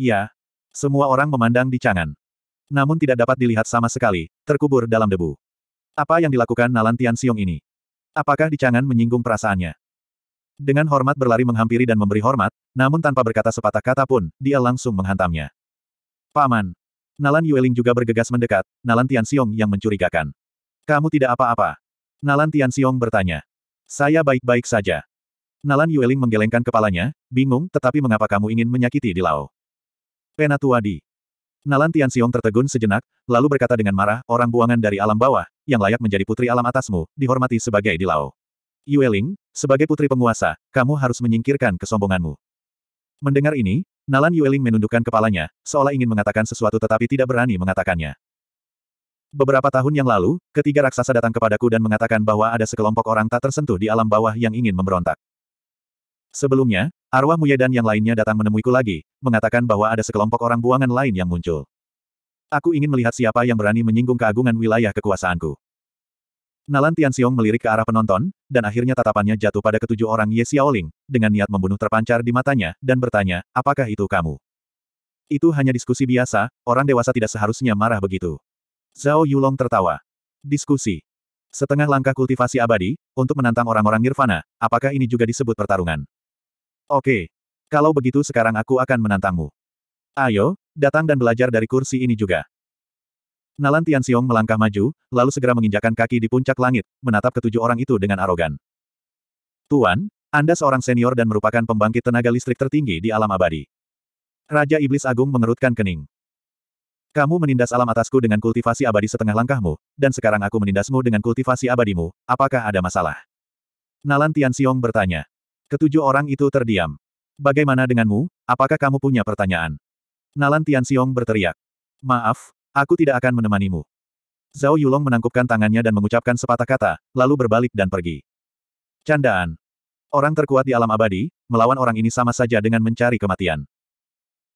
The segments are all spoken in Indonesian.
Iya. Semua orang memandang di Cangan. Namun tidak dapat dilihat sama sekali, terkubur dalam debu. Apa yang dilakukan Nalan Tian Xiong ini? Apakah di Cangan menyinggung perasaannya? Dengan hormat berlari menghampiri dan memberi hormat, namun tanpa berkata sepatah kata pun, dia langsung menghantamnya. Paman! Nalan Yueling juga bergegas mendekat, Nalan Tian Xiong yang mencurigakan. Kamu tidak apa-apa? Nalan Tian Xiong bertanya. Saya baik-baik saja. Nalan Yueling menggelengkan kepalanya, bingung tetapi mengapa kamu ingin menyakiti di lao? Penatua Di. Nalan Tianxiong tertegun sejenak, lalu berkata dengan marah, orang buangan dari alam bawah, yang layak menjadi putri alam atasmu, dihormati sebagai di Lao. Yueling, sebagai putri penguasa, kamu harus menyingkirkan kesombonganmu. Mendengar ini, Nalan Yueling menundukkan kepalanya, seolah ingin mengatakan sesuatu tetapi tidak berani mengatakannya. Beberapa tahun yang lalu, ketiga raksasa datang kepadaku dan mengatakan bahwa ada sekelompok orang tak tersentuh di alam bawah yang ingin memberontak. Sebelumnya, arwah Muye dan yang lainnya datang menemuiku lagi, mengatakan bahwa ada sekelompok orang buangan lain yang muncul. Aku ingin melihat siapa yang berani menyinggung keagungan wilayah kekuasaanku. Nalan Tianxiong melirik ke arah penonton, dan akhirnya tatapannya jatuh pada ketujuh orang Ye Xiaoling, dengan niat membunuh terpancar di matanya, dan bertanya, apakah itu kamu? Itu hanya diskusi biasa, orang dewasa tidak seharusnya marah begitu. Zhao Yulong tertawa. Diskusi. Setengah langkah kultivasi abadi, untuk menantang orang-orang nirvana, apakah ini juga disebut pertarungan? Oke. Kalau begitu sekarang aku akan menantangmu. Ayo, datang dan belajar dari kursi ini juga. Nalan Tianxiong melangkah maju, lalu segera menginjakan kaki di puncak langit, menatap ketujuh orang itu dengan arogan. Tuan, Anda seorang senior dan merupakan pembangkit tenaga listrik tertinggi di alam abadi. Raja Iblis Agung mengerutkan kening. Kamu menindas alam atasku dengan kultivasi abadi setengah langkahmu, dan sekarang aku menindasmu dengan kultivasi abadimu, apakah ada masalah? Nalan Tianxiong bertanya. Ketujuh orang itu terdiam. Bagaimana denganmu, apakah kamu punya pertanyaan? Nalan Tianxiong berteriak. Maaf, aku tidak akan menemanimu. Zhao Yulong menangkupkan tangannya dan mengucapkan sepatah kata, lalu berbalik dan pergi. Candaan. Orang terkuat di alam abadi, melawan orang ini sama saja dengan mencari kematian.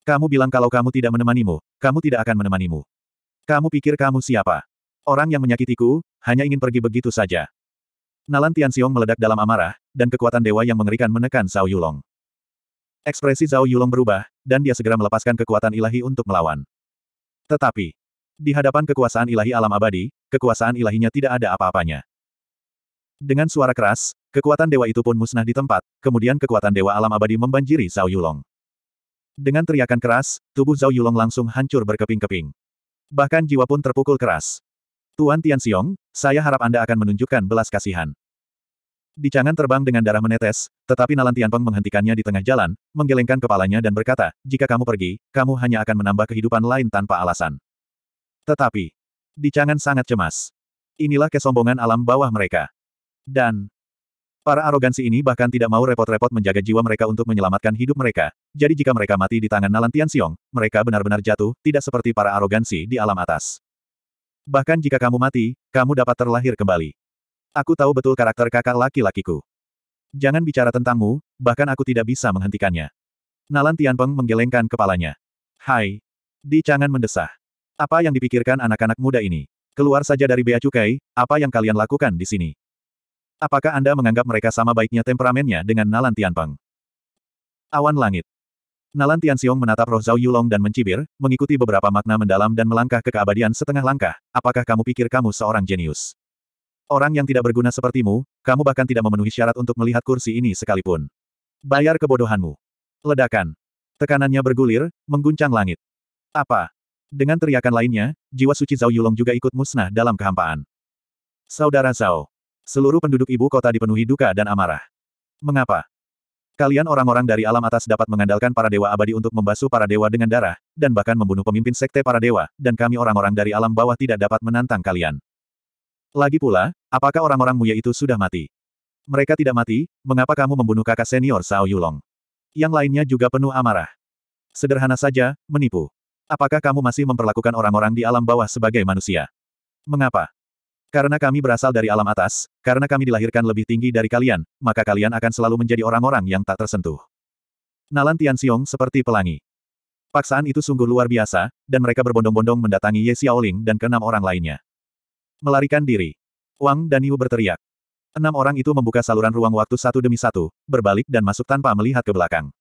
Kamu bilang kalau kamu tidak menemanimu, kamu tidak akan menemanimu. Kamu pikir kamu siapa? Orang yang menyakitiku, hanya ingin pergi begitu saja. Nalan Tianxiong meledak dalam amarah, dan kekuatan dewa yang mengerikan menekan Zhao Yulong. Ekspresi Zhao Yulong berubah, dan dia segera melepaskan kekuatan ilahi untuk melawan. Tetapi, di hadapan kekuasaan ilahi alam abadi, kekuasaan ilahinya tidak ada apa-apanya. Dengan suara keras, kekuatan dewa itu pun musnah di tempat, kemudian kekuatan dewa alam abadi membanjiri Zhao Yulong. Dengan teriakan keras, tubuh Zhao Yulong langsung hancur berkeping-keping. Bahkan jiwa pun terpukul keras. Tuan Tian Xiong, saya harap Anda akan menunjukkan belas kasihan. Dicangan terbang dengan darah menetes, tetapi Nalan Tianpeng menghentikannya di tengah jalan, menggelengkan kepalanya dan berkata, jika kamu pergi, kamu hanya akan menambah kehidupan lain tanpa alasan. Tetapi, Dicangan sangat cemas. Inilah kesombongan alam bawah mereka. Dan, para arogansi ini bahkan tidak mau repot-repot menjaga jiwa mereka untuk menyelamatkan hidup mereka, jadi jika mereka mati di tangan Nalan Xiong, mereka benar-benar jatuh, tidak seperti para arogansi di alam atas. Bahkan jika kamu mati, kamu dapat terlahir kembali. Aku tahu betul karakter kakak laki-lakiku. Jangan bicara tentangmu, bahkan aku tidak bisa menghentikannya. Nalan Tianpeng menggelengkan kepalanya. Hai. Di Chang'an mendesah. Apa yang dipikirkan anak-anak muda ini? Keluar saja dari bea cukai, apa yang kalian lakukan di sini? Apakah Anda menganggap mereka sama baiknya temperamennya dengan Nalan Tianpeng? Awan langit. Nalan Tianxiong menatap roh Zhao Yulong dan mencibir, mengikuti beberapa makna mendalam dan melangkah ke keabadian setengah langkah. Apakah kamu pikir kamu seorang jenius? Orang yang tidak berguna sepertimu, kamu bahkan tidak memenuhi syarat untuk melihat kursi ini sekalipun. Bayar kebodohanmu. Ledakan. Tekanannya bergulir, mengguncang langit. Apa? Dengan teriakan lainnya, jiwa suci Zhao Yulong juga ikut musnah dalam kehampaan. Saudara Zhao. Seluruh penduduk ibu kota dipenuhi duka dan amarah. Mengapa? Kalian orang-orang dari alam atas dapat mengandalkan para dewa abadi untuk membasuh para dewa dengan darah, dan bahkan membunuh pemimpin sekte para dewa, dan kami orang-orang dari alam bawah tidak dapat menantang kalian. Lagi pula, apakah orang-orang muya itu sudah mati? Mereka tidak mati, mengapa kamu membunuh kakak senior Sao Yulong? Yang lainnya juga penuh amarah. Sederhana saja, menipu. Apakah kamu masih memperlakukan orang-orang di alam bawah sebagai manusia? Mengapa? Karena kami berasal dari alam atas, karena kami dilahirkan lebih tinggi dari kalian, maka kalian akan selalu menjadi orang-orang yang tak tersentuh. Nalan Tianxiong seperti pelangi. Paksaan itu sungguh luar biasa, dan mereka berbondong-bondong mendatangi Ye Xiaoling dan keenam orang lainnya. Melarikan diri. Wang dan Yu berteriak. Enam orang itu membuka saluran ruang waktu satu demi satu, berbalik dan masuk tanpa melihat ke belakang.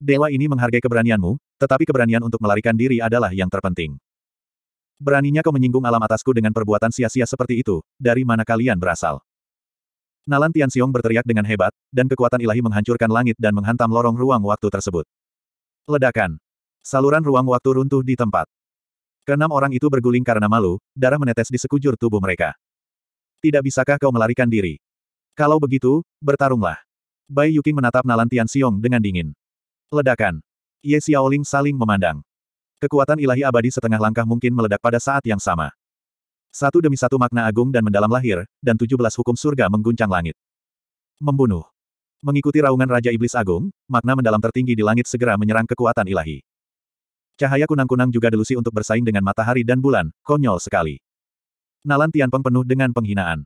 Dewa ini menghargai keberanianmu, tetapi keberanian untuk melarikan diri adalah yang terpenting. Beraninya kau menyinggung alam atasku dengan perbuatan sia-sia seperti itu, dari mana kalian berasal? Nalan Tianxiong berteriak dengan hebat, dan kekuatan ilahi menghancurkan langit dan menghantam lorong ruang waktu tersebut. Ledakan. Saluran ruang waktu runtuh di tempat. Kenam orang itu berguling karena malu, darah menetes di sekujur tubuh mereka. Tidak bisakah kau melarikan diri? Kalau begitu, bertarunglah. Bai Yuking menatap Nalan Tianxiong dengan dingin. Ledakan. Ye Xiaoling saling memandang. Kekuatan ilahi abadi setengah langkah mungkin meledak pada saat yang sama. Satu demi satu makna agung dan mendalam lahir, dan tujuh belas hukum surga mengguncang langit. Membunuh. Mengikuti raungan Raja Iblis Agung, makna mendalam tertinggi di langit segera menyerang kekuatan ilahi. Cahaya kunang-kunang juga delusi untuk bersaing dengan matahari dan bulan, konyol sekali. Nalan Tianpeng penuh dengan penghinaan.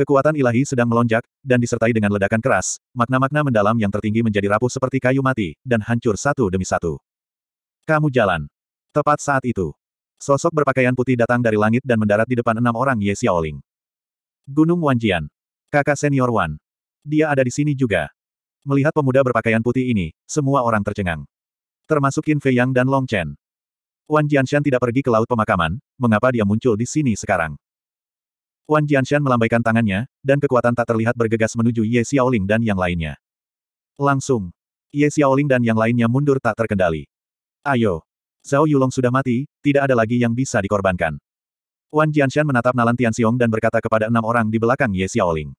Kekuatan ilahi sedang melonjak, dan disertai dengan ledakan keras, makna-makna mendalam yang tertinggi menjadi rapuh seperti kayu mati, dan hancur satu demi satu. Kamu jalan. Tepat saat itu. Sosok berpakaian putih datang dari langit dan mendarat di depan enam orang Ye Xiaoling. Gunung Wanjian. Kakak senior Wan. Dia ada di sini juga. Melihat pemuda berpakaian putih ini, semua orang tercengang. Termasuk Yin Fei Yang dan Long Chen. Wan Jianshan tidak pergi ke laut pemakaman, mengapa dia muncul di sini sekarang? Wan Jianshan melambaikan tangannya, dan kekuatan tak terlihat bergegas menuju Ye Xiaoling dan yang lainnya. Langsung, Ye Xiaoling dan yang lainnya mundur tak terkendali. Ayo. Zhao Yulong sudah mati, tidak ada lagi yang bisa dikorbankan. Wan Jianshan menatap Nalan Tianxiong dan berkata kepada enam orang di belakang Ye Xiaoling.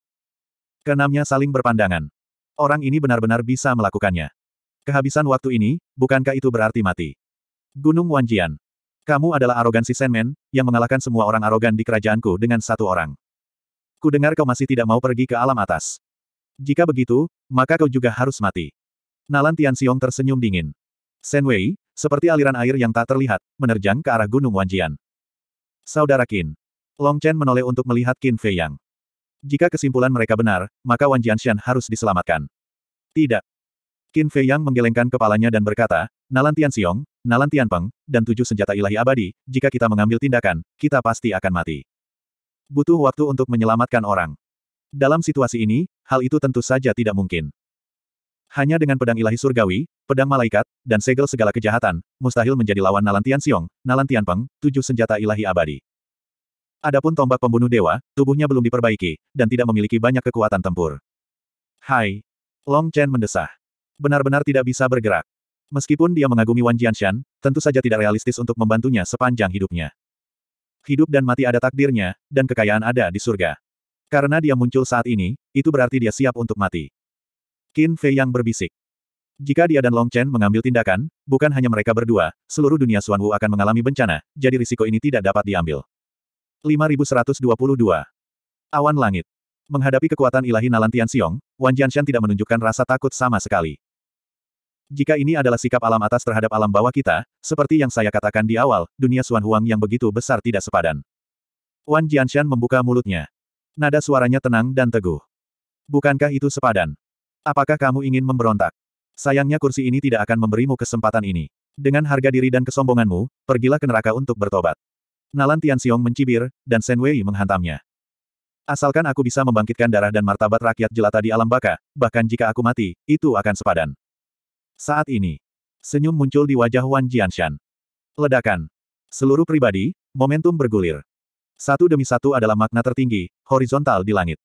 Keenamnya saling berpandangan. Orang ini benar-benar bisa melakukannya. Kehabisan waktu ini, bukankah itu berarti mati? Gunung Wan Jian. Kamu adalah arogansi Senmen, yang mengalahkan semua orang arogan di kerajaanku dengan satu orang. Kudengar kau masih tidak mau pergi ke alam atas. Jika begitu, maka kau juga harus mati. Nalan Tianxiong tersenyum dingin. Senwei, seperti aliran air yang tak terlihat, menerjang ke arah Gunung Wanjian. Saudara Qin. Long Chen menoleh untuk melihat Qin Fei Yang. Jika kesimpulan mereka benar, maka Wan Jianshan harus diselamatkan. Tidak. Qin Fei Yang menggelengkan kepalanya dan berkata, Nalan Xiong, Nalan Peng, dan tujuh senjata ilahi abadi, jika kita mengambil tindakan, kita pasti akan mati. Butuh waktu untuk menyelamatkan orang. Dalam situasi ini, hal itu tentu saja tidak mungkin. Hanya dengan pedang ilahi surgawi, pedang malaikat, dan segel segala kejahatan, mustahil menjadi lawan Nalantian Siong, Nalantian Peng, tujuh senjata ilahi abadi. Adapun tombak pembunuh dewa, tubuhnya belum diperbaiki, dan tidak memiliki banyak kekuatan tempur. Hai! Long Chen mendesah. Benar-benar tidak bisa bergerak. Meskipun dia mengagumi Wan Jianshan, tentu saja tidak realistis untuk membantunya sepanjang hidupnya. Hidup dan mati ada takdirnya, dan kekayaan ada di surga. Karena dia muncul saat ini, itu berarti dia siap untuk mati. Qin Fei yang berbisik. Jika dia dan Long Chen mengambil tindakan, bukan hanya mereka berdua, seluruh dunia Suan Wu akan mengalami bencana, jadi risiko ini tidak dapat diambil. 5122 Awan Langit Menghadapi kekuatan ilahi Nalan Tian Xiong, Wan Jianshan tidak menunjukkan rasa takut sama sekali. Jika ini adalah sikap alam atas terhadap alam bawah kita, seperti yang saya katakan di awal, dunia Suan Huang yang begitu besar tidak sepadan. Wan Jianshan membuka mulutnya. Nada suaranya tenang dan teguh. Bukankah itu sepadan? Apakah kamu ingin memberontak? Sayangnya kursi ini tidak akan memberimu kesempatan ini. Dengan harga diri dan kesombonganmu, pergilah ke neraka untuk bertobat. Nalan Tianxiong mencibir, dan Shen Wei menghantamnya. Asalkan aku bisa membangkitkan darah dan martabat rakyat jelata di alam baka, bahkan jika aku mati, itu akan sepadan. Saat ini, senyum muncul di wajah Wan Jianshan. Ledakan. Seluruh pribadi, momentum bergulir. Satu demi satu adalah makna tertinggi, horizontal di langit.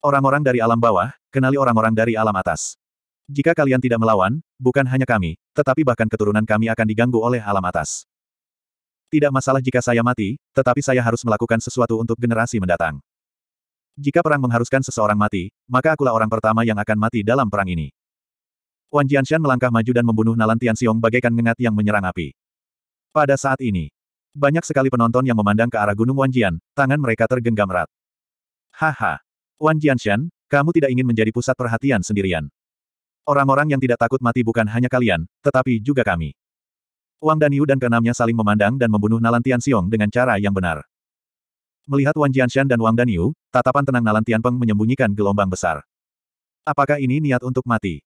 Orang-orang dari alam bawah, kenali orang-orang dari alam atas. Jika kalian tidak melawan, bukan hanya kami, tetapi bahkan keturunan kami akan diganggu oleh alam atas. Tidak masalah jika saya mati, tetapi saya harus melakukan sesuatu untuk generasi mendatang. Jika perang mengharuskan seseorang mati, maka akulah orang pertama yang akan mati dalam perang ini. Wan Jianshan melangkah maju dan membunuh Nalan Tianxiong bagaikan ngengat yang menyerang api. Pada saat ini, banyak sekali penonton yang memandang ke arah Gunung Wan Jian, tangan mereka tergenggam erat. Haha, Wan Jianshan, kamu tidak ingin menjadi pusat perhatian sendirian. Orang-orang yang tidak takut mati bukan hanya kalian, tetapi juga kami. Wang Daniu dan keenamnya saling memandang dan membunuh Nalan Tianxiong dengan cara yang benar. Melihat Wan Jianshan dan Wang Daniu, tatapan tenang Nalan Tianpeng menyembunyikan gelombang besar. Apakah ini niat untuk mati?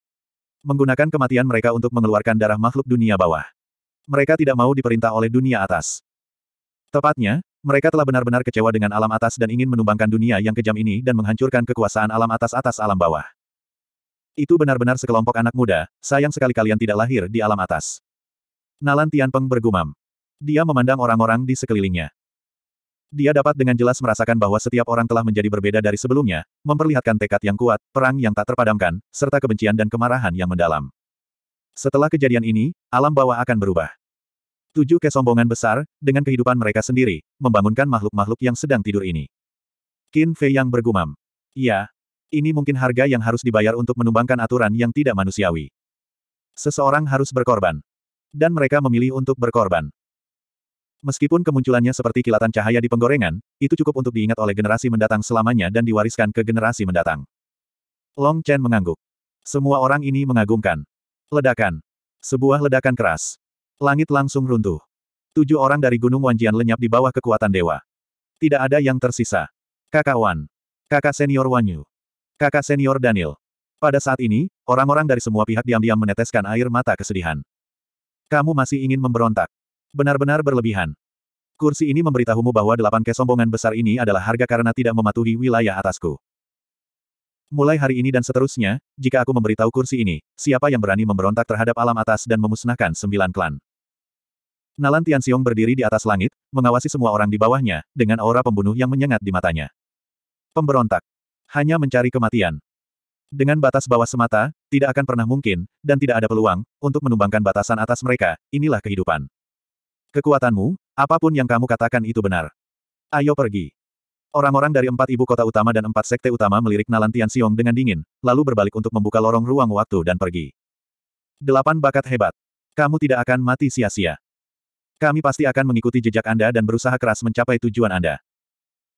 Menggunakan kematian mereka untuk mengeluarkan darah makhluk dunia bawah. Mereka tidak mau diperintah oleh dunia atas. Tepatnya, mereka telah benar-benar kecewa dengan alam atas dan ingin menumbangkan dunia yang kejam ini dan menghancurkan kekuasaan alam atas atas alam bawah. Itu benar-benar sekelompok anak muda, sayang sekali kalian tidak lahir di alam atas. Nalan Tianpeng bergumam. Dia memandang orang-orang di sekelilingnya. Dia dapat dengan jelas merasakan bahwa setiap orang telah menjadi berbeda dari sebelumnya, memperlihatkan tekad yang kuat, perang yang tak terpadamkan, serta kebencian dan kemarahan yang mendalam. Setelah kejadian ini, alam bawah akan berubah. Tujuh kesombongan besar, dengan kehidupan mereka sendiri, membangunkan makhluk-makhluk yang sedang tidur ini. Qin Fei yang bergumam. "Ya, ini mungkin harga yang harus dibayar untuk menumbangkan aturan yang tidak manusiawi. Seseorang harus berkorban. Dan mereka memilih untuk berkorban. Meskipun kemunculannya seperti kilatan cahaya di penggorengan, itu cukup untuk diingat oleh generasi mendatang selamanya dan diwariskan ke generasi mendatang. Long Chen mengangguk. Semua orang ini mengagumkan. Ledakan. Sebuah ledakan keras. Langit langsung runtuh. Tujuh orang dari Gunung Wanjian lenyap di bawah kekuatan dewa. Tidak ada yang tersisa. Kakak Wan. Kakak senior Wanyu. Kakak senior Daniel. Pada saat ini, orang-orang dari semua pihak diam-diam meneteskan air mata kesedihan. Kamu masih ingin memberontak. Benar-benar berlebihan. Kursi ini memberitahumu bahwa delapan kesombongan besar ini adalah harga karena tidak mematuhi wilayah atasku. Mulai hari ini dan seterusnya, jika aku memberitahu kursi ini, siapa yang berani memberontak terhadap alam atas dan memusnahkan sembilan klan? Nalan Tianxiong berdiri di atas langit, mengawasi semua orang di bawahnya, dengan aura pembunuh yang menyengat di matanya. Pemberontak. Hanya mencari kematian. Dengan batas bawah semata, tidak akan pernah mungkin, dan tidak ada peluang, untuk menumbangkan batasan atas mereka, inilah kehidupan. Kekuatanmu, apapun yang kamu katakan itu benar. Ayo pergi. Orang-orang dari empat ibu kota utama dan empat sekte utama melirik Nalan Tianxiong dengan dingin, lalu berbalik untuk membuka lorong ruang waktu dan pergi. Delapan bakat hebat. Kamu tidak akan mati sia-sia. Kami pasti akan mengikuti jejak Anda dan berusaha keras mencapai tujuan Anda.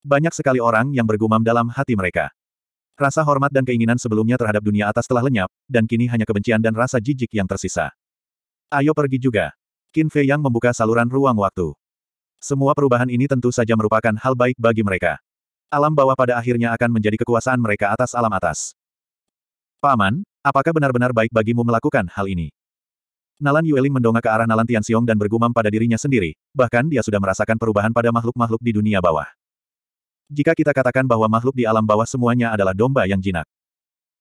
Banyak sekali orang yang bergumam dalam hati mereka. Rasa hormat dan keinginan sebelumnya terhadap dunia atas telah lenyap, dan kini hanya kebencian dan rasa jijik yang tersisa. Ayo pergi juga. Qin Fei Yang membuka saluran ruang waktu. Semua perubahan ini tentu saja merupakan hal baik bagi mereka. Alam bawah pada akhirnya akan menjadi kekuasaan mereka atas alam atas. Paman, apakah benar-benar baik bagimu melakukan hal ini? Nalan Yueling mendongak ke arah Nalan Tianxiong dan bergumam pada dirinya sendiri, bahkan dia sudah merasakan perubahan pada makhluk-makhluk di dunia bawah. Jika kita katakan bahwa makhluk di alam bawah semuanya adalah domba yang jinak.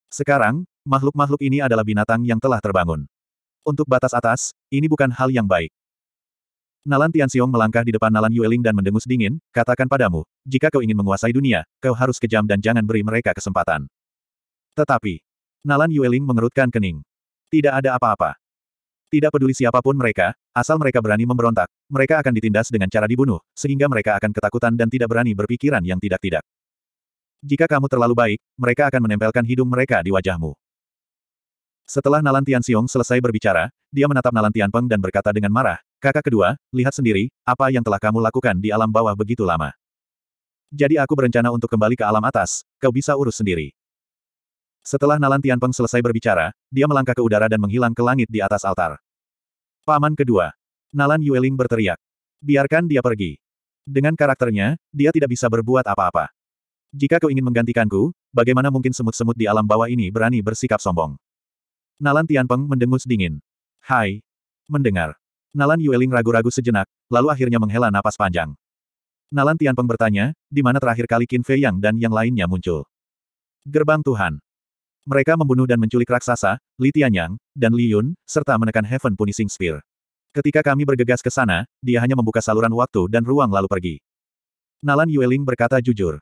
Sekarang, makhluk-makhluk ini adalah binatang yang telah terbangun. Untuk batas atas, ini bukan hal yang baik. Nalan Tianxiong melangkah di depan Nalan Yueling dan mendengus dingin, katakan padamu, jika kau ingin menguasai dunia, kau harus kejam dan jangan beri mereka kesempatan. Tetapi, Nalan Yueling mengerutkan kening. Tidak ada apa-apa. Tidak peduli siapapun mereka, asal mereka berani memberontak, mereka akan ditindas dengan cara dibunuh, sehingga mereka akan ketakutan dan tidak berani berpikiran yang tidak-tidak. Jika kamu terlalu baik, mereka akan menempelkan hidung mereka di wajahmu. Setelah Nalan Tianxiong selesai berbicara, dia menatap Nalan Tianpeng dan berkata dengan marah, Kakak kedua, lihat sendiri, apa yang telah kamu lakukan di alam bawah begitu lama. Jadi aku berencana untuk kembali ke alam atas, kau bisa urus sendiri. Setelah Nalan Tianpeng selesai berbicara, dia melangkah ke udara dan menghilang ke langit di atas altar. Paman kedua. Nalan Yueling berteriak. Biarkan dia pergi. Dengan karakternya, dia tidak bisa berbuat apa-apa. Jika kau ingin menggantikanku, bagaimana mungkin semut-semut di alam bawah ini berani bersikap sombong? Nalan Tianpeng mendengus dingin. Hai. Mendengar. Nalan Yueling ragu-ragu sejenak, lalu akhirnya menghela napas panjang. Nalan Tianpeng bertanya, di mana terakhir kali Qin Fei Yang dan yang lainnya muncul? Gerbang Tuhan. Mereka membunuh dan menculik raksasa, Li Tianyang, dan Li Yun, serta menekan Heaven Punishing Spear. Ketika kami bergegas ke sana, dia hanya membuka saluran waktu dan ruang lalu pergi. Nalan Yueling berkata jujur.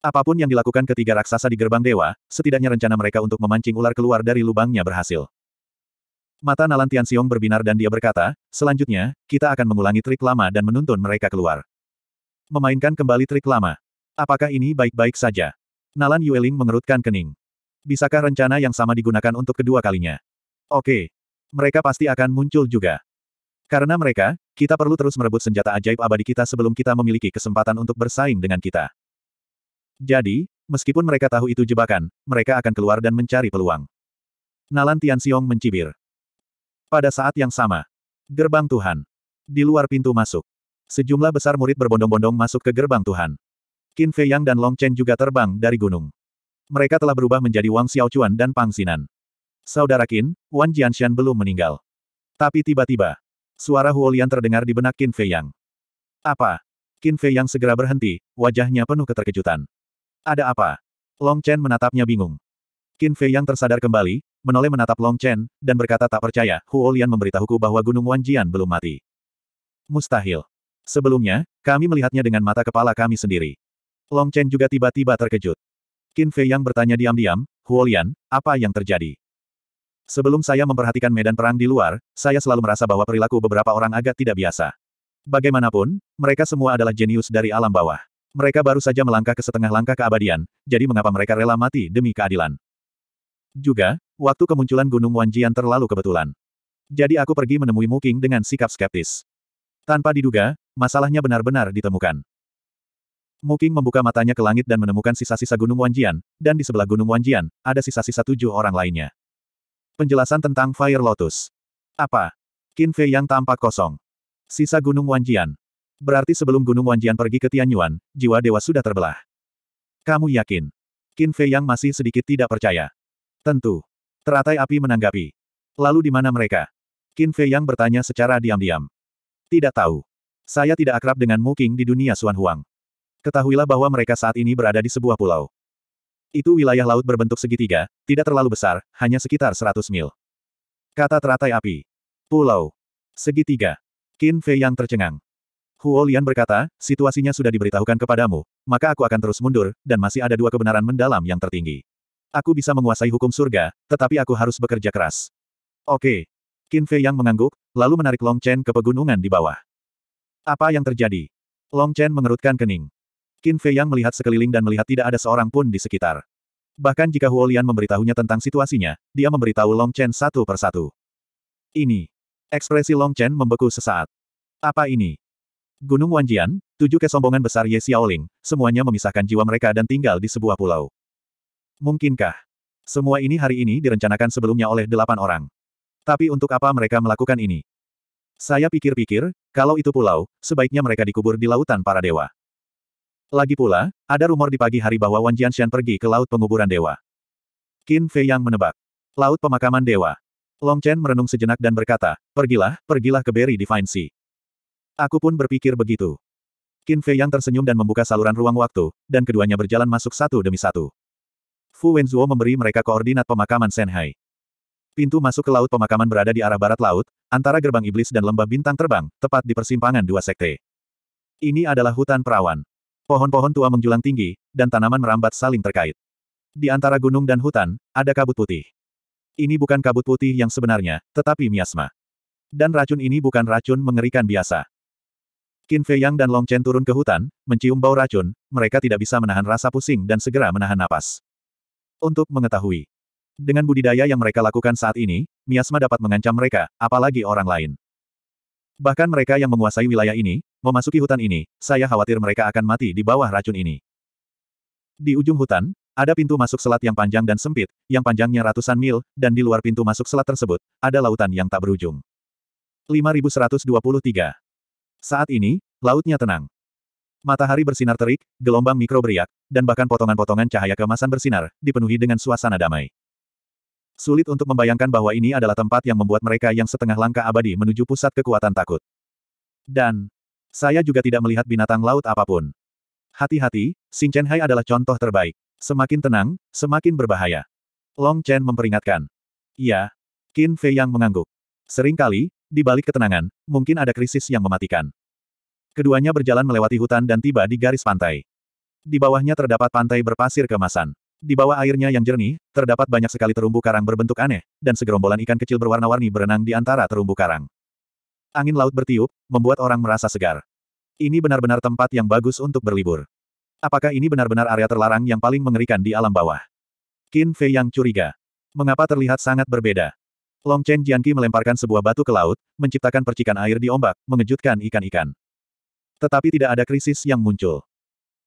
Apapun yang dilakukan ketiga raksasa di gerbang dewa, setidaknya rencana mereka untuk memancing ular keluar dari lubangnya berhasil. Mata Nalan Tianxiong berbinar dan dia berkata, selanjutnya, kita akan mengulangi trik lama dan menuntun mereka keluar. Memainkan kembali trik lama. Apakah ini baik-baik saja? Nalan Yueling mengerutkan kening. Bisakah rencana yang sama digunakan untuk kedua kalinya? Oke. Mereka pasti akan muncul juga. Karena mereka, kita perlu terus merebut senjata ajaib abadi kita sebelum kita memiliki kesempatan untuk bersaing dengan kita. Jadi, meskipun mereka tahu itu jebakan, mereka akan keluar dan mencari peluang. Nalan Tianxiong mencibir. Pada saat yang sama, gerbang Tuhan. Di luar pintu masuk, sejumlah besar murid berbondong-bondong masuk ke gerbang Tuhan. Qin Fei Yang dan Long Chen juga terbang dari gunung. Mereka telah berubah menjadi Wang Xiaochuan dan Pang Xinan. Saudara Qin, Wan Jianshan belum meninggal. Tapi tiba-tiba, suara Huolian terdengar di benak Qin Fei Yang. Apa? Qin Fei Yang segera berhenti, wajahnya penuh keterkejutan. Ada apa? Long Chen menatapnya bingung. Qin Fei Yang tersadar kembali, menoleh menatap Long Chen, dan berkata tak percaya, Huo Lian memberitahuku bahwa Gunung Wanjian belum mati. Mustahil. Sebelumnya, kami melihatnya dengan mata kepala kami sendiri. Long Chen juga tiba-tiba terkejut. Qin Fei yang bertanya diam-diam, Huo Lian, apa yang terjadi? Sebelum saya memperhatikan medan perang di luar, saya selalu merasa bahwa perilaku beberapa orang agak tidak biasa. Bagaimanapun, mereka semua adalah jenius dari alam bawah. Mereka baru saja melangkah ke setengah langkah keabadian, jadi mengapa mereka rela mati demi keadilan? Juga, waktu kemunculan Gunung Wanjian terlalu kebetulan. Jadi aku pergi menemui Muking dengan sikap skeptis. Tanpa diduga, masalahnya benar-benar ditemukan. Muking membuka matanya ke langit dan menemukan sisa-sisa Gunung Wanjian, dan di sebelah Gunung Wanjian, ada sisa-sisa tujuh orang lainnya. Penjelasan tentang Fire Lotus. Apa? Qin Fei yang tampak kosong. Sisa Gunung Wanjian. Berarti sebelum Gunung Wanjian pergi ke Tianyuan, jiwa dewa sudah terbelah. Kamu yakin? Qin Fei yang masih sedikit tidak percaya. Tentu. Teratai api menanggapi. Lalu di mana mereka? Qin Fei Yang bertanya secara diam-diam. Tidak tahu. Saya tidak akrab dengan Mu Qing di dunia Suan Huang. Ketahuilah bahwa mereka saat ini berada di sebuah pulau. Itu wilayah laut berbentuk segitiga, tidak terlalu besar, hanya sekitar 100 mil. Kata teratai api. Pulau. Segitiga. Qin Fei Yang tercengang. Huo Lian berkata, situasinya sudah diberitahukan kepadamu, maka aku akan terus mundur, dan masih ada dua kebenaran mendalam yang tertinggi. Aku bisa menguasai hukum surga, tetapi aku harus bekerja keras. Oke. Qin Fei yang mengangguk, lalu menarik Long Chen ke pegunungan di bawah. Apa yang terjadi? Long Chen mengerutkan kening. Qin Fei yang melihat sekeliling dan melihat tidak ada seorang pun di sekitar. Bahkan jika Huo Lian memberitahunya tentang situasinya, dia memberitahu Long Chen satu persatu. Ini. Ekspresi Long Chen membeku sesaat. Apa ini? Gunung Wanjian, tujuh kesombongan besar Ye Xiaoling, semuanya memisahkan jiwa mereka dan tinggal di sebuah pulau. Mungkinkah? Semua ini hari ini direncanakan sebelumnya oleh delapan orang. Tapi untuk apa mereka melakukan ini? Saya pikir-pikir, kalau itu pulau, sebaiknya mereka dikubur di lautan para dewa. Lagi pula, ada rumor di pagi hari bahwa Wan Jianshan pergi ke Laut Penguburan Dewa. Qin Fei yang menebak. Laut Pemakaman Dewa. Long Chen merenung sejenak dan berkata, pergilah, pergilah ke Berry Divine Sea. Aku pun berpikir begitu. Qin Fei yang tersenyum dan membuka saluran ruang waktu, dan keduanya berjalan masuk satu demi satu. Fu Wenzuo memberi mereka koordinat pemakaman Senhai. Pintu masuk ke laut pemakaman berada di arah barat laut, antara gerbang iblis dan lembah bintang terbang, tepat di persimpangan dua sekte. Ini adalah hutan perawan. Pohon-pohon tua menjulang tinggi, dan tanaman merambat saling terkait. Di antara gunung dan hutan, ada kabut putih. Ini bukan kabut putih yang sebenarnya, tetapi miasma. Dan racun ini bukan racun mengerikan biasa. Qin Fei Yang dan Long Chen turun ke hutan, mencium bau racun, mereka tidak bisa menahan rasa pusing dan segera menahan napas untuk mengetahui. Dengan budidaya yang mereka lakukan saat ini, miasma dapat mengancam mereka, apalagi orang lain. Bahkan mereka yang menguasai wilayah ini, memasuki hutan ini, saya khawatir mereka akan mati di bawah racun ini. Di ujung hutan, ada pintu masuk selat yang panjang dan sempit, yang panjangnya ratusan mil, dan di luar pintu masuk selat tersebut, ada lautan yang tak berujung. 5123 Saat ini, lautnya tenang. Matahari bersinar terik, gelombang mikro beriak, dan bahkan potongan-potongan cahaya kemasan bersinar, dipenuhi dengan suasana damai. Sulit untuk membayangkan bahwa ini adalah tempat yang membuat mereka yang setengah langkah abadi menuju pusat kekuatan takut. Dan, saya juga tidak melihat binatang laut apapun. Hati-hati, Xing Chen Hai adalah contoh terbaik. Semakin tenang, semakin berbahaya. Long Chen memperingatkan. Ya, Qin Fei yang mengangguk. Seringkali, di balik ketenangan, mungkin ada krisis yang mematikan. Keduanya berjalan melewati hutan dan tiba di garis pantai. Di bawahnya terdapat pantai berpasir kemasan. Di bawah airnya yang jernih, terdapat banyak sekali terumbu karang berbentuk aneh, dan segerombolan ikan kecil berwarna-warni berenang di antara terumbu karang. Angin laut bertiup, membuat orang merasa segar. Ini benar-benar tempat yang bagus untuk berlibur. Apakah ini benar-benar area terlarang yang paling mengerikan di alam bawah? Qin Fei yang curiga. Mengapa terlihat sangat berbeda? Long Chen Jianqi melemparkan sebuah batu ke laut, menciptakan percikan air di ombak, mengejutkan ikan-ikan. Tetapi tidak ada krisis yang muncul.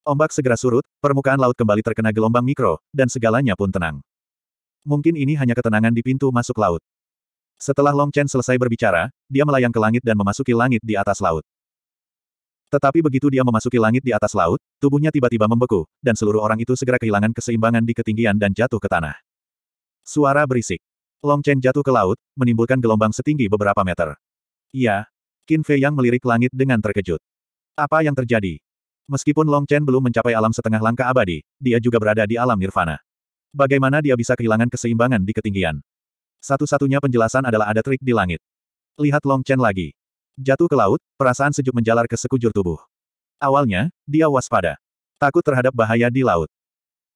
Ombak segera surut, permukaan laut kembali terkena gelombang mikro, dan segalanya pun tenang. Mungkin ini hanya ketenangan di pintu masuk laut. Setelah Long Chen selesai berbicara, dia melayang ke langit dan memasuki langit di atas laut. Tetapi begitu dia memasuki langit di atas laut, tubuhnya tiba-tiba membeku, dan seluruh orang itu segera kehilangan keseimbangan di ketinggian dan jatuh ke tanah. Suara berisik. Long Chen jatuh ke laut, menimbulkan gelombang setinggi beberapa meter. Iya. Qin Fei Yang melirik langit dengan terkejut. Apa yang terjadi? Meskipun Long Chen belum mencapai alam setengah langkah abadi, dia juga berada di alam nirvana. Bagaimana dia bisa kehilangan keseimbangan di ketinggian? Satu-satunya penjelasan adalah ada trik di langit. Lihat Long Chen lagi. Jatuh ke laut, perasaan sejuk menjalar ke sekujur tubuh. Awalnya, dia waspada. Takut terhadap bahaya di laut.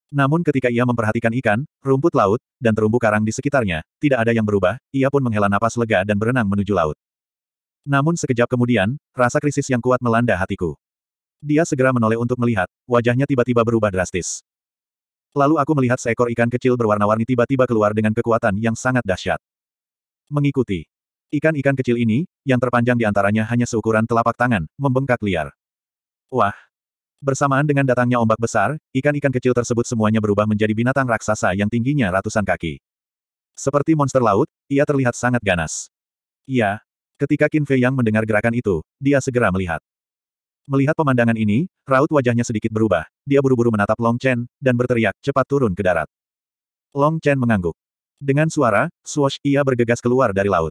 Namun ketika ia memperhatikan ikan, rumput laut, dan terumbu karang di sekitarnya, tidak ada yang berubah, ia pun menghela napas lega dan berenang menuju laut. Namun sekejap kemudian, rasa krisis yang kuat melanda hatiku. Dia segera menoleh untuk melihat, wajahnya tiba-tiba berubah drastis. Lalu aku melihat seekor ikan kecil berwarna-warni tiba-tiba keluar dengan kekuatan yang sangat dahsyat. Mengikuti. Ikan-ikan kecil ini, yang terpanjang di antaranya hanya seukuran telapak tangan, membengkak liar. Wah! Bersamaan dengan datangnya ombak besar, ikan-ikan kecil tersebut semuanya berubah menjadi binatang raksasa yang tingginya ratusan kaki. Seperti monster laut, ia terlihat sangat ganas. Ia, Ketika Qin Fei Yang mendengar gerakan itu, dia segera melihat. Melihat pemandangan ini, raut wajahnya sedikit berubah. Dia buru-buru menatap Long Chen, dan berteriak, cepat turun ke darat. Long Chen mengangguk. Dengan suara, swash ia bergegas keluar dari laut.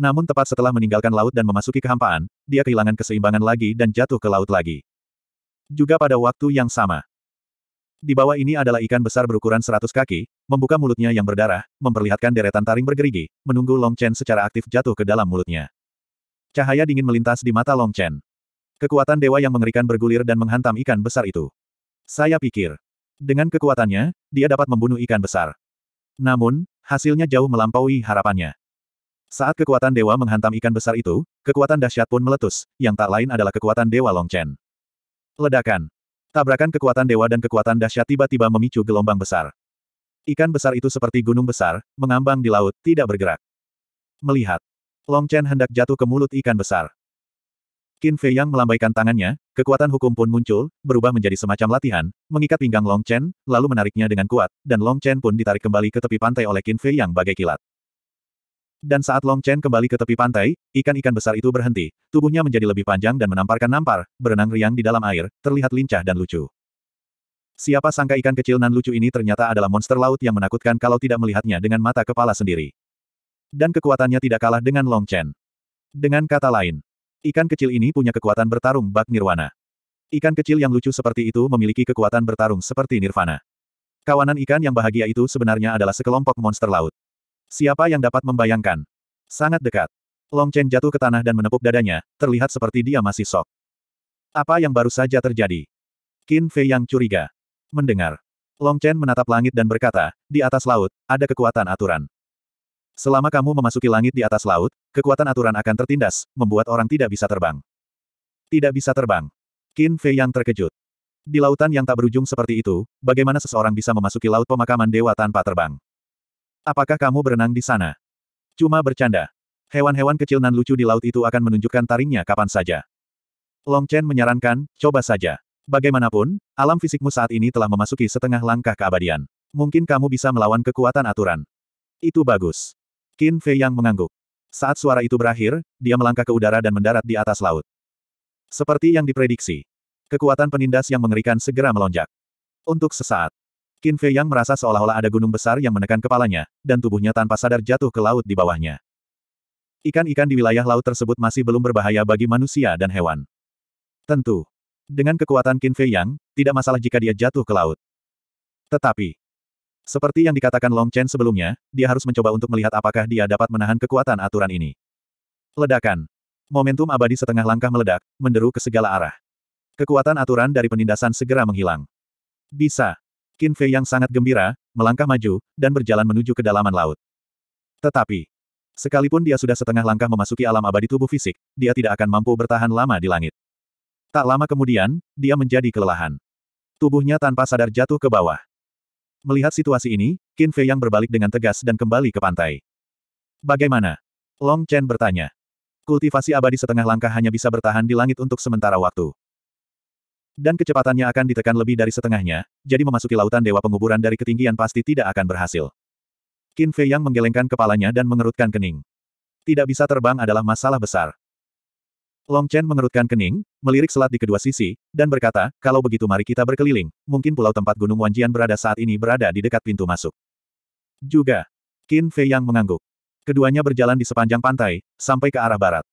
Namun tepat setelah meninggalkan laut dan memasuki kehampaan, dia kehilangan keseimbangan lagi dan jatuh ke laut lagi. Juga pada waktu yang sama, di bawah ini adalah ikan besar berukuran 100 kaki, membuka mulutnya yang berdarah, memperlihatkan deretan taring bergerigi, menunggu Long Chen secara aktif jatuh ke dalam mulutnya. Cahaya dingin melintas di mata Long Chen. Kekuatan dewa yang mengerikan bergulir dan menghantam ikan besar itu. Saya pikir, dengan kekuatannya, dia dapat membunuh ikan besar. Namun, hasilnya jauh melampaui harapannya. Saat kekuatan dewa menghantam ikan besar itu, kekuatan dahsyat pun meletus, yang tak lain adalah kekuatan dewa Long Chen. Ledakan. Tabrakan kekuatan dewa dan kekuatan dahsyat tiba-tiba memicu gelombang besar. Ikan besar itu seperti gunung besar, mengambang di laut, tidak bergerak. Melihat. Long Chen hendak jatuh ke mulut ikan besar. Qin Fei Yang melambaikan tangannya, kekuatan hukum pun muncul, berubah menjadi semacam latihan, mengikat pinggang Long Chen, lalu menariknya dengan kuat, dan Long Chen pun ditarik kembali ke tepi pantai oleh Qin Fei Yang bagai kilat. Dan saat Long Chen kembali ke tepi pantai, ikan-ikan besar itu berhenti. Tubuhnya menjadi lebih panjang dan menamparkan nampar, berenang riang di dalam air, terlihat lincah dan lucu. Siapa sangka ikan kecil nan lucu ini ternyata adalah monster laut yang menakutkan kalau tidak melihatnya dengan mata kepala sendiri. Dan kekuatannya tidak kalah dengan Long Chen. Dengan kata lain, ikan kecil ini punya kekuatan bertarung bak nirwana. Ikan kecil yang lucu seperti itu memiliki kekuatan bertarung seperti nirvana. Kawanan ikan yang bahagia itu sebenarnya adalah sekelompok monster laut. Siapa yang dapat membayangkan? Sangat dekat. Long Chen jatuh ke tanah dan menepuk dadanya, terlihat seperti dia masih sok. Apa yang baru saja terjadi? Qin Fei yang curiga. Mendengar. Long Chen menatap langit dan berkata, di atas laut, ada kekuatan aturan. Selama kamu memasuki langit di atas laut, kekuatan aturan akan tertindas, membuat orang tidak bisa terbang. Tidak bisa terbang. Qin Fei yang terkejut. Di lautan yang tak berujung seperti itu, bagaimana seseorang bisa memasuki laut pemakaman dewa tanpa terbang? Apakah kamu berenang di sana? Cuma bercanda. Hewan-hewan kecil nan lucu di laut itu akan menunjukkan taringnya kapan saja. Long Chen menyarankan, coba saja. Bagaimanapun, alam fisikmu saat ini telah memasuki setengah langkah keabadian. Mungkin kamu bisa melawan kekuatan aturan. Itu bagus. Qin Fei yang mengangguk. Saat suara itu berakhir, dia melangkah ke udara dan mendarat di atas laut. Seperti yang diprediksi. Kekuatan penindas yang mengerikan segera melonjak. Untuk sesaat, Qin Fei Yang merasa seolah-olah ada gunung besar yang menekan kepalanya, dan tubuhnya tanpa sadar jatuh ke laut di bawahnya. Ikan-ikan di wilayah laut tersebut masih belum berbahaya bagi manusia dan hewan. Tentu. Dengan kekuatan Qin Fei Yang, tidak masalah jika dia jatuh ke laut. Tetapi, seperti yang dikatakan Long Chen sebelumnya, dia harus mencoba untuk melihat apakah dia dapat menahan kekuatan aturan ini. Ledakan. Momentum abadi setengah langkah meledak, menderu ke segala arah. Kekuatan aturan dari penindasan segera menghilang. Bisa. Qin Fei yang sangat gembira, melangkah maju, dan berjalan menuju kedalaman laut. Tetapi, sekalipun dia sudah setengah langkah memasuki alam abadi tubuh fisik, dia tidak akan mampu bertahan lama di langit. Tak lama kemudian, dia menjadi kelelahan. Tubuhnya tanpa sadar jatuh ke bawah. Melihat situasi ini, Qin Fei yang berbalik dengan tegas dan kembali ke pantai. Bagaimana? Long Chen bertanya. Kultivasi abadi setengah langkah hanya bisa bertahan di langit untuk sementara waktu. Dan kecepatannya akan ditekan lebih dari setengahnya, jadi memasuki lautan dewa penguburan dari ketinggian pasti tidak akan berhasil. Qin Fei yang menggelengkan kepalanya dan mengerutkan kening. Tidak bisa terbang adalah masalah besar. Long Chen mengerutkan kening, melirik selat di kedua sisi, dan berkata, kalau begitu mari kita berkeliling, mungkin pulau tempat Gunung Wanjian berada saat ini berada di dekat pintu masuk. Juga, Qin Fei yang mengangguk. Keduanya berjalan di sepanjang pantai, sampai ke arah barat.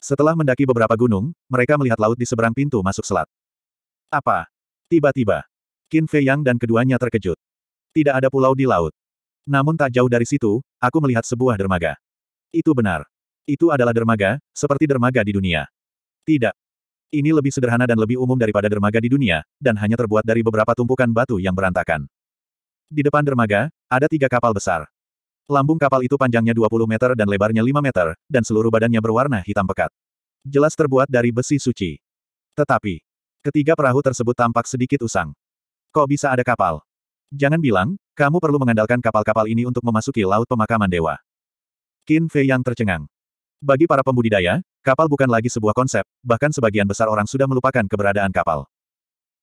Setelah mendaki beberapa gunung, mereka melihat laut di seberang pintu masuk selat. Apa? Tiba-tiba, Qin Fei Yang dan keduanya terkejut. Tidak ada pulau di laut. Namun tak jauh dari situ, aku melihat sebuah dermaga. Itu benar. Itu adalah dermaga, seperti dermaga di dunia. Tidak. Ini lebih sederhana dan lebih umum daripada dermaga di dunia, dan hanya terbuat dari beberapa tumpukan batu yang berantakan. Di depan dermaga, ada tiga kapal besar. Lambung kapal itu panjangnya 20 meter dan lebarnya 5 meter, dan seluruh badannya berwarna hitam pekat. Jelas terbuat dari besi suci. Tetapi, Ketiga perahu tersebut tampak sedikit usang. Kok bisa ada kapal? Jangan bilang, kamu perlu mengandalkan kapal-kapal ini untuk memasuki Laut Pemakaman Dewa. Qin Fei yang tercengang. Bagi para pembudidaya, kapal bukan lagi sebuah konsep, bahkan sebagian besar orang sudah melupakan keberadaan kapal.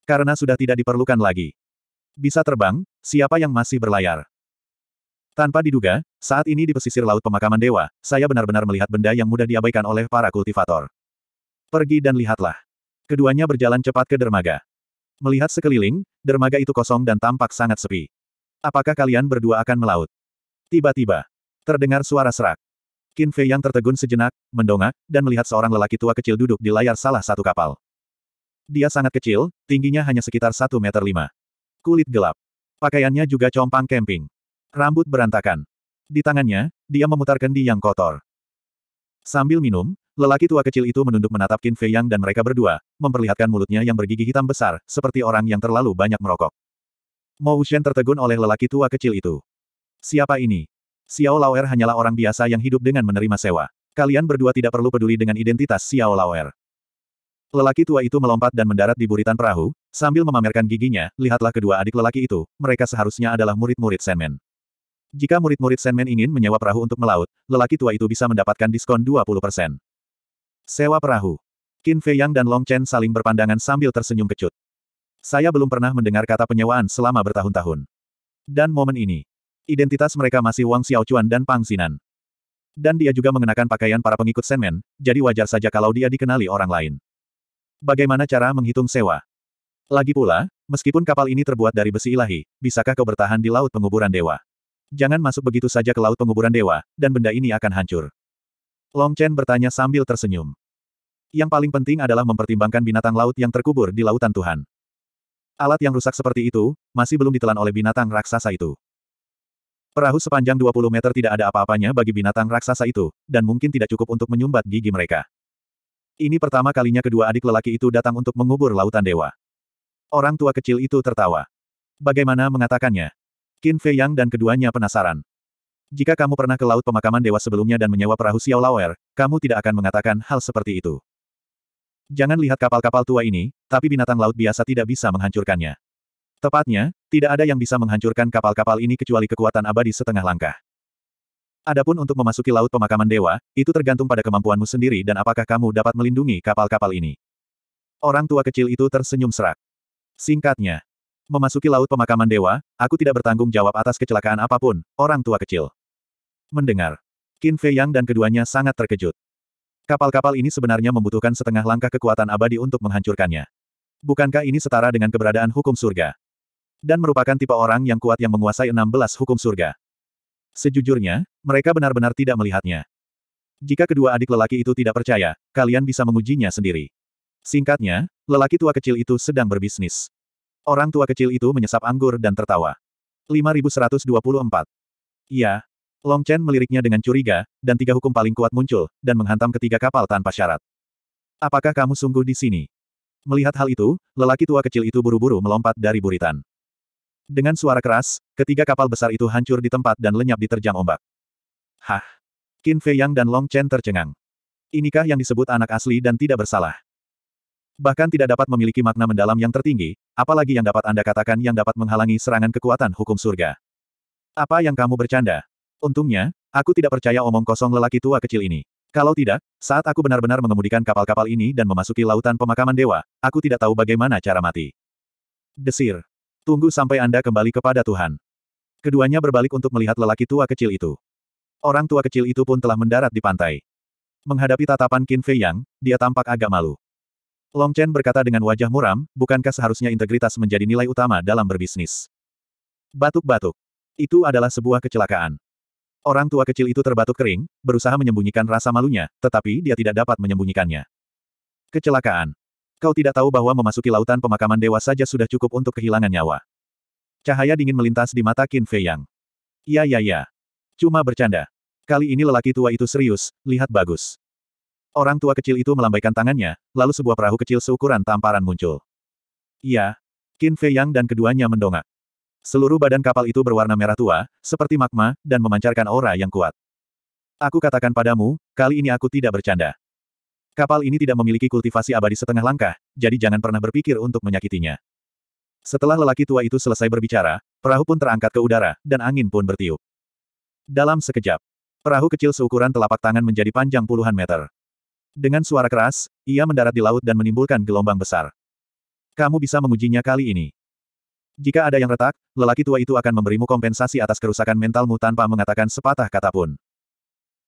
Karena sudah tidak diperlukan lagi. Bisa terbang, siapa yang masih berlayar? Tanpa diduga, saat ini di pesisir Laut Pemakaman Dewa, saya benar-benar melihat benda yang mudah diabaikan oleh para kultivator. Pergi dan lihatlah. Keduanya berjalan cepat ke dermaga. Melihat sekeliling, dermaga itu kosong dan tampak sangat sepi. Apakah kalian berdua akan melaut? Tiba-tiba, terdengar suara serak. Qin Fei yang tertegun sejenak, mendongak, dan melihat seorang lelaki tua kecil duduk di layar salah satu kapal. Dia sangat kecil, tingginya hanya sekitar 1 meter 5. Kulit gelap. Pakaiannya juga compang camping. Rambut berantakan. Di tangannya, dia memutar kendi yang kotor. Sambil minum, Lelaki tua kecil itu menunduk menatap Qin Fei Yang dan mereka berdua, memperlihatkan mulutnya yang bergigi hitam besar, seperti orang yang terlalu banyak merokok. Mo Shen tertegun oleh lelaki tua kecil itu. Siapa ini? Xiao Laoer hanyalah orang biasa yang hidup dengan menerima sewa. Kalian berdua tidak perlu peduli dengan identitas Xiao Laoer. Lelaki tua itu melompat dan mendarat di buritan perahu, sambil memamerkan giginya, lihatlah kedua adik lelaki itu, mereka seharusnya adalah murid-murid Senmen. Jika murid-murid Senmen ingin menyewa perahu untuk melaut, lelaki tua itu bisa mendapatkan diskon 20%. Sewa perahu. Qin Fei Yang dan Long Chen saling berpandangan sambil tersenyum kecut. Saya belum pernah mendengar kata penyewaan selama bertahun-tahun. Dan momen ini. Identitas mereka masih Wang Xiaochuan dan Pang Xinan. Dan dia juga mengenakan pakaian para pengikut Senmen, jadi wajar saja kalau dia dikenali orang lain. Bagaimana cara menghitung sewa? Lagi pula, meskipun kapal ini terbuat dari besi ilahi, bisakah kau bertahan di Laut Penguburan Dewa? Jangan masuk begitu saja ke Laut Penguburan Dewa, dan benda ini akan hancur. Long Chen bertanya sambil tersenyum. Yang paling penting adalah mempertimbangkan binatang laut yang terkubur di lautan Tuhan. Alat yang rusak seperti itu, masih belum ditelan oleh binatang raksasa itu. Perahu sepanjang 20 meter tidak ada apa-apanya bagi binatang raksasa itu, dan mungkin tidak cukup untuk menyumbat gigi mereka. Ini pertama kalinya kedua adik lelaki itu datang untuk mengubur lautan dewa. Orang tua kecil itu tertawa. Bagaimana mengatakannya? Qin Fei Yang dan keduanya penasaran. Jika kamu pernah ke Laut Pemakaman Dewa sebelumnya dan menyewa perahu Xiao Lawer, kamu tidak akan mengatakan hal seperti itu. Jangan lihat kapal-kapal tua ini, tapi binatang laut biasa tidak bisa menghancurkannya. Tepatnya, tidak ada yang bisa menghancurkan kapal-kapal ini kecuali kekuatan abadi setengah langkah. Adapun untuk memasuki laut pemakaman dewa, itu tergantung pada kemampuanmu sendiri dan apakah kamu dapat melindungi kapal-kapal ini. Orang tua kecil itu tersenyum serak. Singkatnya, memasuki laut pemakaman dewa, aku tidak bertanggung jawab atas kecelakaan apapun, orang tua kecil mendengar. Qin Fei Yang dan keduanya sangat terkejut. Kapal-kapal ini sebenarnya membutuhkan setengah langkah kekuatan abadi untuk menghancurkannya. Bukankah ini setara dengan keberadaan hukum surga? Dan merupakan tipe orang yang kuat yang menguasai 16 hukum surga. Sejujurnya, mereka benar-benar tidak melihatnya. Jika kedua adik lelaki itu tidak percaya, kalian bisa mengujinya sendiri. Singkatnya, lelaki tua kecil itu sedang berbisnis. Orang tua kecil itu menyesap anggur dan tertawa. 5124. Iya, Long Chen meliriknya dengan curiga, dan tiga hukum paling kuat muncul, dan menghantam ketiga kapal tanpa syarat. Apakah kamu sungguh di sini? Melihat hal itu, lelaki tua kecil itu buru-buru melompat dari buritan. Dengan suara keras, ketiga kapal besar itu hancur di tempat dan lenyap diterjang ombak. Hah! Qin Fei Yang dan Long Chen tercengang. Inikah yang disebut anak asli dan tidak bersalah? Bahkan tidak dapat memiliki makna mendalam yang tertinggi, apalagi yang dapat Anda katakan yang dapat menghalangi serangan kekuatan hukum surga. Apa yang kamu bercanda? Untungnya, aku tidak percaya omong kosong lelaki tua kecil ini. Kalau tidak, saat aku benar-benar mengemudikan kapal-kapal ini dan memasuki lautan pemakaman dewa, aku tidak tahu bagaimana cara mati. Desir. Tunggu sampai Anda kembali kepada Tuhan. Keduanya berbalik untuk melihat lelaki tua kecil itu. Orang tua kecil itu pun telah mendarat di pantai. Menghadapi tatapan Qin Fei Yang, dia tampak agak malu. Long Chen berkata dengan wajah muram, bukankah seharusnya integritas menjadi nilai utama dalam berbisnis? Batuk-batuk. Itu adalah sebuah kecelakaan. Orang tua kecil itu terbatuk kering, berusaha menyembunyikan rasa malunya, tetapi dia tidak dapat menyembunyikannya. Kecelakaan. Kau tidak tahu bahwa memasuki lautan pemakaman dewa saja sudah cukup untuk kehilangan nyawa. Cahaya dingin melintas di mata Qin Fei Yang. Ya ya ya. Cuma bercanda. Kali ini lelaki tua itu serius, lihat bagus. Orang tua kecil itu melambaikan tangannya, lalu sebuah perahu kecil seukuran tamparan muncul. Iya. Qin Fei Yang dan keduanya mendongak. Seluruh badan kapal itu berwarna merah tua, seperti magma, dan memancarkan aura yang kuat. Aku katakan padamu, kali ini aku tidak bercanda. Kapal ini tidak memiliki kultivasi abadi setengah langkah, jadi jangan pernah berpikir untuk menyakitinya. Setelah lelaki tua itu selesai berbicara, perahu pun terangkat ke udara, dan angin pun bertiup. Dalam sekejap, perahu kecil seukuran telapak tangan menjadi panjang puluhan meter. Dengan suara keras, ia mendarat di laut dan menimbulkan gelombang besar. Kamu bisa mengujinya kali ini. Jika ada yang retak, lelaki tua itu akan memberimu kompensasi atas kerusakan mentalmu tanpa mengatakan sepatah kata pun.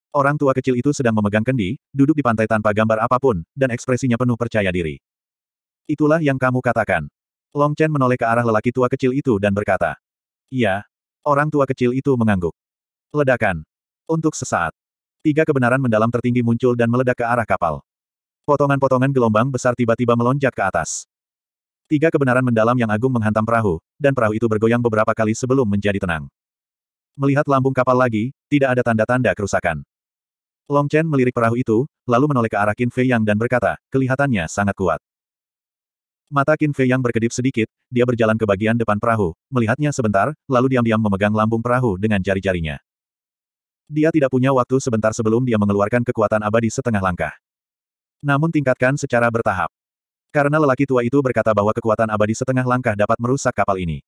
Orang tua kecil itu sedang memegang kendi, duduk di pantai tanpa gambar apapun, dan ekspresinya penuh percaya diri. Itulah yang kamu katakan. Long Chen menoleh ke arah lelaki tua kecil itu dan berkata. Iya. Orang tua kecil itu mengangguk. Ledakan. Untuk sesaat. Tiga kebenaran mendalam tertinggi muncul dan meledak ke arah kapal. Potongan-potongan gelombang besar tiba-tiba melonjak ke atas. Tiga kebenaran mendalam yang agung menghantam perahu, dan perahu itu bergoyang beberapa kali sebelum menjadi tenang. Melihat lambung kapal lagi, tidak ada tanda-tanda kerusakan. Long Chen melirik perahu itu, lalu menoleh ke arah Qin Fei Yang dan berkata, kelihatannya sangat kuat. Mata Qin Fei Yang berkedip sedikit, dia berjalan ke bagian depan perahu, melihatnya sebentar, lalu diam-diam memegang lambung perahu dengan jari-jarinya. Dia tidak punya waktu sebentar sebelum dia mengeluarkan kekuatan abadi setengah langkah. Namun tingkatkan secara bertahap. Karena lelaki tua itu berkata bahwa kekuatan abadi setengah langkah dapat merusak kapal ini.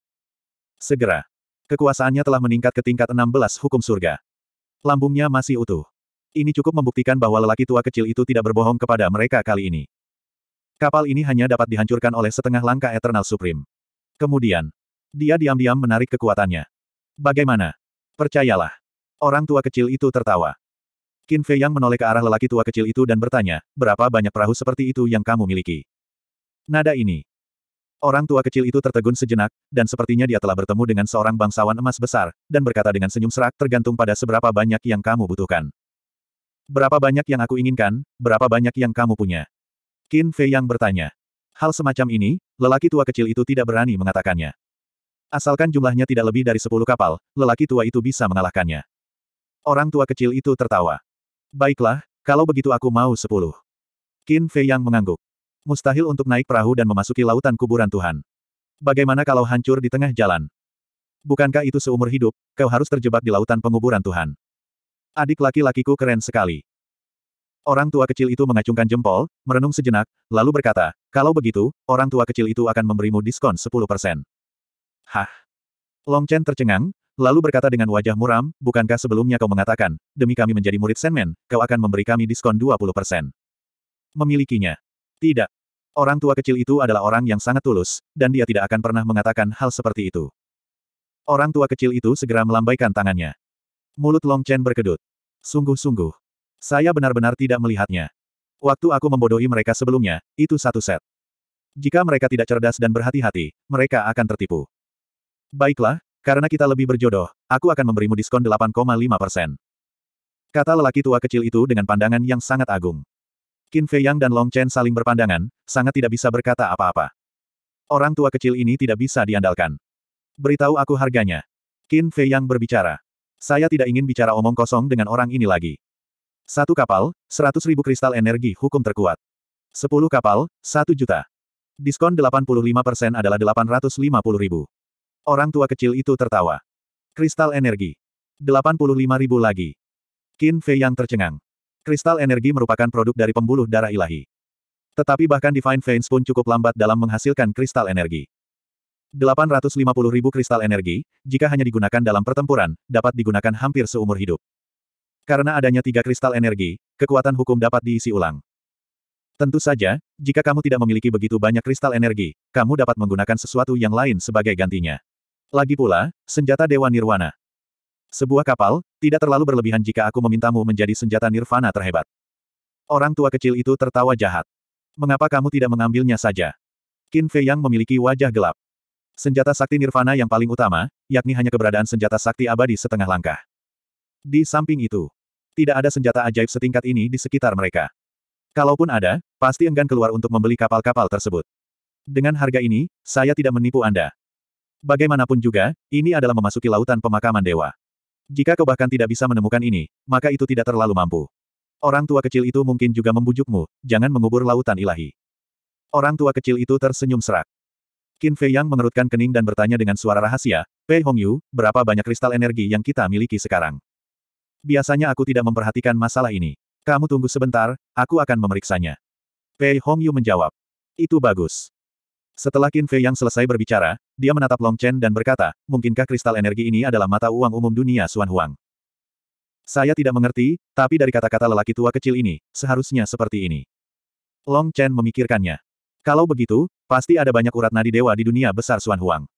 Segera. Kekuasaannya telah meningkat ke tingkat 16 hukum surga. Lambungnya masih utuh. Ini cukup membuktikan bahwa lelaki tua kecil itu tidak berbohong kepada mereka kali ini. Kapal ini hanya dapat dihancurkan oleh setengah langkah Eternal Supreme. Kemudian, dia diam-diam menarik kekuatannya. Bagaimana? Percayalah. Orang tua kecil itu tertawa. Qin Fei yang menoleh ke arah lelaki tua kecil itu dan bertanya, berapa banyak perahu seperti itu yang kamu miliki? Nada ini. Orang tua kecil itu tertegun sejenak, dan sepertinya dia telah bertemu dengan seorang bangsawan emas besar, dan berkata dengan senyum serak tergantung pada seberapa banyak yang kamu butuhkan. Berapa banyak yang aku inginkan, berapa banyak yang kamu punya? Qin Fei yang bertanya. Hal semacam ini, lelaki tua kecil itu tidak berani mengatakannya. Asalkan jumlahnya tidak lebih dari sepuluh kapal, lelaki tua itu bisa mengalahkannya. Orang tua kecil itu tertawa. Baiklah, kalau begitu aku mau sepuluh. Qin Fei yang mengangguk mustahil untuk naik perahu dan memasuki lautan kuburan Tuhan. Bagaimana kalau hancur di tengah jalan? Bukankah itu seumur hidup, kau harus terjebak di lautan penguburan Tuhan? Adik laki-lakiku keren sekali. Orang tua kecil itu mengacungkan jempol, merenung sejenak, lalu berkata, kalau begitu, orang tua kecil itu akan memberimu diskon 10%. Hah? Long Chen tercengang, lalu berkata dengan wajah muram, bukankah sebelumnya kau mengatakan, demi kami menjadi murid Senmen, kau akan memberi kami diskon 20%. Memilikinya. Tidak. Orang tua kecil itu adalah orang yang sangat tulus, dan dia tidak akan pernah mengatakan hal seperti itu. Orang tua kecil itu segera melambaikan tangannya. Mulut Long Chen berkedut. Sungguh-sungguh. Saya benar-benar tidak melihatnya. Waktu aku membodohi mereka sebelumnya, itu satu set. Jika mereka tidak cerdas dan berhati-hati, mereka akan tertipu. Baiklah, karena kita lebih berjodoh, aku akan memberimu diskon 8,5 persen. Kata lelaki tua kecil itu dengan pandangan yang sangat agung. Qin Fei Yang dan Long Chen saling berpandangan, sangat tidak bisa berkata apa-apa. Orang tua kecil ini tidak bisa diandalkan. Beritahu aku harganya. Qin Fei Yang berbicara. Saya tidak ingin bicara omong kosong dengan orang ini lagi. Satu kapal, seratus ribu kristal energi hukum terkuat. Sepuluh kapal, satu juta. Diskon 85% adalah 850 ribu. Orang tua kecil itu tertawa. Kristal energi. 85 ribu lagi. Qin Fei Yang tercengang. Kristal energi merupakan produk dari pembuluh darah ilahi. Tetapi bahkan Divine Veins pun cukup lambat dalam menghasilkan kristal energi. 850 ribu kristal energi, jika hanya digunakan dalam pertempuran, dapat digunakan hampir seumur hidup. Karena adanya tiga kristal energi, kekuatan hukum dapat diisi ulang. Tentu saja, jika kamu tidak memiliki begitu banyak kristal energi, kamu dapat menggunakan sesuatu yang lain sebagai gantinya. Lagi pula, senjata Dewa Nirwana. Sebuah kapal, tidak terlalu berlebihan jika aku memintamu menjadi senjata nirvana terhebat. Orang tua kecil itu tertawa jahat. Mengapa kamu tidak mengambilnya saja? Qin Fei yang memiliki wajah gelap. Senjata sakti nirvana yang paling utama, yakni hanya keberadaan senjata sakti abadi setengah langkah. Di samping itu, tidak ada senjata ajaib setingkat ini di sekitar mereka. Kalaupun ada, pasti enggan keluar untuk membeli kapal-kapal tersebut. Dengan harga ini, saya tidak menipu Anda. Bagaimanapun juga, ini adalah memasuki lautan pemakaman dewa. Jika kau bahkan tidak bisa menemukan ini, maka itu tidak terlalu mampu. Orang tua kecil itu mungkin juga membujukmu, jangan mengubur lautan ilahi. Orang tua kecil itu tersenyum serak. Qin Fei Yang mengerutkan kening dan bertanya dengan suara rahasia, Pei Hong Yu, berapa banyak kristal energi yang kita miliki sekarang? Biasanya aku tidak memperhatikan masalah ini. Kamu tunggu sebentar, aku akan memeriksanya. Pei Hong Yu menjawab. Itu bagus. Setelah Qin Fei Yang selesai berbicara, dia menatap Long Chen dan berkata, mungkinkah kristal energi ini adalah mata uang umum dunia Xuan Huang? Saya tidak mengerti, tapi dari kata-kata lelaki tua kecil ini, seharusnya seperti ini. Long Chen memikirkannya. Kalau begitu, pasti ada banyak urat nadi dewa di dunia besar Xuan Huang.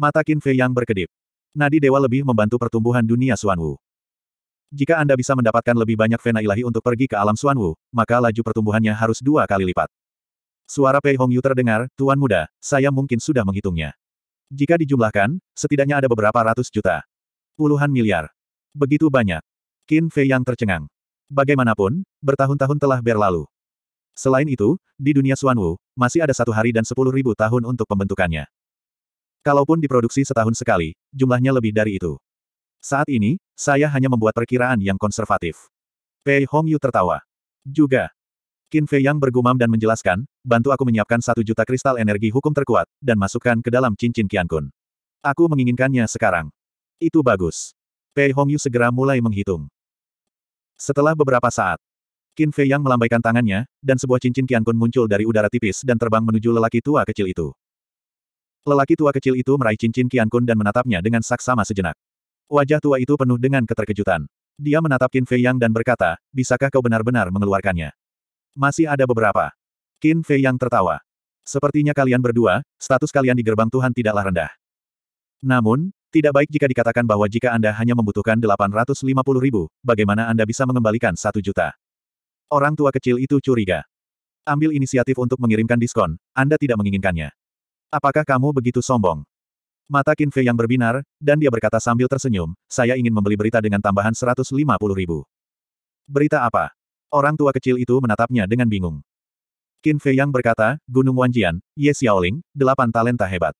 Mata Qin Fei yang berkedip. Nadi dewa lebih membantu pertumbuhan dunia Xuan Wu. Jika Anda bisa mendapatkan lebih banyak vena ilahi untuk pergi ke alam Xuan Wu, maka laju pertumbuhannya harus dua kali lipat. Suara Pei Hongyu terdengar, Tuan Muda, saya mungkin sudah menghitungnya. Jika dijumlahkan, setidaknya ada beberapa ratus juta. Puluhan miliar. Begitu banyak. Qin Fei yang tercengang. Bagaimanapun, bertahun-tahun telah berlalu. Selain itu, di dunia Wu masih ada satu hari dan sepuluh ribu tahun untuk pembentukannya. Kalaupun diproduksi setahun sekali, jumlahnya lebih dari itu. Saat ini, saya hanya membuat perkiraan yang konservatif. Pei Hongyu tertawa. Juga, Qin Fei Yang bergumam dan menjelaskan, bantu aku menyiapkan satu juta kristal energi hukum terkuat, dan masukkan ke dalam cincin Qian Kun. Aku menginginkannya sekarang. Itu bagus. Pei Hongyu segera mulai menghitung. Setelah beberapa saat, Qin Fei Yang melambaikan tangannya, dan sebuah cincin Qian Kun muncul dari udara tipis dan terbang menuju lelaki tua kecil itu. Lelaki tua kecil itu meraih cincin Qian Kun dan menatapnya dengan saksama sejenak. Wajah tua itu penuh dengan keterkejutan. Dia menatap Qin Fei Yang dan berkata, bisakah kau benar-benar mengeluarkannya? Masih ada beberapa. Qin Fei yang tertawa. Sepertinya kalian berdua, status kalian di gerbang Tuhan tidaklah rendah. Namun, tidak baik jika dikatakan bahwa jika Anda hanya membutuhkan 850 ribu, bagaimana Anda bisa mengembalikan 1 juta? Orang tua kecil itu curiga. Ambil inisiatif untuk mengirimkan diskon, Anda tidak menginginkannya. Apakah kamu begitu sombong? Mata Fei yang berbinar, dan dia berkata sambil tersenyum, saya ingin membeli berita dengan tambahan 150 ribu. Berita apa? Orang tua kecil itu menatapnya dengan bingung. Qin Fei Yang berkata, Gunung Wanjian, Ye Xiaoling, delapan talenta hebat.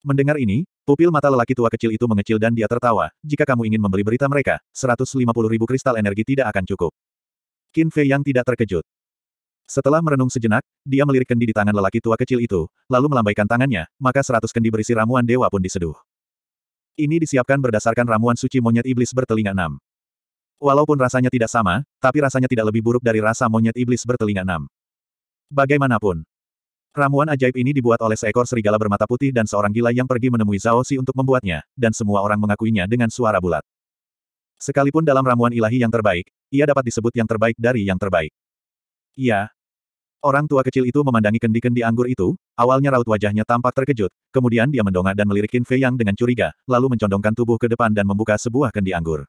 Mendengar ini, pupil mata lelaki tua kecil itu mengecil dan dia tertawa, jika kamu ingin membeli berita mereka, 150 ribu kristal energi tidak akan cukup. Qin Fei Yang tidak terkejut. Setelah merenung sejenak, dia melirik kendi di tangan lelaki tua kecil itu, lalu melambaikan tangannya, maka seratus kendi berisi ramuan dewa pun diseduh. Ini disiapkan berdasarkan ramuan suci monyet iblis bertelinga enam. Walaupun rasanya tidak sama, tapi rasanya tidak lebih buruk dari rasa monyet iblis bertelinga enam. Bagaimanapun, ramuan ajaib ini dibuat oleh seekor serigala bermata putih dan seorang gila yang pergi menemui Zhao Xi untuk membuatnya, dan semua orang mengakuinya dengan suara bulat. Sekalipun dalam ramuan ilahi yang terbaik, ia dapat disebut yang terbaik dari yang terbaik. Iya. Orang tua kecil itu memandangi kendi-kendi anggur itu, awalnya raut wajahnya tampak terkejut, kemudian dia mendongak dan melirikin Fei Yang dengan curiga, lalu mencondongkan tubuh ke depan dan membuka sebuah kendi anggur.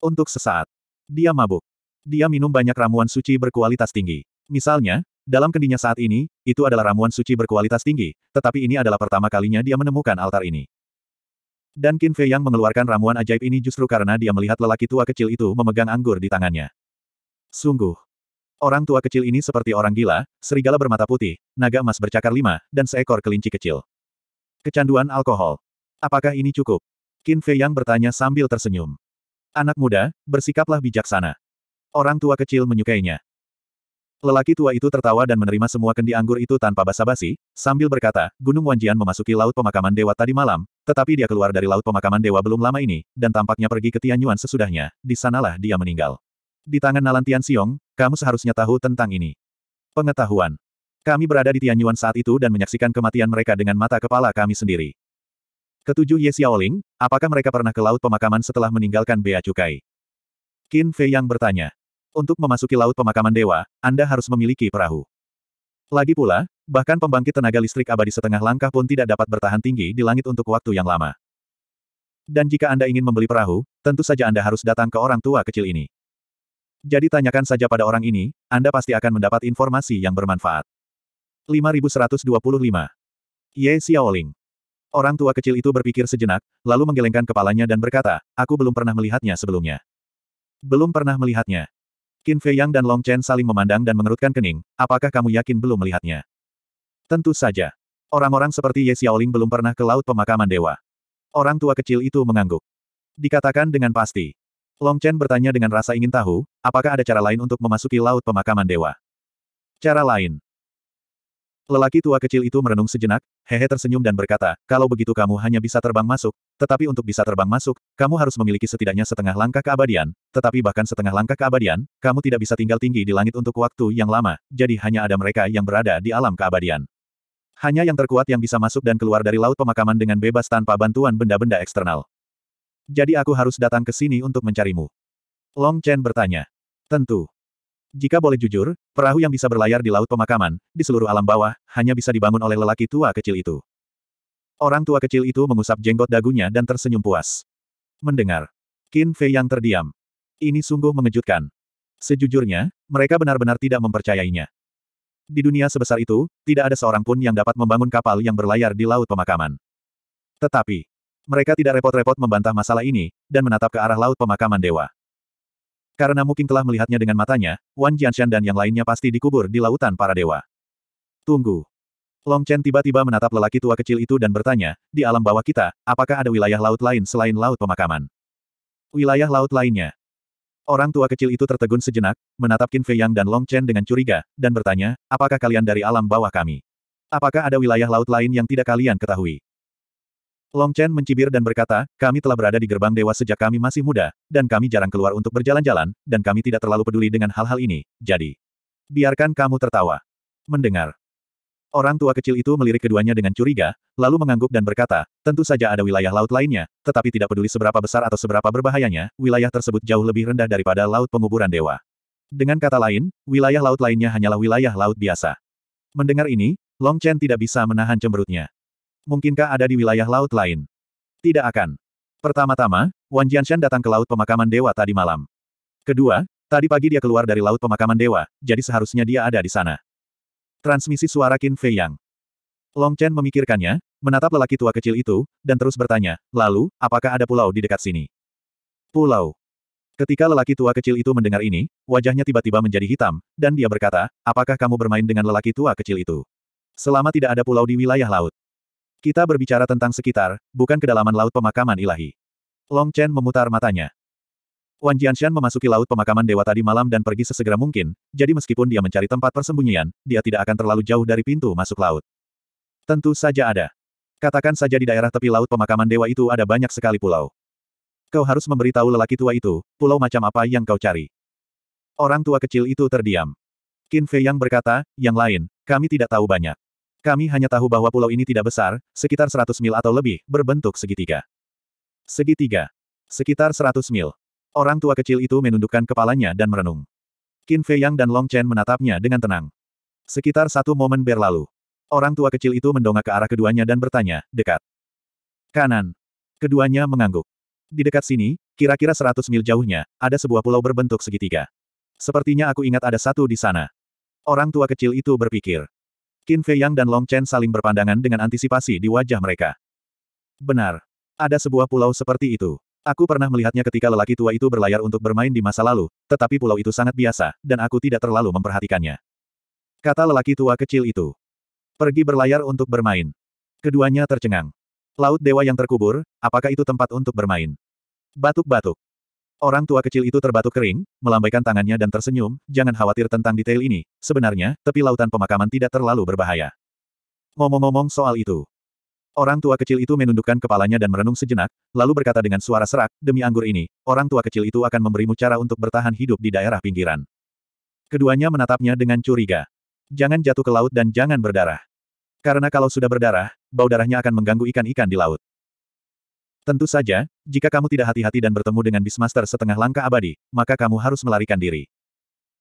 Untuk sesaat. Dia mabuk. Dia minum banyak ramuan suci berkualitas tinggi. Misalnya, dalam kendinya saat ini, itu adalah ramuan suci berkualitas tinggi, tetapi ini adalah pertama kalinya dia menemukan altar ini. Dan Qin Fei yang mengeluarkan ramuan ajaib ini justru karena dia melihat lelaki tua kecil itu memegang anggur di tangannya. Sungguh. Orang tua kecil ini seperti orang gila, serigala bermata putih, naga emas bercakar lima, dan seekor kelinci kecil. Kecanduan alkohol. Apakah ini cukup? Qin Fei yang bertanya sambil tersenyum. Anak muda, bersikaplah bijaksana. Orang tua kecil menyukainya. Lelaki tua itu tertawa dan menerima semua kendi anggur itu tanpa basa-basi, sambil berkata, Gunung Wanjian memasuki Laut Pemakaman Dewa tadi malam, tetapi dia keluar dari Laut Pemakaman Dewa belum lama ini, dan tampaknya pergi ke Tianyuan sesudahnya, di sanalah dia meninggal. Di tangan Nalan Tian Xiong, kamu seharusnya tahu tentang ini. Pengetahuan. Kami berada di Tianyuan saat itu dan menyaksikan kematian mereka dengan mata kepala kami sendiri. Ketujuh Ye Xiaoling, apakah mereka pernah ke laut pemakaman setelah meninggalkan Bea Cukai? Qin Fei yang bertanya. Untuk memasuki laut pemakaman dewa, Anda harus memiliki perahu. Lagi pula, bahkan pembangkit tenaga listrik abadi setengah langkah pun tidak dapat bertahan tinggi di langit untuk waktu yang lama. Dan jika Anda ingin membeli perahu, tentu saja Anda harus datang ke orang tua kecil ini. Jadi tanyakan saja pada orang ini, Anda pasti akan mendapat informasi yang bermanfaat. 5125 Ye Xiaoling Orang tua kecil itu berpikir sejenak, lalu menggelengkan kepalanya dan berkata, aku belum pernah melihatnya sebelumnya. Belum pernah melihatnya. Qin Fei Yang dan Long Chen saling memandang dan mengerutkan kening, apakah kamu yakin belum melihatnya? Tentu saja. Orang-orang seperti Ye Xiaoling belum pernah ke Laut Pemakaman Dewa. Orang tua kecil itu mengangguk. Dikatakan dengan pasti. Long Chen bertanya dengan rasa ingin tahu, apakah ada cara lain untuk memasuki laut pemakaman dewa? Cara lain. Lelaki tua kecil itu merenung sejenak, hehe tersenyum dan berkata, kalau begitu kamu hanya bisa terbang masuk, tetapi untuk bisa terbang masuk, kamu harus memiliki setidaknya setengah langkah keabadian, tetapi bahkan setengah langkah keabadian, kamu tidak bisa tinggal tinggi di langit untuk waktu yang lama, jadi hanya ada mereka yang berada di alam keabadian. Hanya yang terkuat yang bisa masuk dan keluar dari laut pemakaman dengan bebas tanpa bantuan benda-benda eksternal. Jadi aku harus datang ke sini untuk mencarimu. Long Chen bertanya. Tentu. Jika boleh jujur, perahu yang bisa berlayar di laut pemakaman, di seluruh alam bawah, hanya bisa dibangun oleh lelaki tua kecil itu. Orang tua kecil itu mengusap jenggot dagunya dan tersenyum puas. Mendengar. Qin Fei yang terdiam. Ini sungguh mengejutkan. Sejujurnya, mereka benar-benar tidak mempercayainya. Di dunia sebesar itu, tidak ada seorang pun yang dapat membangun kapal yang berlayar di laut pemakaman. Tetapi, mereka tidak repot-repot membantah masalah ini, dan menatap ke arah laut pemakaman dewa. Karena mungkin telah melihatnya dengan matanya, Wan Jianshan dan yang lainnya pasti dikubur di lautan para dewa. Tunggu. Long Chen tiba-tiba menatap lelaki tua kecil itu dan bertanya, di alam bawah kita, apakah ada wilayah laut lain selain laut pemakaman? Wilayah laut lainnya. Orang tua kecil itu tertegun sejenak, menatap Qin Fei Yang dan Long Chen dengan curiga, dan bertanya, apakah kalian dari alam bawah kami? Apakah ada wilayah laut lain yang tidak kalian ketahui? Long Chen mencibir dan berkata, kami telah berada di gerbang dewa sejak kami masih muda, dan kami jarang keluar untuk berjalan-jalan, dan kami tidak terlalu peduli dengan hal-hal ini, jadi. Biarkan kamu tertawa. Mendengar. Orang tua kecil itu melirik keduanya dengan curiga, lalu mengangguk dan berkata, tentu saja ada wilayah laut lainnya, tetapi tidak peduli seberapa besar atau seberapa berbahayanya, wilayah tersebut jauh lebih rendah daripada laut penguburan dewa. Dengan kata lain, wilayah laut lainnya hanyalah wilayah laut biasa. Mendengar ini, Long Chen tidak bisa menahan cemberutnya. Mungkinkah ada di wilayah laut lain? Tidak akan. Pertama-tama, Wan Jianshan datang ke laut pemakaman dewa tadi malam. Kedua, tadi pagi dia keluar dari laut pemakaman dewa, jadi seharusnya dia ada di sana. Transmisi suara Qin Fei Yang. Long Chen memikirkannya, menatap lelaki tua kecil itu, dan terus bertanya, lalu, apakah ada pulau di dekat sini? Pulau. Ketika lelaki tua kecil itu mendengar ini, wajahnya tiba-tiba menjadi hitam, dan dia berkata, apakah kamu bermain dengan lelaki tua kecil itu? Selama tidak ada pulau di wilayah laut. Kita berbicara tentang sekitar, bukan kedalaman laut pemakaman ilahi. Long Chen memutar matanya. Wan Jianshan memasuki laut pemakaman dewa tadi malam dan pergi sesegera mungkin, jadi meskipun dia mencari tempat persembunyian, dia tidak akan terlalu jauh dari pintu masuk laut. Tentu saja ada. Katakan saja di daerah tepi laut pemakaman dewa itu ada banyak sekali pulau. Kau harus memberitahu lelaki tua itu, pulau macam apa yang kau cari. Orang tua kecil itu terdiam. Qin Fei yang berkata, yang lain, kami tidak tahu banyak. Kami hanya tahu bahwa pulau ini tidak besar, sekitar 100 mil atau lebih, berbentuk segitiga. Segitiga. Sekitar 100 mil. Orang tua kecil itu menundukkan kepalanya dan merenung. Qin Fei Yang dan Long Chen menatapnya dengan tenang. Sekitar satu momen berlalu. Orang tua kecil itu mendongak ke arah keduanya dan bertanya, dekat. Kanan. Keduanya mengangguk. Di dekat sini, kira-kira 100 mil jauhnya, ada sebuah pulau berbentuk segitiga. Sepertinya aku ingat ada satu di sana. Orang tua kecil itu berpikir. Qin Fei Yang dan Long Chen saling berpandangan dengan antisipasi di wajah mereka. Benar. Ada sebuah pulau seperti itu. Aku pernah melihatnya ketika lelaki tua itu berlayar untuk bermain di masa lalu, tetapi pulau itu sangat biasa, dan aku tidak terlalu memperhatikannya. Kata lelaki tua kecil itu. Pergi berlayar untuk bermain. Keduanya tercengang. Laut dewa yang terkubur, apakah itu tempat untuk bermain? Batuk-batuk. Orang tua kecil itu terbatuk kering, melambaikan tangannya dan tersenyum, jangan khawatir tentang detail ini, sebenarnya, tepi lautan pemakaman tidak terlalu berbahaya. Ngomong-ngomong soal itu. Orang tua kecil itu menundukkan kepalanya dan merenung sejenak, lalu berkata dengan suara serak, demi anggur ini, orang tua kecil itu akan memberimu cara untuk bertahan hidup di daerah pinggiran. Keduanya menatapnya dengan curiga. Jangan jatuh ke laut dan jangan berdarah. Karena kalau sudah berdarah, bau darahnya akan mengganggu ikan-ikan di laut. Tentu saja, jika kamu tidak hati-hati dan bertemu dengan Bismaster setengah langkah abadi, maka kamu harus melarikan diri.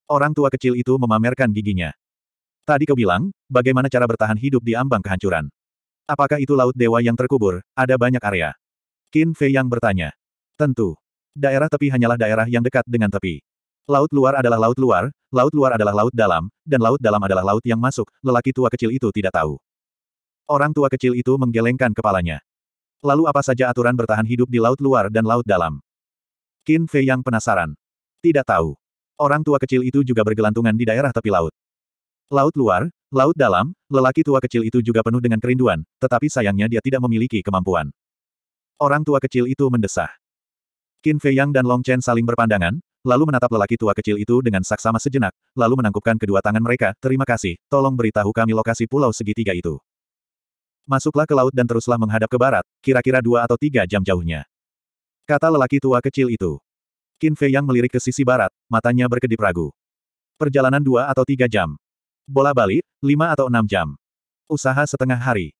Orang tua kecil itu memamerkan giginya. Tadi kau bilang, bagaimana cara bertahan hidup di ambang kehancuran? Apakah itu laut dewa yang terkubur, ada banyak area? Qin Fei yang bertanya. Tentu. Daerah tepi hanyalah daerah yang dekat dengan tepi. Laut luar adalah laut luar, laut luar adalah laut dalam, dan laut dalam adalah laut yang masuk, lelaki tua kecil itu tidak tahu. Orang tua kecil itu menggelengkan kepalanya. Lalu apa saja aturan bertahan hidup di laut luar dan laut dalam? Qin Fei yang penasaran. Tidak tahu. Orang tua kecil itu juga bergelantungan di daerah tepi laut. Laut luar, laut dalam, lelaki tua kecil itu juga penuh dengan kerinduan, tetapi sayangnya dia tidak memiliki kemampuan. Orang tua kecil itu mendesah. Qin Fei Yang dan Long Chen saling berpandangan, lalu menatap lelaki tua kecil itu dengan saksama sejenak, lalu menangkupkan kedua tangan mereka, terima kasih, tolong beritahu kami lokasi pulau segitiga itu masuklah ke laut dan teruslah menghadap ke barat, kira-kira dua atau tiga jam jauhnya. Kata lelaki tua kecil itu. Qin Fei yang melirik ke sisi barat, matanya berkedip ragu. Perjalanan dua atau tiga jam. Bola balik, lima atau enam jam. Usaha setengah hari.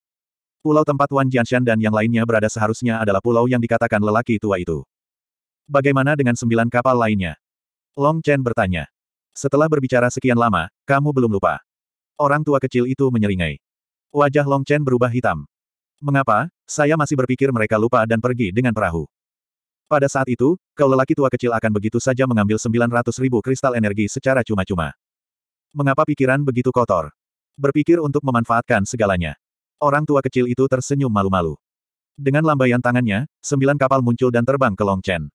Pulau tempat Wan Jianshan dan yang lainnya berada seharusnya adalah pulau yang dikatakan lelaki tua itu. Bagaimana dengan sembilan kapal lainnya? Long Chen bertanya. Setelah berbicara sekian lama, kamu belum lupa. Orang tua kecil itu menyeringai. Wajah Long Chen berubah hitam. Mengapa, saya masih berpikir mereka lupa dan pergi dengan perahu. Pada saat itu, kau lelaki tua kecil akan begitu saja mengambil 900 ribu kristal energi secara cuma-cuma. Mengapa pikiran begitu kotor? Berpikir untuk memanfaatkan segalanya. Orang tua kecil itu tersenyum malu-malu. Dengan lambaian tangannya, sembilan kapal muncul dan terbang ke Long Chen.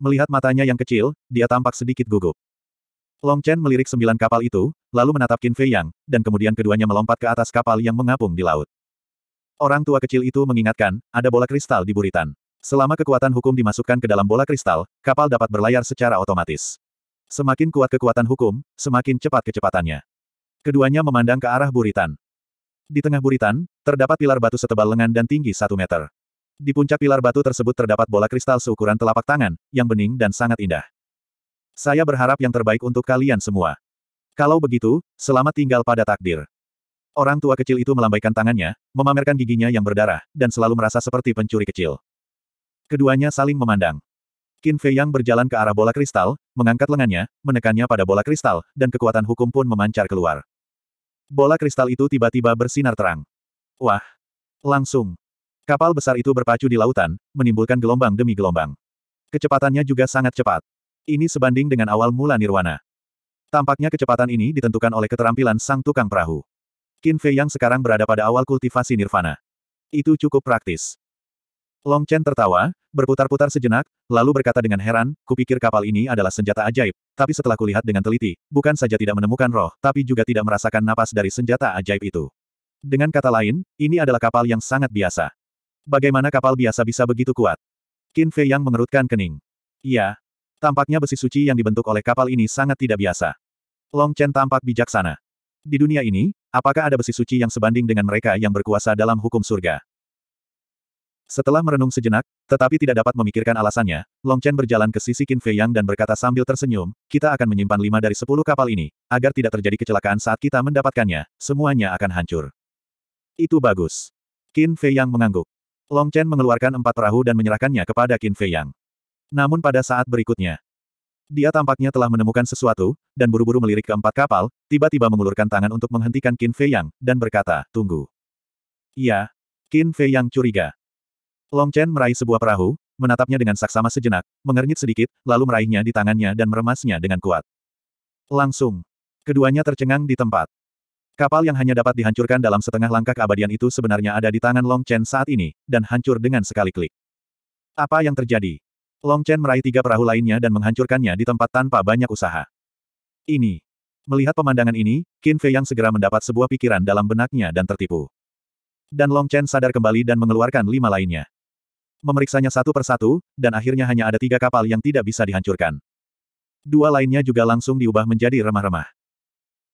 Melihat matanya yang kecil, dia tampak sedikit gugup. Long Chen melirik sembilan kapal itu, lalu menatap Qin Fei Yang, dan kemudian keduanya melompat ke atas kapal yang mengapung di laut. Orang tua kecil itu mengingatkan, ada bola kristal di buritan. Selama kekuatan hukum dimasukkan ke dalam bola kristal, kapal dapat berlayar secara otomatis. Semakin kuat kekuatan hukum, semakin cepat kecepatannya. Keduanya memandang ke arah buritan. Di tengah buritan, terdapat pilar batu setebal lengan dan tinggi satu meter. Di puncak pilar batu tersebut terdapat bola kristal seukuran telapak tangan, yang bening dan sangat indah. Saya berharap yang terbaik untuk kalian semua. Kalau begitu, selamat tinggal pada takdir. Orang tua kecil itu melambaikan tangannya, memamerkan giginya yang berdarah, dan selalu merasa seperti pencuri kecil. Keduanya saling memandang. Qin Fei Yang berjalan ke arah bola kristal, mengangkat lengannya, menekannya pada bola kristal, dan kekuatan hukum pun memancar keluar. Bola kristal itu tiba-tiba bersinar terang. Wah! Langsung! Kapal besar itu berpacu di lautan, menimbulkan gelombang demi gelombang. Kecepatannya juga sangat cepat. Ini sebanding dengan awal mula Nirwana. Tampaknya kecepatan ini ditentukan oleh keterampilan sang tukang perahu. Qin Fei yang sekarang berada pada awal kultivasi Nirvana. Itu cukup praktis. Long Chen tertawa, berputar-putar sejenak, lalu berkata dengan heran, kupikir kapal ini adalah senjata ajaib, tapi setelah kulihat dengan teliti, bukan saja tidak menemukan roh, tapi juga tidak merasakan napas dari senjata ajaib itu. Dengan kata lain, ini adalah kapal yang sangat biasa. Bagaimana kapal biasa bisa begitu kuat? Qin Fei yang mengerutkan kening. Ya, Tampaknya besi suci yang dibentuk oleh kapal ini sangat tidak biasa. Long Chen tampak bijaksana. Di dunia ini, apakah ada besi suci yang sebanding dengan mereka yang berkuasa dalam hukum surga? Setelah merenung sejenak, tetapi tidak dapat memikirkan alasannya, Long Chen berjalan ke sisi Qin Fei Yang dan berkata sambil tersenyum, kita akan menyimpan lima dari sepuluh kapal ini, agar tidak terjadi kecelakaan saat kita mendapatkannya, semuanya akan hancur. Itu bagus. Qin Fei Yang mengangguk. Long Chen mengeluarkan empat perahu dan menyerahkannya kepada Qin Fei Yang. Namun pada saat berikutnya, dia tampaknya telah menemukan sesuatu, dan buru-buru melirik ke empat kapal, tiba-tiba mengulurkan tangan untuk menghentikan Qin Fei Yang, dan berkata, tunggu. Iya. Qin Fei Yang curiga. Long Chen meraih sebuah perahu, menatapnya dengan saksama sejenak, mengernyit sedikit, lalu meraihnya di tangannya dan meremasnya dengan kuat. Langsung. Keduanya tercengang di tempat. Kapal yang hanya dapat dihancurkan dalam setengah langkah keabadian itu sebenarnya ada di tangan Long Chen saat ini, dan hancur dengan sekali klik. Apa yang terjadi? Long Chen meraih tiga perahu lainnya dan menghancurkannya di tempat tanpa banyak usaha. Ini. Melihat pemandangan ini, Qin Fei yang segera mendapat sebuah pikiran dalam benaknya dan tertipu. Dan Long Chen sadar kembali dan mengeluarkan lima lainnya. Memeriksanya satu persatu, dan akhirnya hanya ada tiga kapal yang tidak bisa dihancurkan. Dua lainnya juga langsung diubah menjadi remah-remah.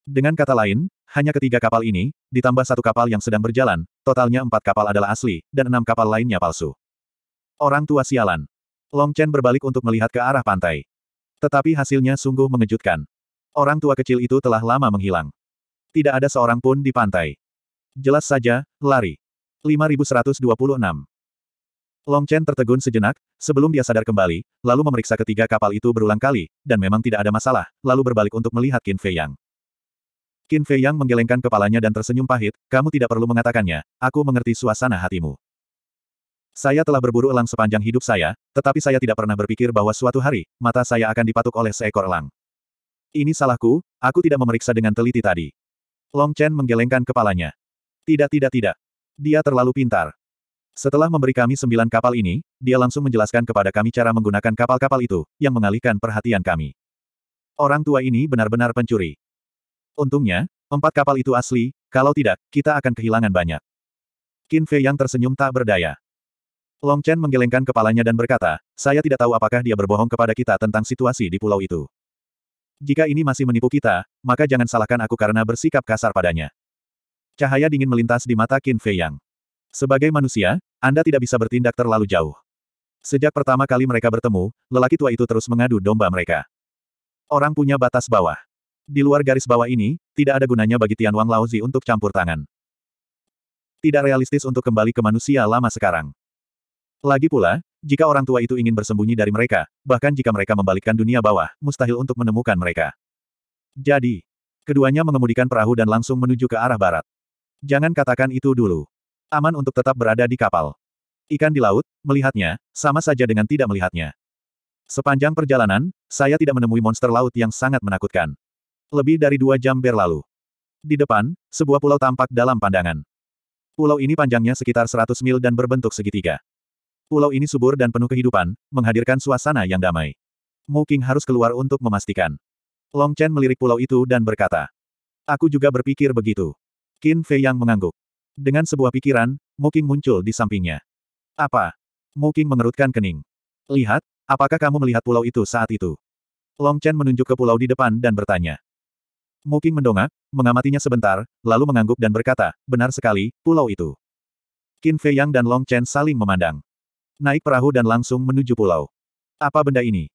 Dengan kata lain, hanya ketiga kapal ini, ditambah satu kapal yang sedang berjalan, totalnya empat kapal adalah asli, dan enam kapal lainnya palsu. Orang tua sialan. Long Chen berbalik untuk melihat ke arah pantai. Tetapi hasilnya sungguh mengejutkan. Orang tua kecil itu telah lama menghilang. Tidak ada seorang pun di pantai. Jelas saja, lari. 5126. Long Chen tertegun sejenak, sebelum dia sadar kembali, lalu memeriksa ketiga kapal itu berulang kali, dan memang tidak ada masalah, lalu berbalik untuk melihat Qin Fei Yang. Qin Fei Yang menggelengkan kepalanya dan tersenyum pahit, kamu tidak perlu mengatakannya, aku mengerti suasana hatimu. Saya telah berburu elang sepanjang hidup saya, tetapi saya tidak pernah berpikir bahwa suatu hari, mata saya akan dipatuk oleh seekor elang. Ini salahku, aku tidak memeriksa dengan teliti tadi. Long Chen menggelengkan kepalanya. Tidak tidak tidak. Dia terlalu pintar. Setelah memberi kami sembilan kapal ini, dia langsung menjelaskan kepada kami cara menggunakan kapal-kapal itu, yang mengalihkan perhatian kami. Orang tua ini benar-benar pencuri. Untungnya, empat kapal itu asli, kalau tidak, kita akan kehilangan banyak. Qin Fei yang tersenyum tak berdaya. Long Chen menggelengkan kepalanya dan berkata, saya tidak tahu apakah dia berbohong kepada kita tentang situasi di pulau itu. Jika ini masih menipu kita, maka jangan salahkan aku karena bersikap kasar padanya. Cahaya dingin melintas di mata Qin Fei Yang. Sebagai manusia, Anda tidak bisa bertindak terlalu jauh. Sejak pertama kali mereka bertemu, lelaki tua itu terus mengadu domba mereka. Orang punya batas bawah. Di luar garis bawah ini, tidak ada gunanya bagi Tian Wang Laozi untuk campur tangan. Tidak realistis untuk kembali ke manusia lama sekarang. Lagi pula, jika orang tua itu ingin bersembunyi dari mereka, bahkan jika mereka membalikkan dunia bawah, mustahil untuk menemukan mereka. Jadi, keduanya mengemudikan perahu dan langsung menuju ke arah barat. Jangan katakan itu dulu. Aman untuk tetap berada di kapal. Ikan di laut, melihatnya, sama saja dengan tidak melihatnya. Sepanjang perjalanan, saya tidak menemui monster laut yang sangat menakutkan. Lebih dari dua jam berlalu. Di depan, sebuah pulau tampak dalam pandangan. Pulau ini panjangnya sekitar 100 mil dan berbentuk segitiga. Pulau ini subur dan penuh kehidupan, menghadirkan suasana yang damai. Mu Qing harus keluar untuk memastikan. Long Chen melirik pulau itu dan berkata, Aku juga berpikir begitu. Qin Fei yang mengangguk. Dengan sebuah pikiran, Mu Qing muncul di sampingnya. Apa? Mu Qing mengerutkan kening. Lihat, apakah kamu melihat pulau itu saat itu? Long Chen menunjuk ke pulau di depan dan bertanya. Mu Qing mendongak, mengamatinya sebentar, lalu mengangguk dan berkata, benar sekali, pulau itu. Qin Fei Yang dan Long Chen saling memandang. Naik perahu dan langsung menuju pulau. Apa benda ini?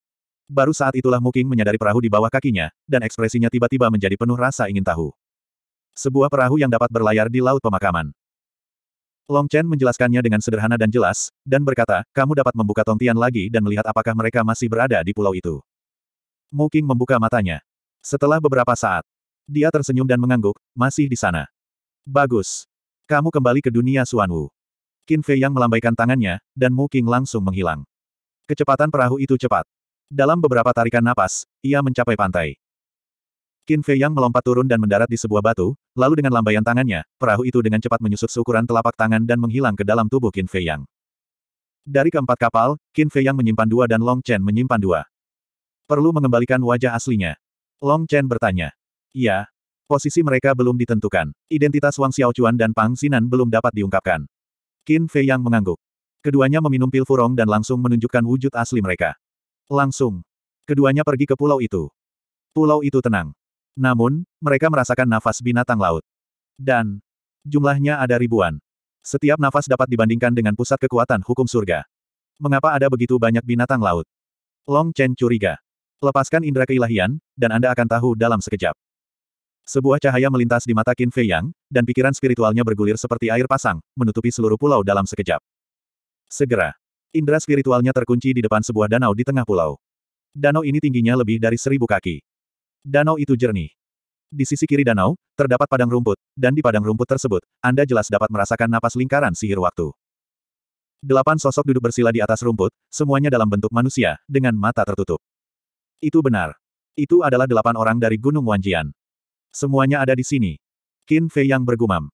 Baru saat itulah Muking menyadari perahu di bawah kakinya, dan ekspresinya tiba-tiba menjadi penuh rasa ingin tahu. Sebuah perahu yang dapat berlayar di laut pemakaman. Long Chen menjelaskannya dengan sederhana dan jelas, dan berkata, kamu dapat membuka tongtian lagi dan melihat apakah mereka masih berada di pulau itu. Muking membuka matanya. Setelah beberapa saat, dia tersenyum dan mengangguk, masih di sana. Bagus. Kamu kembali ke dunia Suan Qin Fei yang melambaikan tangannya, dan Mu King langsung menghilang. Kecepatan perahu itu cepat. Dalam beberapa tarikan napas, ia mencapai pantai. Qin Fei yang melompat turun dan mendarat di sebuah batu, lalu dengan lambaian tangannya, perahu itu dengan cepat menyusut seukuran telapak tangan dan menghilang ke dalam tubuh Qin Fei yang. Dari keempat kapal, Qin Fei yang menyimpan dua dan Long Chen menyimpan dua. Perlu mengembalikan wajah aslinya. Long Chen bertanya. Ya, Posisi mereka belum ditentukan. Identitas Wang Xiaochuan dan Pang Xinan belum dapat diungkapkan. Qin Fei yang mengangguk. Keduanya meminum pil furong dan langsung menunjukkan wujud asli mereka. Langsung. Keduanya pergi ke pulau itu. Pulau itu tenang. Namun, mereka merasakan nafas binatang laut. Dan, jumlahnya ada ribuan. Setiap nafas dapat dibandingkan dengan pusat kekuatan hukum surga. Mengapa ada begitu banyak binatang laut? Long Chen curiga. Lepaskan indera keilahian, dan Anda akan tahu dalam sekejap. Sebuah cahaya melintas di mata Qin Fei Yang, dan pikiran spiritualnya bergulir seperti air pasang, menutupi seluruh pulau dalam sekejap. Segera, indera spiritualnya terkunci di depan sebuah danau di tengah pulau. Danau ini tingginya lebih dari seribu kaki. Danau itu jernih. Di sisi kiri danau, terdapat padang rumput, dan di padang rumput tersebut, Anda jelas dapat merasakan napas lingkaran sihir waktu. Delapan sosok duduk bersila di atas rumput, semuanya dalam bentuk manusia, dengan mata tertutup. Itu benar. Itu adalah delapan orang dari Gunung Wanjian. Semuanya ada di sini. Qin Fei yang bergumam.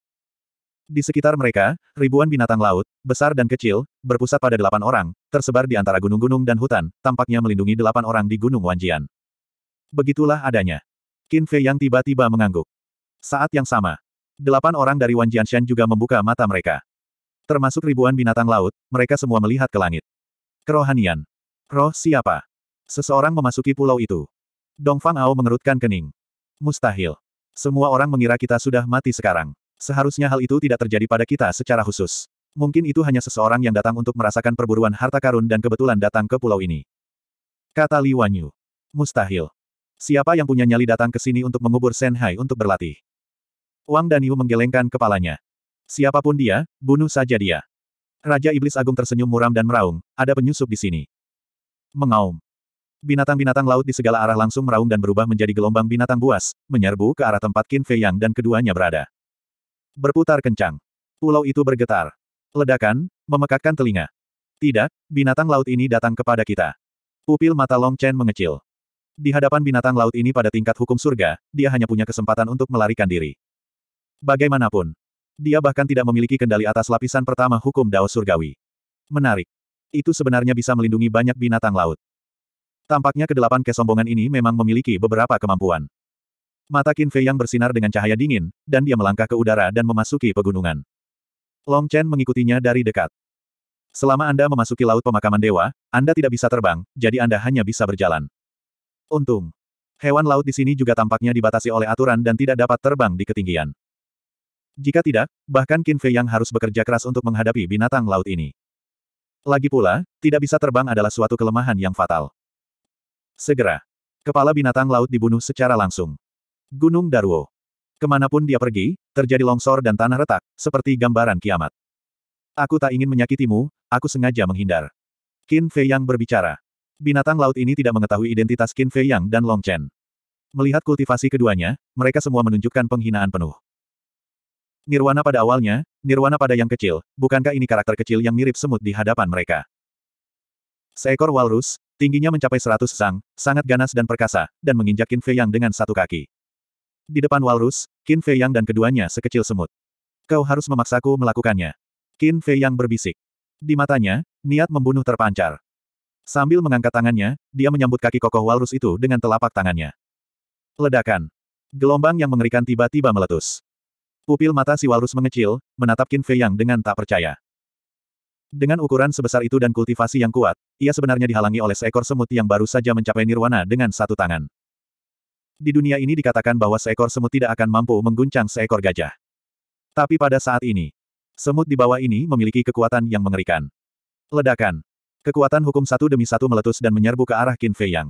Di sekitar mereka, ribuan binatang laut, besar dan kecil, berpusat pada delapan orang, tersebar di antara gunung-gunung dan hutan, tampaknya melindungi delapan orang di Gunung Wanjian. Begitulah adanya. Qin Fei yang tiba-tiba mengangguk. Saat yang sama, delapan orang dari Wanjian Shan juga membuka mata mereka. Termasuk ribuan binatang laut, mereka semua melihat ke langit. Kerohanian. Roh siapa? Seseorang memasuki pulau itu. Dong Fang Ao mengerutkan kening. Mustahil. Semua orang mengira kita sudah mati sekarang. Seharusnya hal itu tidak terjadi pada kita secara khusus. Mungkin itu hanya seseorang yang datang untuk merasakan perburuan harta karun dan kebetulan datang ke pulau ini. Kata Li Wanyu. Mustahil. Siapa yang punya nyali datang ke sini untuk mengubur Senhai untuk berlatih? Wang Daniu menggelengkan kepalanya. Siapapun dia, bunuh saja dia. Raja Iblis Agung tersenyum muram dan meraung, ada penyusup di sini. Mengaum. Binatang-binatang laut di segala arah langsung meraung dan berubah menjadi gelombang binatang buas, menyerbu ke arah tempat Qin Fei Yang dan keduanya berada. Berputar kencang. Pulau itu bergetar. Ledakan, memekakkan telinga. Tidak, binatang laut ini datang kepada kita. Pupil mata Long Chen mengecil. Di hadapan binatang laut ini pada tingkat hukum surga, dia hanya punya kesempatan untuk melarikan diri. Bagaimanapun, dia bahkan tidak memiliki kendali atas lapisan pertama hukum Dao Surgawi. Menarik. Itu sebenarnya bisa melindungi banyak binatang laut. Tampaknya kedelapan kesombongan ini memang memiliki beberapa kemampuan. Mata Qin Fei yang bersinar dengan cahaya dingin, dan dia melangkah ke udara dan memasuki pegunungan. Long Chen mengikutinya dari dekat. Selama Anda memasuki laut pemakaman dewa, Anda tidak bisa terbang, jadi Anda hanya bisa berjalan. Untung. Hewan laut di sini juga tampaknya dibatasi oleh aturan dan tidak dapat terbang di ketinggian. Jika tidak, bahkan Qin Fei yang harus bekerja keras untuk menghadapi binatang laut ini. Lagi pula, tidak bisa terbang adalah suatu kelemahan yang fatal. Segera. Kepala binatang laut dibunuh secara langsung. Gunung Darwo. Kemanapun dia pergi, terjadi longsor dan tanah retak, seperti gambaran kiamat. Aku tak ingin menyakitimu, aku sengaja menghindar. Qin Fei Yang berbicara. Binatang laut ini tidak mengetahui identitas Qin Fei Yang dan Long Chen. Melihat kultivasi keduanya, mereka semua menunjukkan penghinaan penuh. Nirwana pada awalnya, Nirwana pada yang kecil, bukankah ini karakter kecil yang mirip semut di hadapan mereka? Seekor walrus, Tingginya mencapai seratus sang, sangat ganas dan perkasa, dan menginjak Qin Fei Yang dengan satu kaki. Di depan walrus, Qin Fei Yang dan keduanya sekecil semut. Kau harus memaksaku melakukannya. Qin Fei Yang berbisik. Di matanya, niat membunuh terpancar. Sambil mengangkat tangannya, dia menyambut kaki kokoh walrus itu dengan telapak tangannya. Ledakan. Gelombang yang mengerikan tiba-tiba meletus. Pupil mata si walrus mengecil, menatap Qin Fei Yang dengan tak percaya. Dengan ukuran sebesar itu dan kultivasi yang kuat, ia sebenarnya dihalangi oleh seekor semut yang baru saja mencapai nirwana dengan satu tangan. Di dunia ini dikatakan bahwa seekor semut tidak akan mampu mengguncang seekor gajah. Tapi pada saat ini, semut di bawah ini memiliki kekuatan yang mengerikan. Ledakan. Kekuatan hukum satu demi satu meletus dan menyerbu ke arah Qin Fei Yang.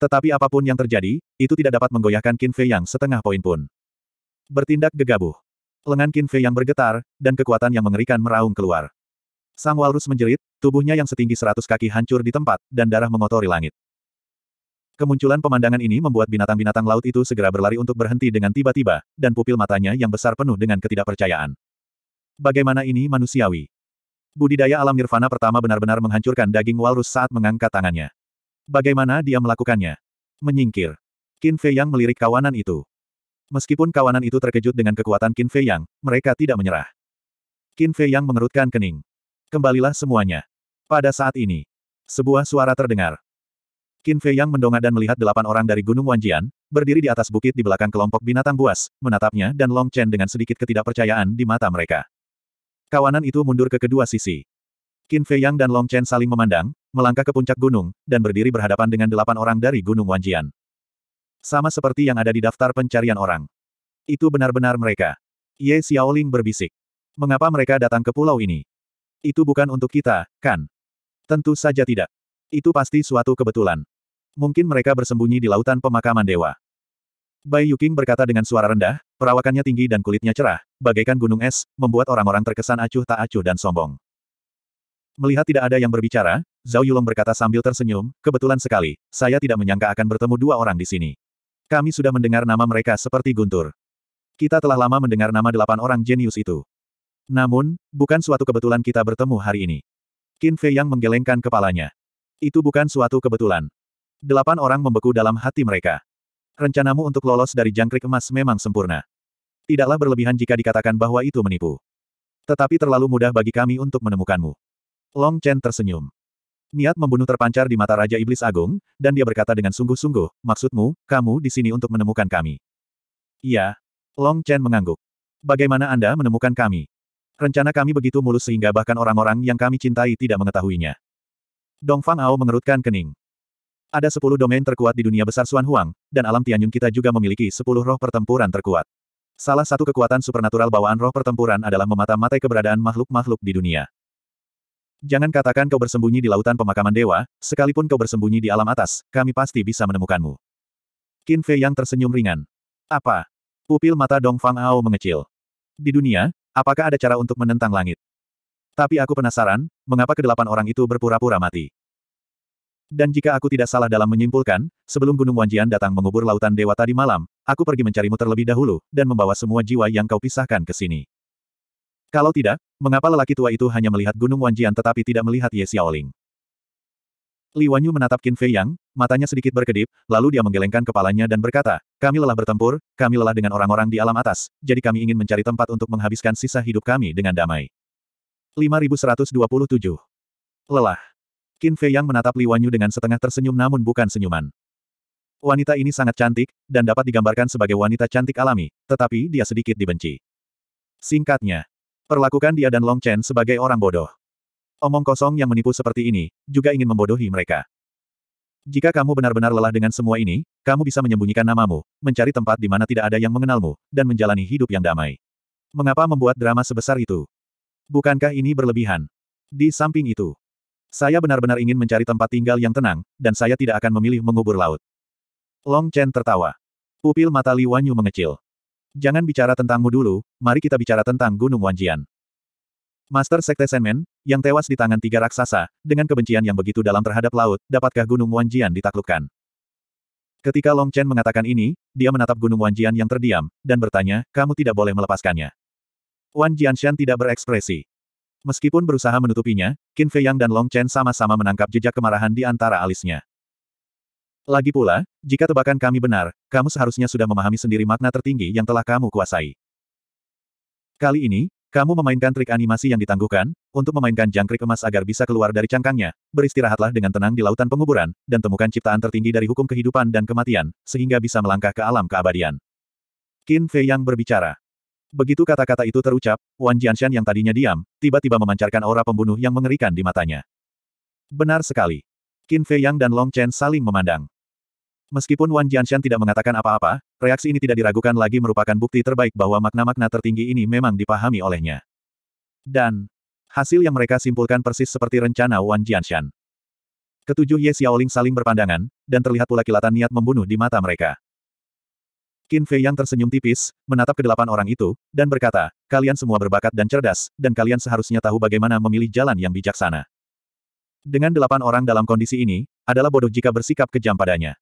Tetapi apapun yang terjadi, itu tidak dapat menggoyahkan Qin Fei Yang setengah poin pun. Bertindak gegabah. Lengan Qin Fei Yang bergetar, dan kekuatan yang mengerikan meraung keluar. Sang walrus menjerit, tubuhnya yang setinggi seratus kaki hancur di tempat, dan darah mengotori langit. Kemunculan pemandangan ini membuat binatang-binatang laut itu segera berlari untuk berhenti dengan tiba-tiba, dan pupil matanya yang besar penuh dengan ketidakpercayaan. Bagaimana ini manusiawi? Budidaya alam nirvana pertama benar-benar menghancurkan daging walrus saat mengangkat tangannya. Bagaimana dia melakukannya? Menyingkir. Qin Fei Yang melirik kawanan itu. Meskipun kawanan itu terkejut dengan kekuatan Qin Fei Yang, mereka tidak menyerah. Qin Fei Yang mengerutkan kening. Kembalilah semuanya. Pada saat ini, sebuah suara terdengar. Qin Fei Yang mendongak dan melihat delapan orang dari Gunung Wanjian, berdiri di atas bukit di belakang kelompok binatang buas, menatapnya dan Long Chen dengan sedikit ketidakpercayaan di mata mereka. Kawanan itu mundur ke kedua sisi. Qin Fei Yang dan Long Chen saling memandang, melangkah ke puncak gunung, dan berdiri berhadapan dengan delapan orang dari Gunung Wanjian. Sama seperti yang ada di daftar pencarian orang. Itu benar-benar mereka. Ye Xiaoling berbisik. Mengapa mereka datang ke pulau ini? Itu bukan untuk kita, kan? Tentu saja tidak. Itu pasti suatu kebetulan. Mungkin mereka bersembunyi di lautan pemakaman dewa. Bai Yuking berkata dengan suara rendah, perawakannya tinggi dan kulitnya cerah, bagaikan gunung es, membuat orang-orang terkesan acuh tak acuh dan sombong. Melihat tidak ada yang berbicara, Zhao Yulong berkata sambil tersenyum, kebetulan sekali, saya tidak menyangka akan bertemu dua orang di sini. Kami sudah mendengar nama mereka seperti guntur. Kita telah lama mendengar nama delapan orang jenius itu. Namun, bukan suatu kebetulan kita bertemu hari ini. Qin Fei yang menggelengkan kepalanya. Itu bukan suatu kebetulan. Delapan orang membeku dalam hati mereka. Rencanamu untuk lolos dari jangkrik emas memang sempurna. Tidaklah berlebihan jika dikatakan bahwa itu menipu. Tetapi terlalu mudah bagi kami untuk menemukanmu. Long Chen tersenyum. Niat membunuh terpancar di mata Raja Iblis Agung, dan dia berkata dengan sungguh-sungguh, maksudmu, kamu di sini untuk menemukan kami. Iya. Long Chen mengangguk. Bagaimana Anda menemukan kami? Rencana kami begitu mulus sehingga bahkan orang-orang yang kami cintai tidak mengetahuinya. Dong Fang Ao mengerutkan kening. Ada sepuluh domain terkuat di dunia besar Suan Huang, dan alam Tianyun kita juga memiliki sepuluh roh pertempuran terkuat. Salah satu kekuatan supernatural bawaan roh pertempuran adalah memata-matai keberadaan makhluk-makhluk di dunia. Jangan katakan kau bersembunyi di lautan pemakaman dewa, sekalipun kau bersembunyi di alam atas, kami pasti bisa menemukanmu. Qin Fei yang tersenyum ringan. Apa? Pupil mata Dong Fang Ao mengecil. Di dunia, Apakah ada cara untuk menentang langit? Tapi aku penasaran, mengapa kedelapan orang itu berpura-pura mati? Dan jika aku tidak salah dalam menyimpulkan, sebelum Gunung Wanjian datang mengubur lautan dewa tadi malam, aku pergi mencarimu terlebih dahulu, dan membawa semua jiwa yang kau pisahkan ke sini. Kalau tidak, mengapa lelaki tua itu hanya melihat Gunung Wanjian tetapi tidak melihat Ye Xiaoling? Li Wanyu menatap Qin Fei Yang, matanya sedikit berkedip, lalu dia menggelengkan kepalanya dan berkata, kami lelah bertempur, kami lelah dengan orang-orang di alam atas, jadi kami ingin mencari tempat untuk menghabiskan sisa hidup kami dengan damai. 5127. Lelah. Qin Fei Yang menatap Li Wanyu dengan setengah tersenyum namun bukan senyuman. Wanita ini sangat cantik, dan dapat digambarkan sebagai wanita cantik alami, tetapi dia sedikit dibenci. Singkatnya, perlakukan dia dan Long Chen sebagai orang bodoh. Omong kosong yang menipu seperti ini, juga ingin membodohi mereka. Jika kamu benar-benar lelah dengan semua ini, kamu bisa menyembunyikan namamu, mencari tempat di mana tidak ada yang mengenalmu, dan menjalani hidup yang damai. Mengapa membuat drama sebesar itu? Bukankah ini berlebihan? Di samping itu, saya benar-benar ingin mencari tempat tinggal yang tenang, dan saya tidak akan memilih mengubur laut. Long Chen tertawa. Pupil mata Li Wanyu mengecil. Jangan bicara tentangmu dulu, mari kita bicara tentang Gunung Wanjian. Master Sekte Senmen, yang tewas di tangan tiga raksasa, dengan kebencian yang begitu dalam terhadap laut, dapatkah Gunung Wanjian ditaklukkan? Ketika Long Chen mengatakan ini, dia menatap Gunung Wanjian yang terdiam, dan bertanya, kamu tidak boleh melepaskannya. Wan Jianshan tidak berekspresi. Meskipun berusaha menutupinya, Qin Fei Yang dan Long Chen sama-sama menangkap jejak kemarahan di antara alisnya. Lagi pula, jika tebakan kami benar, kamu seharusnya sudah memahami sendiri makna tertinggi yang telah kamu kuasai. Kali ini, kamu memainkan trik animasi yang ditangguhkan, untuk memainkan jangkrik emas agar bisa keluar dari cangkangnya, beristirahatlah dengan tenang di lautan penguburan, dan temukan ciptaan tertinggi dari hukum kehidupan dan kematian, sehingga bisa melangkah ke alam keabadian. Qin Fei yang berbicara. Begitu kata-kata itu terucap, Wan Jianshan yang tadinya diam, tiba-tiba memancarkan aura pembunuh yang mengerikan di matanya. Benar sekali. Qin Fei Yang dan Long Chen saling memandang. Meskipun Wan Jianshan tidak mengatakan apa-apa, reaksi ini tidak diragukan lagi merupakan bukti terbaik bahwa makna-makna tertinggi ini memang dipahami olehnya. Dan, hasil yang mereka simpulkan persis seperti rencana Wan Jianshan. Ketujuh Ye Xiaoling saling berpandangan, dan terlihat pula kilatan niat membunuh di mata mereka. Qin Fei yang tersenyum tipis, menatap ke delapan orang itu, dan berkata, kalian semua berbakat dan cerdas, dan kalian seharusnya tahu bagaimana memilih jalan yang bijaksana. Dengan delapan orang dalam kondisi ini, adalah bodoh jika bersikap kejam padanya.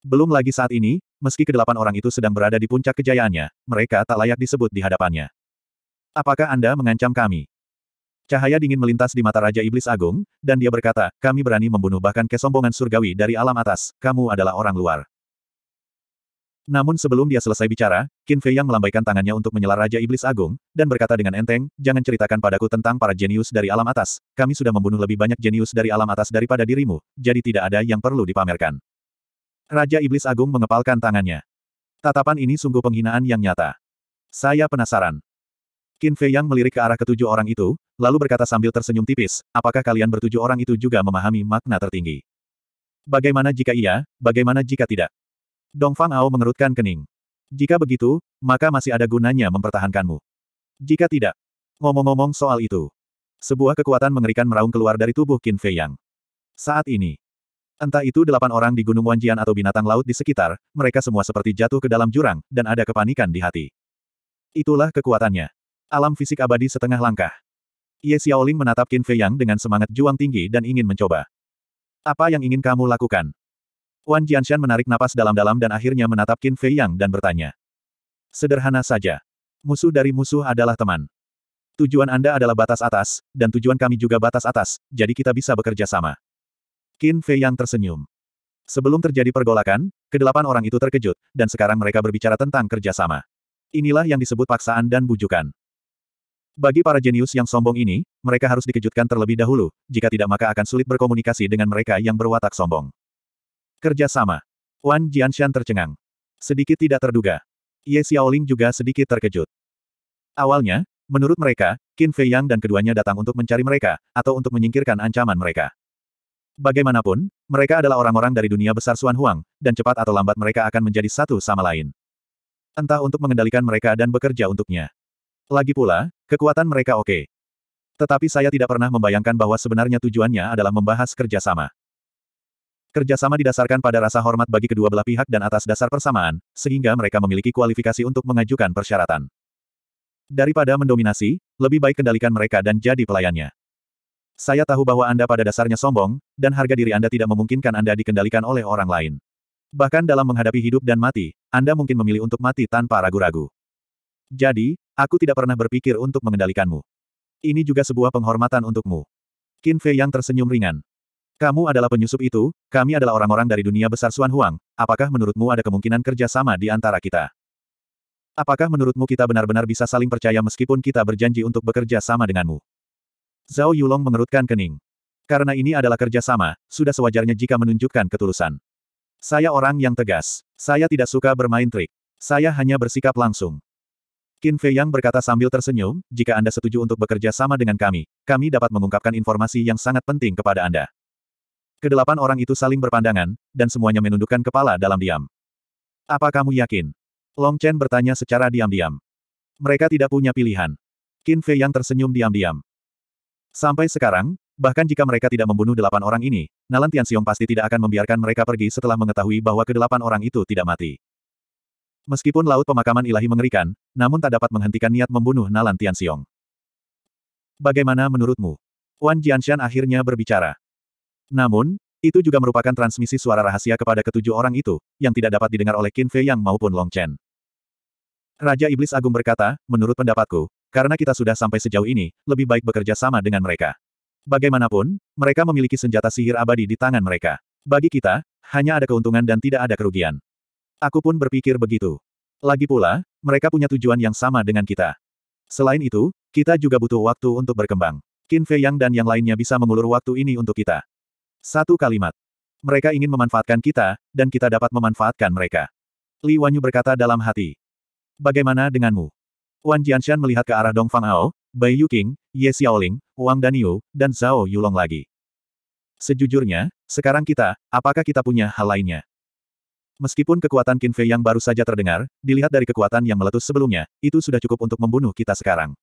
Belum lagi saat ini, meski kedelapan orang itu sedang berada di puncak kejayaannya, mereka tak layak disebut di hadapannya. Apakah Anda mengancam kami? Cahaya dingin melintas di mata Raja Iblis Agung, dan dia berkata, kami berani membunuh bahkan kesombongan surgawi dari alam atas, kamu adalah orang luar. Namun sebelum dia selesai bicara, Qin Fei yang melambaikan tangannya untuk menyela Raja Iblis Agung, dan berkata dengan enteng, jangan ceritakan padaku tentang para jenius dari alam atas, kami sudah membunuh lebih banyak jenius dari alam atas daripada dirimu, jadi tidak ada yang perlu dipamerkan. Raja Iblis Agung mengepalkan tangannya. Tatapan ini sungguh penghinaan yang nyata. Saya penasaran. Qin Fei Yang melirik ke arah ketujuh orang itu, lalu berkata sambil tersenyum tipis, apakah kalian bertujuh orang itu juga memahami makna tertinggi? Bagaimana jika iya, bagaimana jika tidak? Dong Fang Ao mengerutkan kening. Jika begitu, maka masih ada gunanya mempertahankanmu. Jika tidak, ngomong-ngomong soal itu. Sebuah kekuatan mengerikan meraung keluar dari tubuh Qin Fei Yang. Saat ini, Entah itu delapan orang di Gunung Wanjian atau binatang laut di sekitar, mereka semua seperti jatuh ke dalam jurang, dan ada kepanikan di hati. Itulah kekuatannya. Alam fisik abadi setengah langkah. Ye Xiaoling menatap Qin Fei Yang dengan semangat juang tinggi dan ingin mencoba. Apa yang ingin kamu lakukan? Wan Jianshan menarik napas dalam-dalam dan akhirnya menatap Qin Fei Yang dan bertanya. Sederhana saja. Musuh dari musuh adalah teman. Tujuan Anda adalah batas atas, dan tujuan kami juga batas atas, jadi kita bisa bekerja sama. Qin Fei yang tersenyum. Sebelum terjadi pergolakan, kedelapan orang itu terkejut, dan sekarang mereka berbicara tentang kerjasama. Inilah yang disebut paksaan dan bujukan. Bagi para jenius yang sombong ini, mereka harus dikejutkan terlebih dahulu, jika tidak maka akan sulit berkomunikasi dengan mereka yang berwatak sombong. Kerjasama. Wan Jianshan tercengang. Sedikit tidak terduga. Ye Xiaoling juga sedikit terkejut. Awalnya, menurut mereka, Qin Fei Yang dan keduanya datang untuk mencari mereka, atau untuk menyingkirkan ancaman mereka. Bagaimanapun, mereka adalah orang-orang dari dunia besar Xuan Huang, dan cepat atau lambat mereka akan menjadi satu sama lain. Entah untuk mengendalikan mereka dan bekerja untuknya. Lagi pula, kekuatan mereka oke. Okay. Tetapi saya tidak pernah membayangkan bahwa sebenarnya tujuannya adalah membahas kerjasama. Kerjasama didasarkan pada rasa hormat bagi kedua belah pihak dan atas dasar persamaan, sehingga mereka memiliki kualifikasi untuk mengajukan persyaratan. Daripada mendominasi, lebih baik kendalikan mereka dan jadi pelayannya. Saya tahu bahwa Anda pada dasarnya sombong, dan harga diri Anda tidak memungkinkan Anda dikendalikan oleh orang lain. Bahkan dalam menghadapi hidup dan mati, Anda mungkin memilih untuk mati tanpa ragu-ragu. Jadi, aku tidak pernah berpikir untuk mengendalikanmu. Ini juga sebuah penghormatan untukmu. Qin Fei yang tersenyum ringan. Kamu adalah penyusup itu, kami adalah orang-orang dari dunia besar Suan Huang, apakah menurutmu ada kemungkinan kerja sama di antara kita? Apakah menurutmu kita benar-benar bisa saling percaya meskipun kita berjanji untuk bekerja sama denganmu? Zhao Yulong mengerutkan kening. Karena ini adalah kerjasama, sudah sewajarnya jika menunjukkan ketulusan. Saya orang yang tegas. Saya tidak suka bermain trik. Saya hanya bersikap langsung. Qin Fei Yang berkata sambil tersenyum, jika Anda setuju untuk bekerja sama dengan kami, kami dapat mengungkapkan informasi yang sangat penting kepada Anda. Kedelapan orang itu saling berpandangan, dan semuanya menundukkan kepala dalam diam. Apa kamu yakin? Long Chen bertanya secara diam-diam. Mereka tidak punya pilihan. Qin Fei Yang tersenyum diam-diam. Sampai sekarang, bahkan jika mereka tidak membunuh delapan orang ini, Nalan Tianxiong pasti tidak akan membiarkan mereka pergi setelah mengetahui bahwa kedelapan orang itu tidak mati. Meskipun laut pemakaman ilahi mengerikan, namun tak dapat menghentikan niat membunuh Nalan Tianxiong. Bagaimana menurutmu? Wan Jianshan akhirnya berbicara. Namun, itu juga merupakan transmisi suara rahasia kepada ketujuh orang itu, yang tidak dapat didengar oleh Qin Fei Yang maupun Long Chen. Raja Iblis Agung berkata, menurut pendapatku, karena kita sudah sampai sejauh ini, lebih baik bekerja sama dengan mereka. Bagaimanapun, mereka memiliki senjata sihir abadi di tangan mereka. Bagi kita, hanya ada keuntungan dan tidak ada kerugian. Aku pun berpikir begitu. Lagi pula, mereka punya tujuan yang sama dengan kita. Selain itu, kita juga butuh waktu untuk berkembang. Qin Fei Yang dan yang lainnya bisa mengulur waktu ini untuk kita. Satu kalimat. Mereka ingin memanfaatkan kita, dan kita dapat memanfaatkan mereka. Li Wanyu berkata dalam hati. Bagaimana denganmu? Wan Jianshan melihat ke arah Dong Fang Ao, Bai Yuqing, Ye Xiaoling, Wang Danyu, dan Zhao Yulong lagi. Sejujurnya, sekarang kita, apakah kita punya hal lainnya? Meskipun kekuatan Qin Fei yang baru saja terdengar, dilihat dari kekuatan yang meletus sebelumnya, itu sudah cukup untuk membunuh kita sekarang.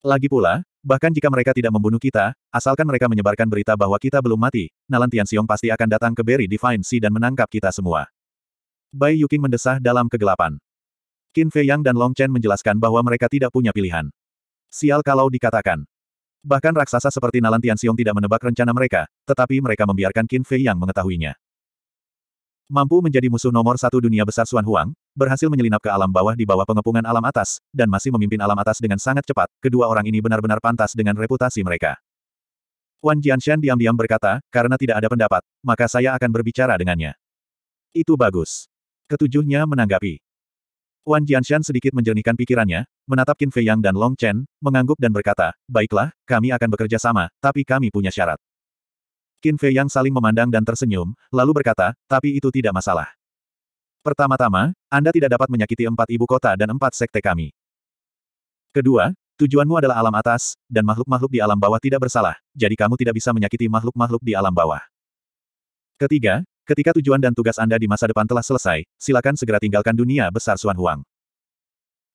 Lagi pula, bahkan jika mereka tidak membunuh kita, asalkan mereka menyebarkan berita bahwa kita belum mati, Nalan Tianxiong pasti akan datang ke Berry Divine Sea dan menangkap kita semua. Bai Yuking mendesah dalam kegelapan. Qin Fei Yang dan Long Chen menjelaskan bahwa mereka tidak punya pilihan. Sial kalau dikatakan. Bahkan raksasa seperti Nalan Tianxiong tidak menebak rencana mereka, tetapi mereka membiarkan Qin Fei Yang mengetahuinya. Mampu menjadi musuh nomor satu dunia besar Xuan Huang, berhasil menyelinap ke alam bawah di bawah pengepungan alam atas, dan masih memimpin alam atas dengan sangat cepat, kedua orang ini benar-benar pantas dengan reputasi mereka. Wan Jianshan diam-diam berkata, karena tidak ada pendapat, maka saya akan berbicara dengannya. Itu bagus. Ketujuhnya menanggapi. Wan Jianshan sedikit menjernihkan pikirannya, menatap Qin Fei Yang dan Long Chen, mengangguk dan berkata, baiklah, kami akan bekerja sama, tapi kami punya syarat. Qin Fei Yang saling memandang dan tersenyum, lalu berkata, tapi itu tidak masalah. Pertama-tama, Anda tidak dapat menyakiti empat ibu kota dan empat sekte kami. Kedua, tujuanmu adalah alam atas, dan makhluk-makhluk di alam bawah tidak bersalah, jadi kamu tidak bisa menyakiti makhluk-makhluk di alam bawah. Ketiga, Ketika tujuan dan tugas Anda di masa depan telah selesai, silakan segera tinggalkan dunia besar Suan Huang.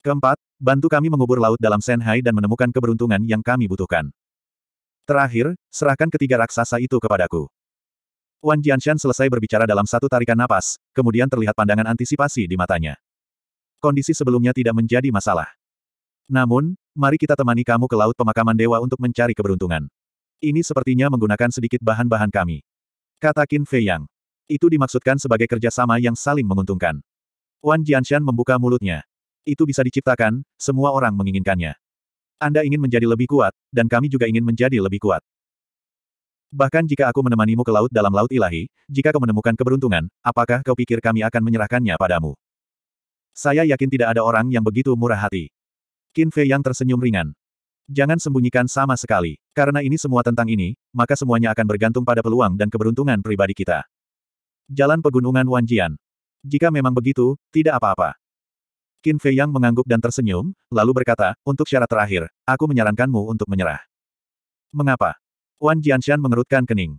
Keempat, bantu kami mengubur laut dalam Shanghai dan menemukan keberuntungan yang kami butuhkan. Terakhir, serahkan ketiga raksasa itu kepadaku. Wan Jianshan selesai berbicara dalam satu tarikan napas, kemudian terlihat pandangan antisipasi di matanya. Kondisi sebelumnya tidak menjadi masalah. Namun, mari kita temani kamu ke laut pemakaman dewa untuk mencari keberuntungan. Ini sepertinya menggunakan sedikit bahan-bahan kami. Kata Qin Fei Yang. Itu dimaksudkan sebagai kerjasama yang saling menguntungkan. Wan Jianshan membuka mulutnya. Itu bisa diciptakan, semua orang menginginkannya. Anda ingin menjadi lebih kuat, dan kami juga ingin menjadi lebih kuat. Bahkan jika aku menemanimu ke laut dalam laut ilahi, jika kau menemukan keberuntungan, apakah kau pikir kami akan menyerahkannya padamu? Saya yakin tidak ada orang yang begitu murah hati. Qin Fei yang tersenyum ringan. Jangan sembunyikan sama sekali, karena ini semua tentang ini, maka semuanya akan bergantung pada peluang dan keberuntungan pribadi kita. Jalan pegunungan Wanjian. Jika memang begitu, tidak apa-apa. Qin Fei Yang mengangguk dan tersenyum, lalu berkata, untuk syarat terakhir, aku menyarankanmu untuk menyerah. Mengapa? Wan Jianshan mengerutkan kening.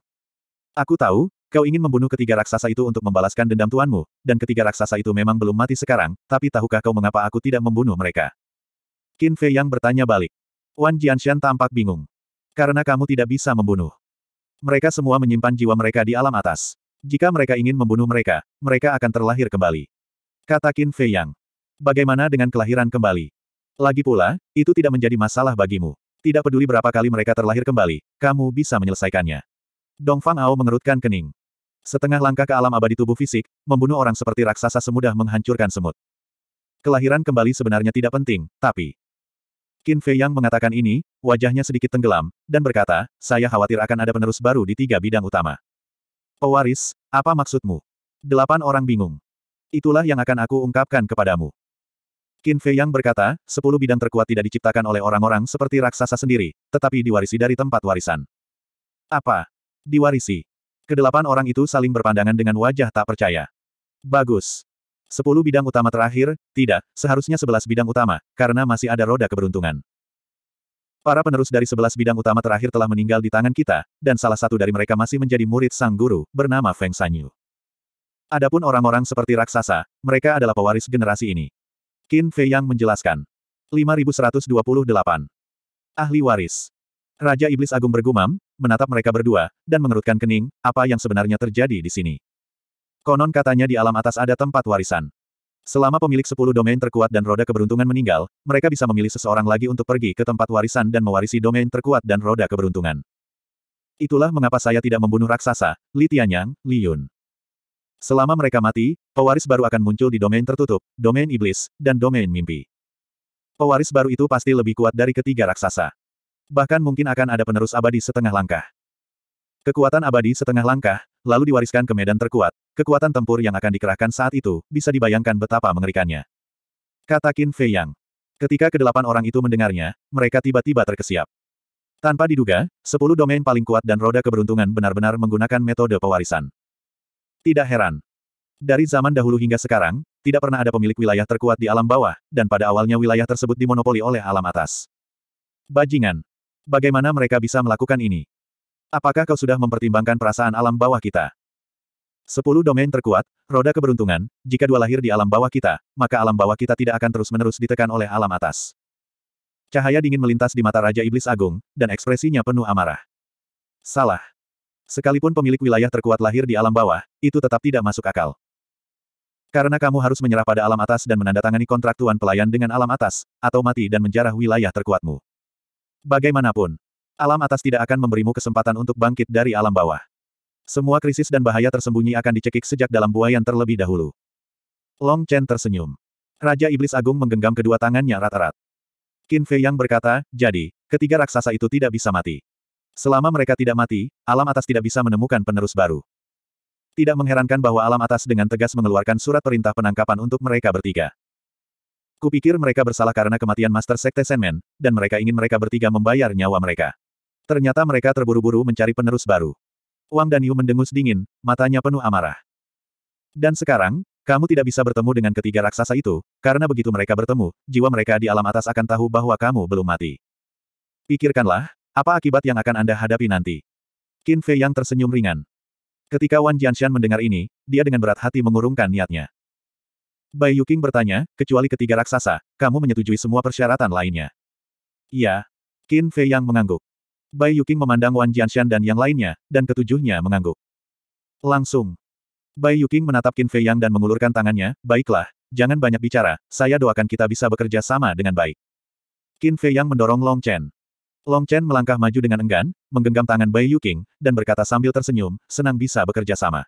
Aku tahu, kau ingin membunuh ketiga raksasa itu untuk membalaskan dendam tuanmu, dan ketiga raksasa itu memang belum mati sekarang, tapi tahukah kau mengapa aku tidak membunuh mereka? Qin Fei Yang bertanya balik. Wan Jianshan tampak bingung. Karena kamu tidak bisa membunuh. Mereka semua menyimpan jiwa mereka di alam atas. Jika mereka ingin membunuh mereka, mereka akan terlahir kembali. Kata Qin Fei Yang. Bagaimana dengan kelahiran kembali? Lagi pula, itu tidak menjadi masalah bagimu. Tidak peduli berapa kali mereka terlahir kembali, kamu bisa menyelesaikannya. Dong Fang Ao mengerutkan kening. Setengah langkah ke alam abadi tubuh fisik, membunuh orang seperti raksasa semudah menghancurkan semut. Kelahiran kembali sebenarnya tidak penting, tapi... Qin Fei Yang mengatakan ini, wajahnya sedikit tenggelam, dan berkata, saya khawatir akan ada penerus baru di tiga bidang utama. Pewaris, apa maksudmu? Delapan orang bingung. Itulah yang akan aku ungkapkan kepadamu. Qin Fei Yang berkata, sepuluh bidang terkuat tidak diciptakan oleh orang-orang seperti raksasa sendiri, tetapi diwarisi dari tempat warisan. Apa? Diwarisi. Kedelapan orang itu saling berpandangan dengan wajah tak percaya. Bagus. Sepuluh bidang utama terakhir, tidak, seharusnya sebelas bidang utama, karena masih ada roda keberuntungan. Para penerus dari sebelas bidang utama terakhir telah meninggal di tangan kita, dan salah satu dari mereka masih menjadi murid sang guru, bernama Feng Sanyu. Adapun orang-orang seperti raksasa, mereka adalah pewaris generasi ini. Qin Fei Yang menjelaskan. 5128. Ahli waris. Raja Iblis Agung bergumam, menatap mereka berdua, dan mengerutkan kening, apa yang sebenarnya terjadi di sini. Konon katanya di alam atas ada tempat warisan. Selama pemilik sepuluh domain terkuat dan roda keberuntungan meninggal, mereka bisa memilih seseorang lagi untuk pergi ke tempat warisan dan mewarisi domain terkuat dan roda keberuntungan. Itulah mengapa saya tidak membunuh raksasa, Li Tianyang, Li Yun. Selama mereka mati, pewaris baru akan muncul di domain tertutup, domain iblis, dan domain mimpi. Pewaris baru itu pasti lebih kuat dari ketiga raksasa. Bahkan mungkin akan ada penerus abadi setengah langkah. Kekuatan abadi setengah langkah, lalu diwariskan ke medan terkuat, kekuatan tempur yang akan dikerahkan saat itu, bisa dibayangkan betapa mengerikannya. Kata Qin Fei Yang. Ketika kedelapan orang itu mendengarnya, mereka tiba-tiba terkesiap. Tanpa diduga, sepuluh domain paling kuat dan roda keberuntungan benar-benar menggunakan metode pewarisan. Tidak heran. Dari zaman dahulu hingga sekarang, tidak pernah ada pemilik wilayah terkuat di alam bawah, dan pada awalnya wilayah tersebut dimonopoli oleh alam atas. Bajingan. Bagaimana mereka bisa melakukan ini? Apakah kau sudah mempertimbangkan perasaan alam bawah kita? Sepuluh domain terkuat, roda keberuntungan, jika dua lahir di alam bawah kita, maka alam bawah kita tidak akan terus-menerus ditekan oleh alam atas. Cahaya dingin melintas di mata Raja Iblis Agung, dan ekspresinya penuh amarah. Salah. Sekalipun pemilik wilayah terkuat lahir di alam bawah, itu tetap tidak masuk akal. Karena kamu harus menyerah pada alam atas dan menandatangani kontrak tuan pelayan dengan alam atas, atau mati dan menjarah wilayah terkuatmu. Bagaimanapun, Alam atas tidak akan memberimu kesempatan untuk bangkit dari alam bawah. Semua krisis dan bahaya tersembunyi akan dicekik sejak dalam yang terlebih dahulu. Long Chen tersenyum. Raja Iblis Agung menggenggam kedua tangannya rata-rata. Qin Fei Yang berkata, jadi, ketiga raksasa itu tidak bisa mati. Selama mereka tidak mati, alam atas tidak bisa menemukan penerus baru. Tidak mengherankan bahwa alam atas dengan tegas mengeluarkan surat perintah penangkapan untuk mereka bertiga. Kupikir mereka bersalah karena kematian Master Sekte Senmen, dan mereka ingin mereka bertiga membayar nyawa mereka. Ternyata mereka terburu-buru mencari penerus baru. Wang Danyu mendengus dingin, matanya penuh amarah. Dan sekarang, kamu tidak bisa bertemu dengan ketiga raksasa itu, karena begitu mereka bertemu, jiwa mereka di alam atas akan tahu bahwa kamu belum mati. Pikirkanlah, apa akibat yang akan Anda hadapi nanti. Qin Fei yang tersenyum ringan. Ketika Wan Jianshan mendengar ini, dia dengan berat hati mengurungkan niatnya. Bai Yuking bertanya, kecuali ketiga raksasa, kamu menyetujui semua persyaratan lainnya. Iya. Qin Fei yang mengangguk. Bai Yuking memandang Wan Jianshan dan yang lainnya, dan ketujuhnya mengangguk. Langsung. Bai Yuking menatap Qin Fei Yang dan mengulurkan tangannya, baiklah, jangan banyak bicara, saya doakan kita bisa bekerja sama dengan baik. Qin Fei Yang mendorong Long Chen. Long Chen melangkah maju dengan enggan, menggenggam tangan Bai Yuking, dan berkata sambil tersenyum, senang bisa bekerja sama.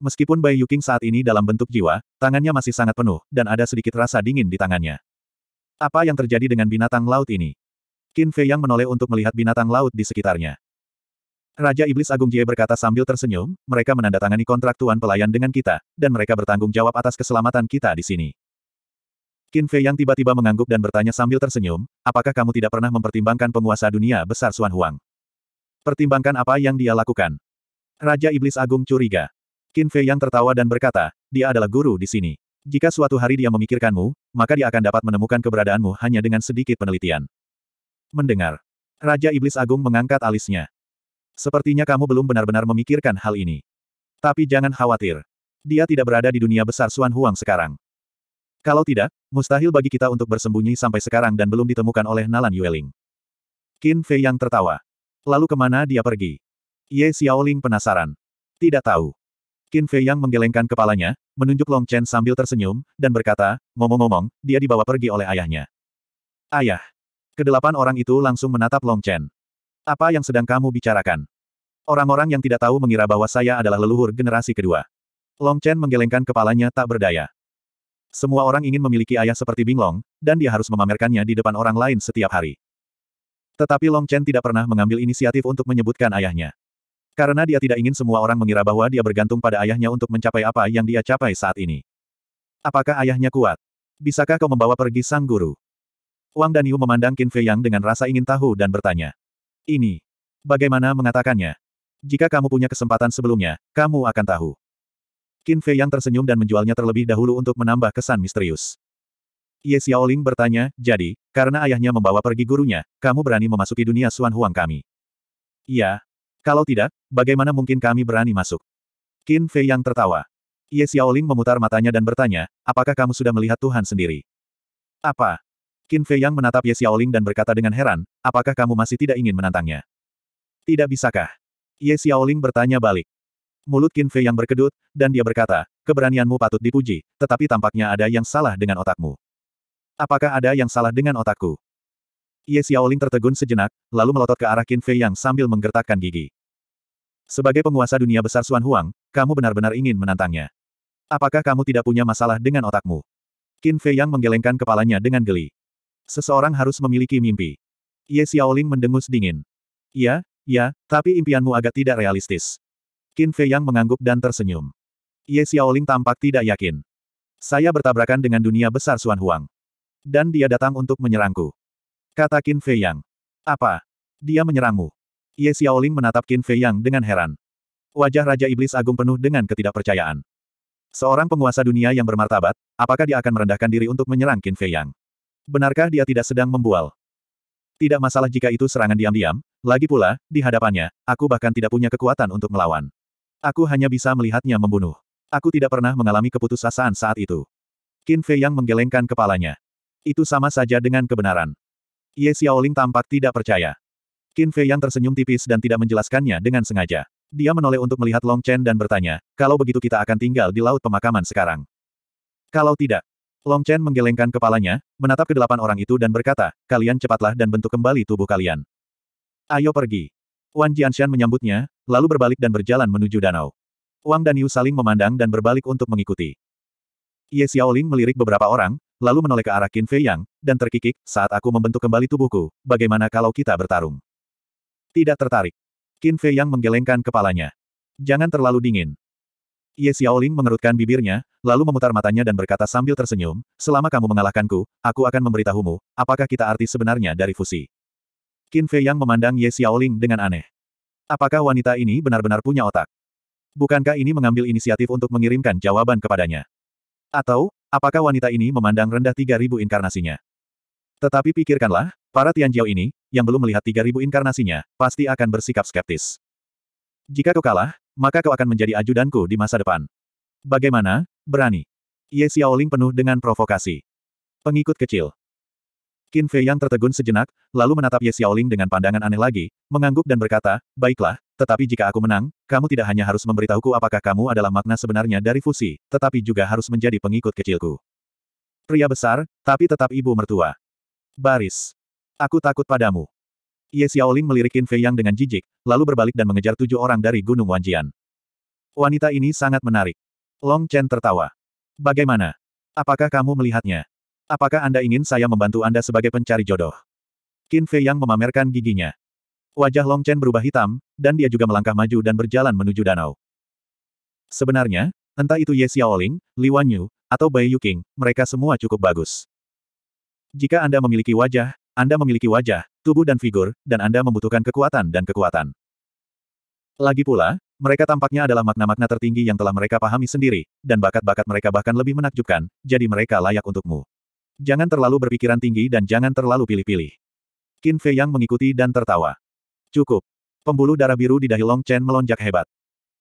Meskipun Bai Yuking saat ini dalam bentuk jiwa, tangannya masih sangat penuh, dan ada sedikit rasa dingin di tangannya. Apa yang terjadi dengan binatang laut ini? Qin Fei yang menoleh untuk melihat binatang laut di sekitarnya. Raja Iblis Agung Jie berkata sambil tersenyum, mereka menandatangani kontrak tuan pelayan dengan kita, dan mereka bertanggung jawab atas keselamatan kita di sini. Qin Fei yang tiba-tiba mengangguk dan bertanya sambil tersenyum, apakah kamu tidak pernah mempertimbangkan penguasa dunia besar Xuan Huang? Pertimbangkan apa yang dia lakukan. Raja Iblis Agung curiga. Qin Fei yang tertawa dan berkata, dia adalah guru di sini. Jika suatu hari dia memikirkanmu, maka dia akan dapat menemukan keberadaanmu hanya dengan sedikit penelitian mendengar. Raja Iblis Agung mengangkat alisnya. Sepertinya kamu belum benar-benar memikirkan hal ini. Tapi jangan khawatir. Dia tidak berada di dunia besar Suan Huang sekarang. Kalau tidak, mustahil bagi kita untuk bersembunyi sampai sekarang dan belum ditemukan oleh Nalan Yueling. Qin Fei yang tertawa. Lalu kemana dia pergi? Ye Xiaoling penasaran. Tidak tahu. Qin Fei yang menggelengkan kepalanya, menunjuk Long Chen sambil tersenyum, dan berkata, ngomong-ngomong, dia dibawa pergi oleh ayahnya. Ayah. Kedelapan orang itu langsung menatap Long Chen. Apa yang sedang kamu bicarakan? Orang-orang yang tidak tahu mengira bahwa saya adalah leluhur generasi kedua. Long Chen menggelengkan kepalanya tak berdaya. Semua orang ingin memiliki ayah seperti Binglong, dan dia harus memamerkannya di depan orang lain setiap hari. Tetapi Long Chen tidak pernah mengambil inisiatif untuk menyebutkan ayahnya. Karena dia tidak ingin semua orang mengira bahwa dia bergantung pada ayahnya untuk mencapai apa yang dia capai saat ini. Apakah ayahnya kuat? Bisakah kau membawa pergi sang guru? Wang Daniu memandang Qin Fei Yang dengan rasa ingin tahu dan bertanya. Ini. Bagaimana mengatakannya? Jika kamu punya kesempatan sebelumnya, kamu akan tahu. Qin Fei Yang tersenyum dan menjualnya terlebih dahulu untuk menambah kesan misterius. Ye Xiaoling bertanya, jadi, karena ayahnya membawa pergi gurunya, kamu berani memasuki dunia Suan Huang kami? Iya. Kalau tidak, bagaimana mungkin kami berani masuk? Qin Fei Yang tertawa. Ye Xiaoling memutar matanya dan bertanya, apakah kamu sudah melihat Tuhan sendiri? Apa? Qin Fei Yang menatap Ye Xiaoling dan berkata dengan heran, apakah kamu masih tidak ingin menantangnya? Tidak bisakah? Ye Xiaoling bertanya balik. Mulut Qin Fei Yang berkedut, dan dia berkata, keberanianmu patut dipuji, tetapi tampaknya ada yang salah dengan otakmu. Apakah ada yang salah dengan otakku? Ye Xiaoling tertegun sejenak, lalu melotot ke arah Qin Fei Yang sambil menggertakkan gigi. Sebagai penguasa dunia besar Xuan Huang, kamu benar-benar ingin menantangnya. Apakah kamu tidak punya masalah dengan otakmu? Qin Fei Yang menggelengkan kepalanya dengan geli. Seseorang harus memiliki mimpi. Ye Xiaoling mendengus dingin. Ya, ya, tapi impianmu agak tidak realistis. Qin Fei Yang mengangguk dan tersenyum. Ye Xiaoling tampak tidak yakin. Saya bertabrakan dengan dunia besar Xuan Huang. Dan dia datang untuk menyerangku. Kata Qin Fei Yang. Apa? Dia menyerangmu. Ye Xiaoling menatap Qin Fei Yang dengan heran. Wajah Raja Iblis Agung penuh dengan ketidakpercayaan. Seorang penguasa dunia yang bermartabat, apakah dia akan merendahkan diri untuk menyerang Qin Fei Yang? Benarkah dia tidak sedang membual? Tidak masalah jika itu serangan diam-diam, lagi pula, di hadapannya, aku bahkan tidak punya kekuatan untuk melawan. Aku hanya bisa melihatnya membunuh. Aku tidak pernah mengalami keputusasaan saat itu. Qin Fei yang menggelengkan kepalanya. Itu sama saja dengan kebenaran. Ye Xiaoling tampak tidak percaya. Qin Fei yang tersenyum tipis dan tidak menjelaskannya dengan sengaja. Dia menoleh untuk melihat Long Chen dan bertanya, kalau begitu kita akan tinggal di Laut Pemakaman sekarang. Kalau tidak, Long Chen menggelengkan kepalanya, menatap ke delapan orang itu dan berkata, kalian cepatlah dan bentuk kembali tubuh kalian. Ayo pergi. Wan Jianshan menyambutnya, lalu berbalik dan berjalan menuju danau. Wang dan Yu saling memandang dan berbalik untuk mengikuti. Ye Xiaoling melirik beberapa orang, lalu menoleh ke arah Qin Fei Yang, dan terkikik, saat aku membentuk kembali tubuhku, bagaimana kalau kita bertarung? Tidak tertarik. Qin Fei Yang menggelengkan kepalanya. Jangan terlalu dingin. Ye Xiaoling mengerutkan bibirnya, lalu memutar matanya dan berkata sambil tersenyum, selama kamu mengalahkanku, aku akan memberitahumu, apakah kita arti sebenarnya dari fusi. Qin Fei Yang memandang Ye Xiaoling dengan aneh. Apakah wanita ini benar-benar punya otak? Bukankah ini mengambil inisiatif untuk mengirimkan jawaban kepadanya? Atau, apakah wanita ini memandang rendah 3.000 inkarnasinya? Tetapi pikirkanlah, para Tianjiao ini, yang belum melihat 3.000 inkarnasinya, pasti akan bersikap skeptis. Jika kau kalah, maka kau akan menjadi ajudanku di masa depan. Bagaimana, berani? Ye Xiaoling penuh dengan provokasi. Pengikut kecil. Qin Fei yang tertegun sejenak, lalu menatap Ye Xiaoling dengan pandangan aneh lagi, mengangguk dan berkata, Baiklah, tetapi jika aku menang, kamu tidak hanya harus memberitahuku apakah kamu adalah makna sebenarnya dari fusi, tetapi juga harus menjadi pengikut kecilku. Pria besar, tapi tetap ibu mertua. Baris. Aku takut padamu. Ye Xiaoling melirik Qin Fei Yang dengan jijik, lalu berbalik dan mengejar tujuh orang dari Gunung Wanjian. Wanita ini sangat menarik. Long Chen tertawa. Bagaimana? Apakah kamu melihatnya? Apakah Anda ingin saya membantu Anda sebagai pencari jodoh? Qin Fei Yang memamerkan giginya. Wajah Long Chen berubah hitam, dan dia juga melangkah maju dan berjalan menuju danau. Sebenarnya, entah itu Ye Xiaoling, Li Wanyu, atau Bai Yuking, mereka semua cukup bagus. Jika Anda memiliki wajah, Anda memiliki wajah, tubuh dan figur, dan Anda membutuhkan kekuatan dan kekuatan. Lagi pula, mereka tampaknya adalah makna-makna tertinggi yang telah mereka pahami sendiri, dan bakat-bakat mereka bahkan lebih menakjubkan, jadi mereka layak untukmu. Jangan terlalu berpikiran tinggi dan jangan terlalu pilih-pilih. Qin Fei Yang mengikuti dan tertawa. Cukup. Pembuluh darah biru di dahi Long Chen melonjak hebat.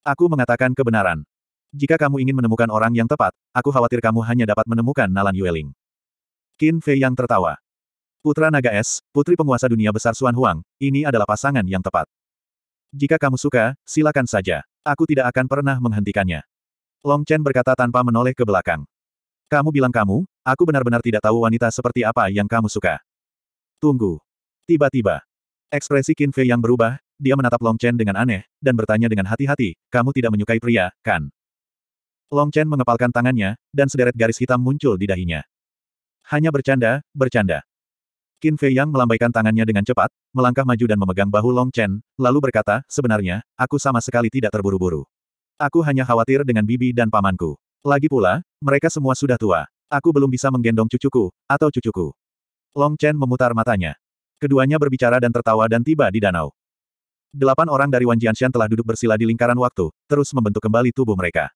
Aku mengatakan kebenaran. Jika kamu ingin menemukan orang yang tepat, aku khawatir kamu hanya dapat menemukan Nalan Yueling. Qin Fei Yang tertawa. Putra Naga Es, putri penguasa dunia besar Xuan Huang, ini adalah pasangan yang tepat. Jika kamu suka, silakan saja. Aku tidak akan pernah menghentikannya. Long Chen berkata tanpa menoleh ke belakang. Kamu bilang kamu, aku benar-benar tidak tahu wanita seperti apa yang kamu suka. Tunggu. Tiba-tiba. Ekspresi Qin Fei yang berubah, dia menatap Long Chen dengan aneh, dan bertanya dengan hati-hati, kamu tidak menyukai pria, kan? Long Chen mengepalkan tangannya, dan sederet garis hitam muncul di dahinya. Hanya bercanda, bercanda. Qin Fei Yang melambaikan tangannya dengan cepat, melangkah maju dan memegang bahu Long Chen, lalu berkata, sebenarnya, aku sama sekali tidak terburu-buru. Aku hanya khawatir dengan bibi dan pamanku. Lagi pula, mereka semua sudah tua. Aku belum bisa menggendong cucuku, atau cucuku. Long Chen memutar matanya. Keduanya berbicara dan tertawa dan tiba di danau. Delapan orang dari Wan Jianshan telah duduk bersila di lingkaran waktu, terus membentuk kembali tubuh mereka.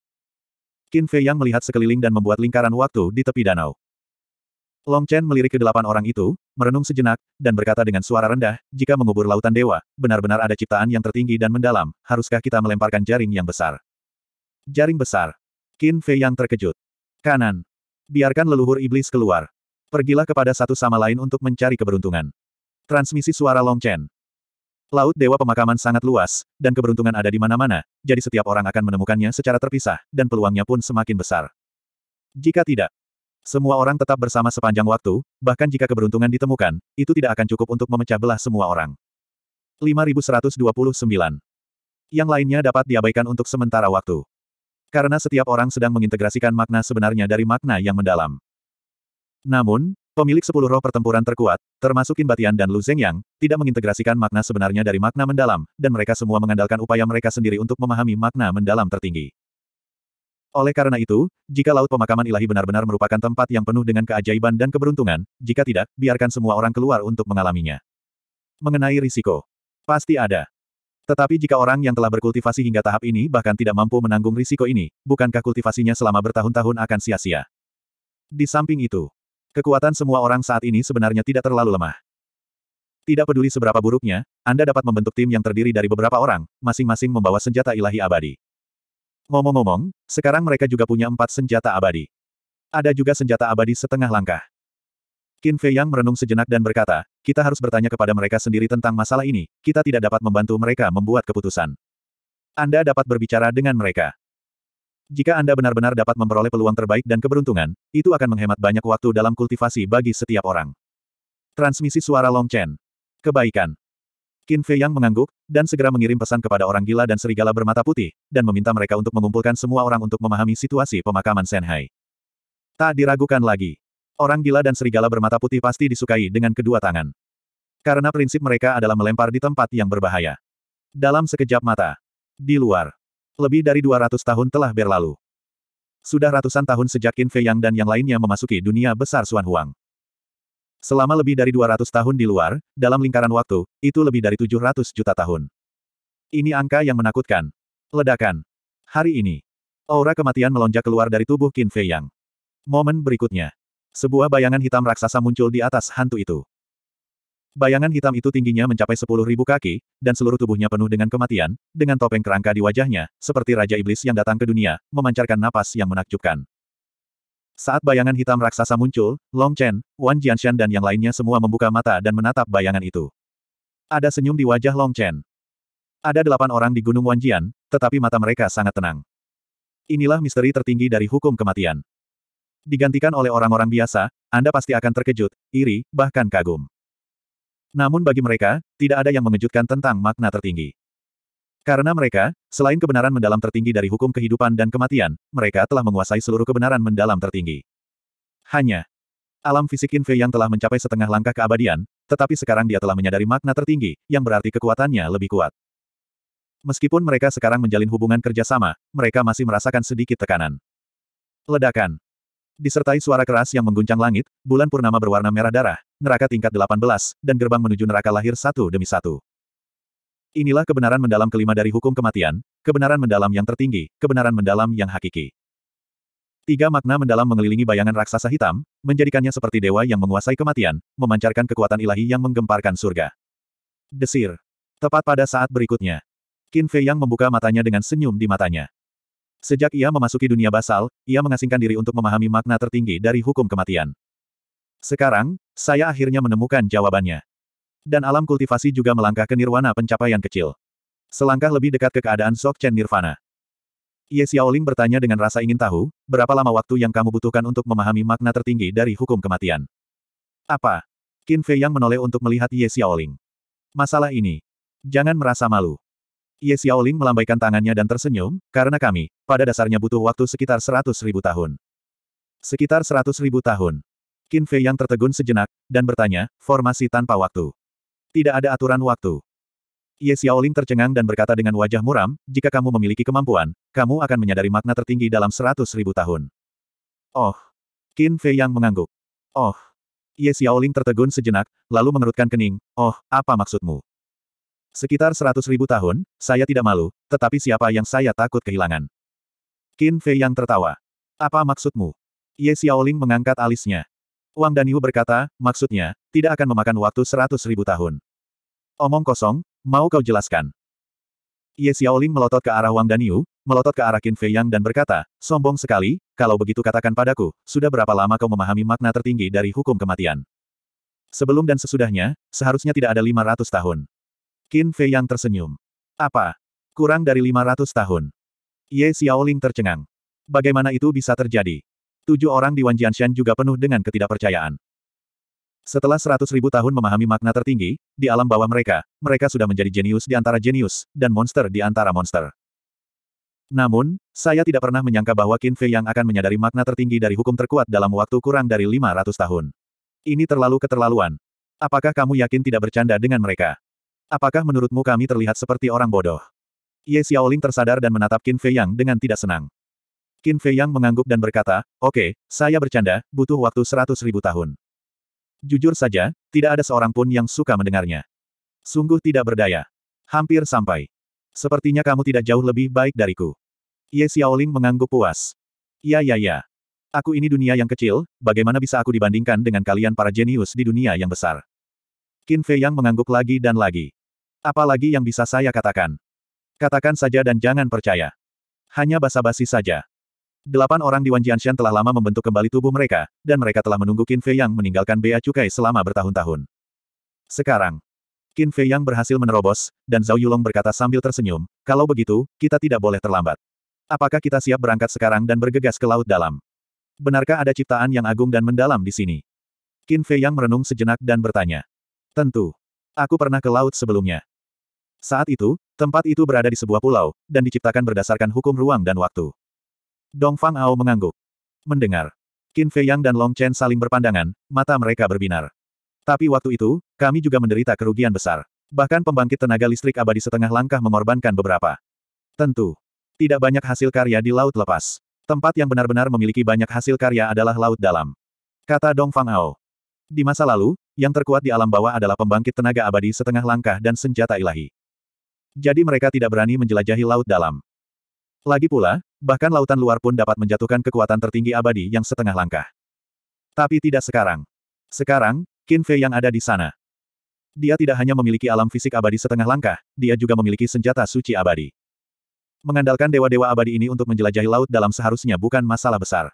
Qin Fei Yang melihat sekeliling dan membuat lingkaran waktu di tepi danau. Long Chen melirik ke delapan orang itu, merenung sejenak, dan berkata dengan suara rendah, jika mengubur lautan dewa, benar-benar ada ciptaan yang tertinggi dan mendalam, haruskah kita melemparkan jaring yang besar? Jaring besar. Qin Fei yang terkejut. Kanan. Biarkan leluhur iblis keluar. Pergilah kepada satu sama lain untuk mencari keberuntungan. Transmisi suara Long Chen. Laut Dewa Pemakaman sangat luas, dan keberuntungan ada di mana-mana, jadi setiap orang akan menemukannya secara terpisah, dan peluangnya pun semakin besar. Jika tidak, semua orang tetap bersama sepanjang waktu, bahkan jika keberuntungan ditemukan, itu tidak akan cukup untuk memecah belah semua orang. 5129. Yang lainnya dapat diabaikan untuk sementara waktu. Karena setiap orang sedang mengintegrasikan makna sebenarnya dari makna yang mendalam. Namun, pemilik sepuluh roh pertempuran terkuat, termasuk Kin Batian dan Lu Zhengyang, tidak mengintegrasikan makna sebenarnya dari makna mendalam, dan mereka semua mengandalkan upaya mereka sendiri untuk memahami makna mendalam tertinggi. Oleh karena itu, jika laut pemakaman ilahi benar-benar merupakan tempat yang penuh dengan keajaiban dan keberuntungan, jika tidak, biarkan semua orang keluar untuk mengalaminya. Mengenai risiko. Pasti ada. Tetapi jika orang yang telah berkultivasi hingga tahap ini bahkan tidak mampu menanggung risiko ini, bukankah kultivasinya selama bertahun-tahun akan sia-sia? Di samping itu, kekuatan semua orang saat ini sebenarnya tidak terlalu lemah. Tidak peduli seberapa buruknya, Anda dapat membentuk tim yang terdiri dari beberapa orang, masing-masing membawa senjata ilahi abadi. Ngomong-ngomong, sekarang mereka juga punya empat senjata abadi. Ada juga senjata abadi setengah langkah. Qin Fei Yang merenung sejenak dan berkata, kita harus bertanya kepada mereka sendiri tentang masalah ini, kita tidak dapat membantu mereka membuat keputusan. Anda dapat berbicara dengan mereka. Jika Anda benar-benar dapat memperoleh peluang terbaik dan keberuntungan, itu akan menghemat banyak waktu dalam kultivasi bagi setiap orang. Transmisi suara Long Chen. Kebaikan. Qin Fei Yang mengangguk, dan segera mengirim pesan kepada orang gila dan serigala bermata putih, dan meminta mereka untuk mengumpulkan semua orang untuk memahami situasi pemakaman Shanghai. Tak diragukan lagi. Orang gila dan serigala bermata putih pasti disukai dengan kedua tangan. Karena prinsip mereka adalah melempar di tempat yang berbahaya. Dalam sekejap mata. Di luar. Lebih dari 200 tahun telah berlalu. Sudah ratusan tahun sejak Qin Fei Yang dan yang lainnya memasuki dunia besar Xuan Huang. Selama lebih dari 200 tahun di luar, dalam lingkaran waktu, itu lebih dari 700 juta tahun. Ini angka yang menakutkan. Ledakan. Hari ini. Aura kematian melonjak keluar dari tubuh Qin Fei Yang. Momen berikutnya. Sebuah bayangan hitam raksasa muncul di atas hantu itu. Bayangan hitam itu tingginya mencapai 10.000 kaki, dan seluruh tubuhnya penuh dengan kematian, dengan topeng kerangka di wajahnya, seperti Raja Iblis yang datang ke dunia, memancarkan napas yang menakjubkan. Saat bayangan hitam raksasa muncul, Long Chen, Wan Jianshan dan yang lainnya semua membuka mata dan menatap bayangan itu. Ada senyum di wajah Long Chen. Ada delapan orang di Gunung Wanjian, tetapi mata mereka sangat tenang. Inilah misteri tertinggi dari hukum kematian. Digantikan oleh orang-orang biasa, Anda pasti akan terkejut, iri, bahkan kagum. Namun bagi mereka, tidak ada yang mengejutkan tentang makna tertinggi. Karena mereka, selain kebenaran mendalam tertinggi dari hukum kehidupan dan kematian, mereka telah menguasai seluruh kebenaran mendalam tertinggi. Hanya alam fisik Infe yang telah mencapai setengah langkah keabadian, tetapi sekarang dia telah menyadari makna tertinggi, yang berarti kekuatannya lebih kuat. Meskipun mereka sekarang menjalin hubungan kerjasama, mereka masih merasakan sedikit tekanan. Ledakan. Disertai suara keras yang mengguncang langit, bulan purnama berwarna merah darah, neraka tingkat 18, dan gerbang menuju neraka lahir satu demi satu. Inilah kebenaran mendalam kelima dari hukum kematian, kebenaran mendalam yang tertinggi, kebenaran mendalam yang hakiki. Tiga makna mendalam mengelilingi bayangan raksasa hitam, menjadikannya seperti dewa yang menguasai kematian, memancarkan kekuatan ilahi yang menggemparkan surga. Desir. Tepat pada saat berikutnya. Qin Fei Yang membuka matanya dengan senyum di matanya. Sejak ia memasuki dunia basal, ia mengasingkan diri untuk memahami makna tertinggi dari hukum kematian. Sekarang, saya akhirnya menemukan jawabannya dan alam kultivasi juga melangkah ke nirwana pencapaian kecil. Selangkah lebih dekat ke keadaan Sok Chen Nirvana. Ye Xiaoling bertanya dengan rasa ingin tahu, berapa lama waktu yang kamu butuhkan untuk memahami makna tertinggi dari hukum kematian? Apa? Qin Fei yang menoleh untuk melihat Ye Xiaoling. Masalah ini. Jangan merasa malu. Ye Xiaoling melambaikan tangannya dan tersenyum, karena kami, pada dasarnya butuh waktu sekitar seratus ribu tahun. Sekitar seratus ribu tahun. Qin Fei yang tertegun sejenak, dan bertanya, formasi tanpa waktu. Tidak ada aturan waktu. Ye Xiaoling tercengang dan berkata dengan wajah muram, jika kamu memiliki kemampuan, kamu akan menyadari makna tertinggi dalam seratus ribu tahun. Oh. Qin Fei yang mengangguk. Oh. Ye Xiaoling tertegun sejenak, lalu mengerutkan kening, oh, apa maksudmu? Sekitar seratus ribu tahun, saya tidak malu, tetapi siapa yang saya takut kehilangan? Qin Fei yang tertawa. Apa maksudmu? Ye Xiaoling mengangkat alisnya. Wang Daniu berkata, maksudnya, tidak akan memakan waktu seratus ribu tahun. Omong kosong, mau kau jelaskan. Ye Xiaoling melotot ke arah Wang Daniu, melotot ke arah Qin Fei Yang dan berkata, sombong sekali, kalau begitu katakan padaku, sudah berapa lama kau memahami makna tertinggi dari hukum kematian? Sebelum dan sesudahnya, seharusnya tidak ada lima ratus tahun. Qin Fei Yang tersenyum. Apa? Kurang dari lima ratus tahun. Ye Xiaoling tercengang. Bagaimana itu bisa terjadi? Tujuh orang di Wan Jianshan juga penuh dengan ketidakpercayaan. Setelah seratus ribu tahun memahami makna tertinggi, di alam bawah mereka, mereka sudah menjadi jenius di antara jenius, dan monster di antara monster. Namun, saya tidak pernah menyangka bahwa Qin Fei yang akan menyadari makna tertinggi dari hukum terkuat dalam waktu kurang dari 500 tahun. Ini terlalu keterlaluan. Apakah kamu yakin tidak bercanda dengan mereka? Apakah menurutmu kami terlihat seperti orang bodoh? Ye Xiaoling tersadar dan menatap Qin Fei Yang dengan tidak senang. Qin Fei Yang mengangguk dan berkata, Oke, okay, saya bercanda, butuh waktu seratus ribu tahun. Jujur saja, tidak ada seorang pun yang suka mendengarnya. Sungguh tidak berdaya. Hampir sampai. Sepertinya kamu tidak jauh lebih baik dariku. Ye Xiaoling mengangguk puas. Ya ya ya. Aku ini dunia yang kecil, bagaimana bisa aku dibandingkan dengan kalian para jenius di dunia yang besar? Qin Fei Yang mengangguk lagi dan lagi. Apalagi yang bisa saya katakan? Katakan saja dan jangan percaya. Hanya basa-basi saja. Delapan orang di Wanjianshan telah lama membentuk kembali tubuh mereka, dan mereka telah menunggu Qin Fei yang meninggalkan Bea Cukai selama bertahun-tahun. Sekarang, Qin Fei yang berhasil menerobos, dan Zhao Yulong berkata sambil tersenyum, kalau begitu, kita tidak boleh terlambat. Apakah kita siap berangkat sekarang dan bergegas ke laut dalam? Benarkah ada ciptaan yang agung dan mendalam di sini? Qin Fei yang merenung sejenak dan bertanya. Tentu. Aku pernah ke laut sebelumnya. Saat itu, tempat itu berada di sebuah pulau, dan diciptakan berdasarkan hukum ruang dan waktu. Dong Fang Ao mengangguk. Mendengar. Qin Fei Yang dan Long Chen saling berpandangan, mata mereka berbinar. Tapi waktu itu, kami juga menderita kerugian besar. Bahkan pembangkit tenaga listrik abadi setengah langkah mengorbankan beberapa. Tentu. Tidak banyak hasil karya di laut lepas. Tempat yang benar-benar memiliki banyak hasil karya adalah laut dalam. Kata Dong Fang Ao. Di masa lalu, yang terkuat di alam bawah adalah pembangkit tenaga abadi setengah langkah dan senjata ilahi. Jadi mereka tidak berani menjelajahi laut dalam. Lagi pula, bahkan lautan luar pun dapat menjatuhkan kekuatan tertinggi abadi yang setengah langkah. Tapi tidak sekarang. Sekarang, Qin Fei yang ada di sana. Dia tidak hanya memiliki alam fisik abadi setengah langkah, dia juga memiliki senjata suci abadi. Mengandalkan dewa-dewa abadi ini untuk menjelajahi laut dalam seharusnya bukan masalah besar.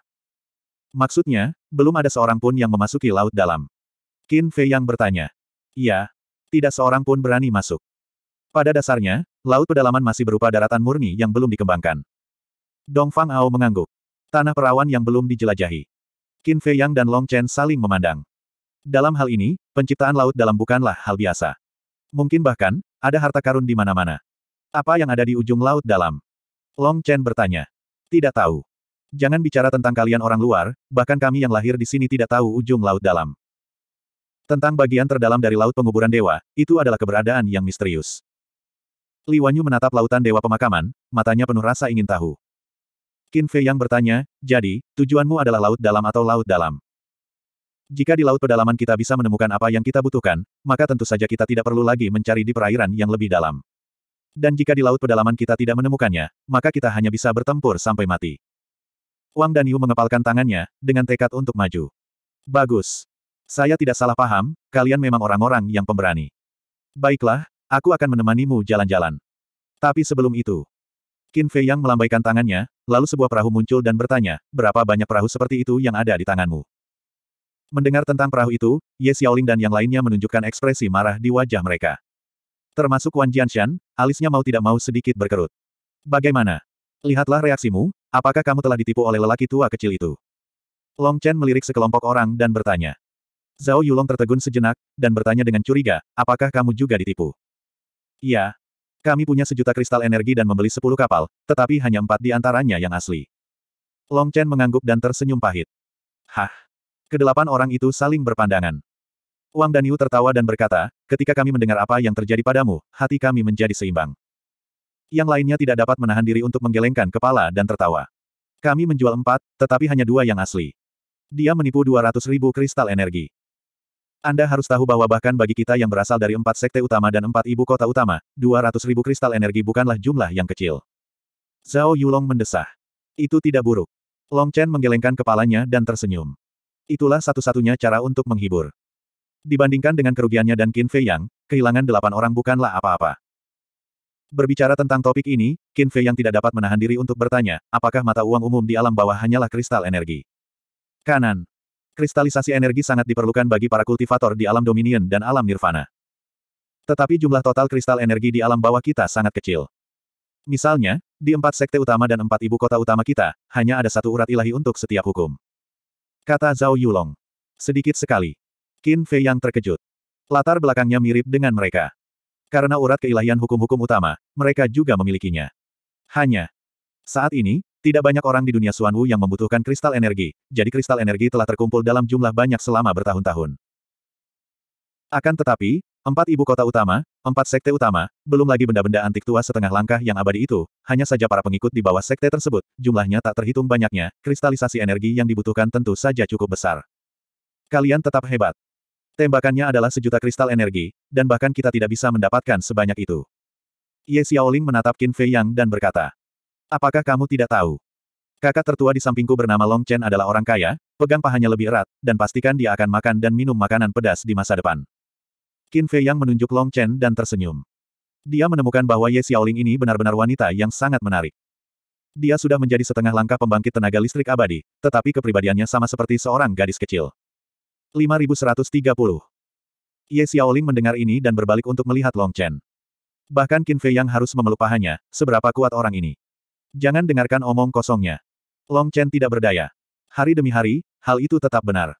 Maksudnya, belum ada seorang pun yang memasuki laut dalam. Qin Fei yang bertanya. Iya. Tidak seorang pun berani masuk. Pada dasarnya, laut pedalaman masih berupa daratan murni yang belum dikembangkan. Dongfang Ao mengangguk. Tanah perawan yang belum dijelajahi. Qin Fei Yang dan Long Chen saling memandang. Dalam hal ini, penciptaan laut dalam bukanlah hal biasa. Mungkin bahkan, ada harta karun di mana-mana. Apa yang ada di ujung laut dalam? Long Chen bertanya. Tidak tahu. Jangan bicara tentang kalian orang luar, bahkan kami yang lahir di sini tidak tahu ujung laut dalam. Tentang bagian terdalam dari laut penguburan dewa, itu adalah keberadaan yang misterius. Li Wanyu menatap lautan dewa pemakaman, matanya penuh rasa ingin tahu. Qin Fei yang bertanya, jadi, tujuanmu adalah laut dalam atau laut dalam? Jika di laut pedalaman kita bisa menemukan apa yang kita butuhkan, maka tentu saja kita tidak perlu lagi mencari di perairan yang lebih dalam. Dan jika di laut pedalaman kita tidak menemukannya, maka kita hanya bisa bertempur sampai mati. Wang Danyu mengepalkan tangannya, dengan tekad untuk maju. Bagus. Saya tidak salah paham, kalian memang orang-orang yang pemberani. Baiklah, Aku akan menemanimu jalan-jalan. Tapi sebelum itu, Qin Fei Yang melambaikan tangannya, lalu sebuah perahu muncul dan bertanya, berapa banyak perahu seperti itu yang ada di tanganmu? Mendengar tentang perahu itu, Ye Xiaoling dan yang lainnya menunjukkan ekspresi marah di wajah mereka. Termasuk Wan Jianshan, alisnya mau tidak mau sedikit berkerut. Bagaimana? Lihatlah reaksimu, apakah kamu telah ditipu oleh lelaki tua kecil itu? Long Chen melirik sekelompok orang dan bertanya. Zhao Yulong tertegun sejenak, dan bertanya dengan curiga, apakah kamu juga ditipu? Iya. Kami punya sejuta kristal energi dan membeli sepuluh kapal, tetapi hanya empat di antaranya yang asli. Long Chen mengangguk dan tersenyum pahit. Hah. Kedelapan orang itu saling berpandangan. Wang Daniu tertawa dan berkata, ketika kami mendengar apa yang terjadi padamu, hati kami menjadi seimbang. Yang lainnya tidak dapat menahan diri untuk menggelengkan kepala dan tertawa. Kami menjual empat, tetapi hanya dua yang asli. Dia menipu 200 ribu kristal energi. Anda harus tahu bahwa bahkan bagi kita yang berasal dari empat sekte utama dan empat ibu kota utama, 200 ribu kristal energi bukanlah jumlah yang kecil. Zhao Yulong mendesah. Itu tidak buruk. Long Chen menggelengkan kepalanya dan tersenyum. Itulah satu-satunya cara untuk menghibur. Dibandingkan dengan kerugiannya dan Qin Fei Yang, kehilangan delapan orang bukanlah apa-apa. Berbicara tentang topik ini, Qin Fei Yang tidak dapat menahan diri untuk bertanya, apakah mata uang umum di alam bawah hanyalah kristal energi? Kanan. Kristalisasi energi sangat diperlukan bagi para kultivator di alam Dominion dan alam Nirvana. Tetapi jumlah total kristal energi di alam bawah kita sangat kecil. Misalnya, di empat sekte utama dan empat ibu kota utama kita, hanya ada satu urat ilahi untuk setiap hukum. Kata Zhao Yulong. Sedikit sekali. Qin Fei yang terkejut. Latar belakangnya mirip dengan mereka. Karena urat keilahian hukum-hukum utama, mereka juga memilikinya. Hanya, saat ini, tidak banyak orang di dunia Suanwu yang membutuhkan kristal energi, jadi kristal energi telah terkumpul dalam jumlah banyak selama bertahun-tahun. Akan tetapi, empat ibu kota utama, empat sekte utama, belum lagi benda-benda antik tua setengah langkah yang abadi itu, hanya saja para pengikut di bawah sekte tersebut, jumlahnya tak terhitung banyaknya, kristalisasi energi yang dibutuhkan tentu saja cukup besar. Kalian tetap hebat. Tembakannya adalah sejuta kristal energi, dan bahkan kita tidak bisa mendapatkan sebanyak itu. Ye Xiaoling menatap Qin Fei Yang dan berkata, Apakah kamu tidak tahu? Kakak tertua di sampingku bernama Long Chen adalah orang kaya, pegang pahanya lebih erat, dan pastikan dia akan makan dan minum makanan pedas di masa depan. Qin Fei yang menunjuk Long Chen dan tersenyum. Dia menemukan bahwa Ye Xiaoling ini benar-benar wanita yang sangat menarik. Dia sudah menjadi setengah langkah pembangkit tenaga listrik abadi, tetapi kepribadiannya sama seperti seorang gadis kecil. 5130 Ye Xiaoling mendengar ini dan berbalik untuk melihat Long Chen. Bahkan Qin Fei yang harus memeluk seberapa kuat orang ini. Jangan dengarkan omong kosongnya. Long Chen tidak berdaya. Hari demi hari, hal itu tetap benar.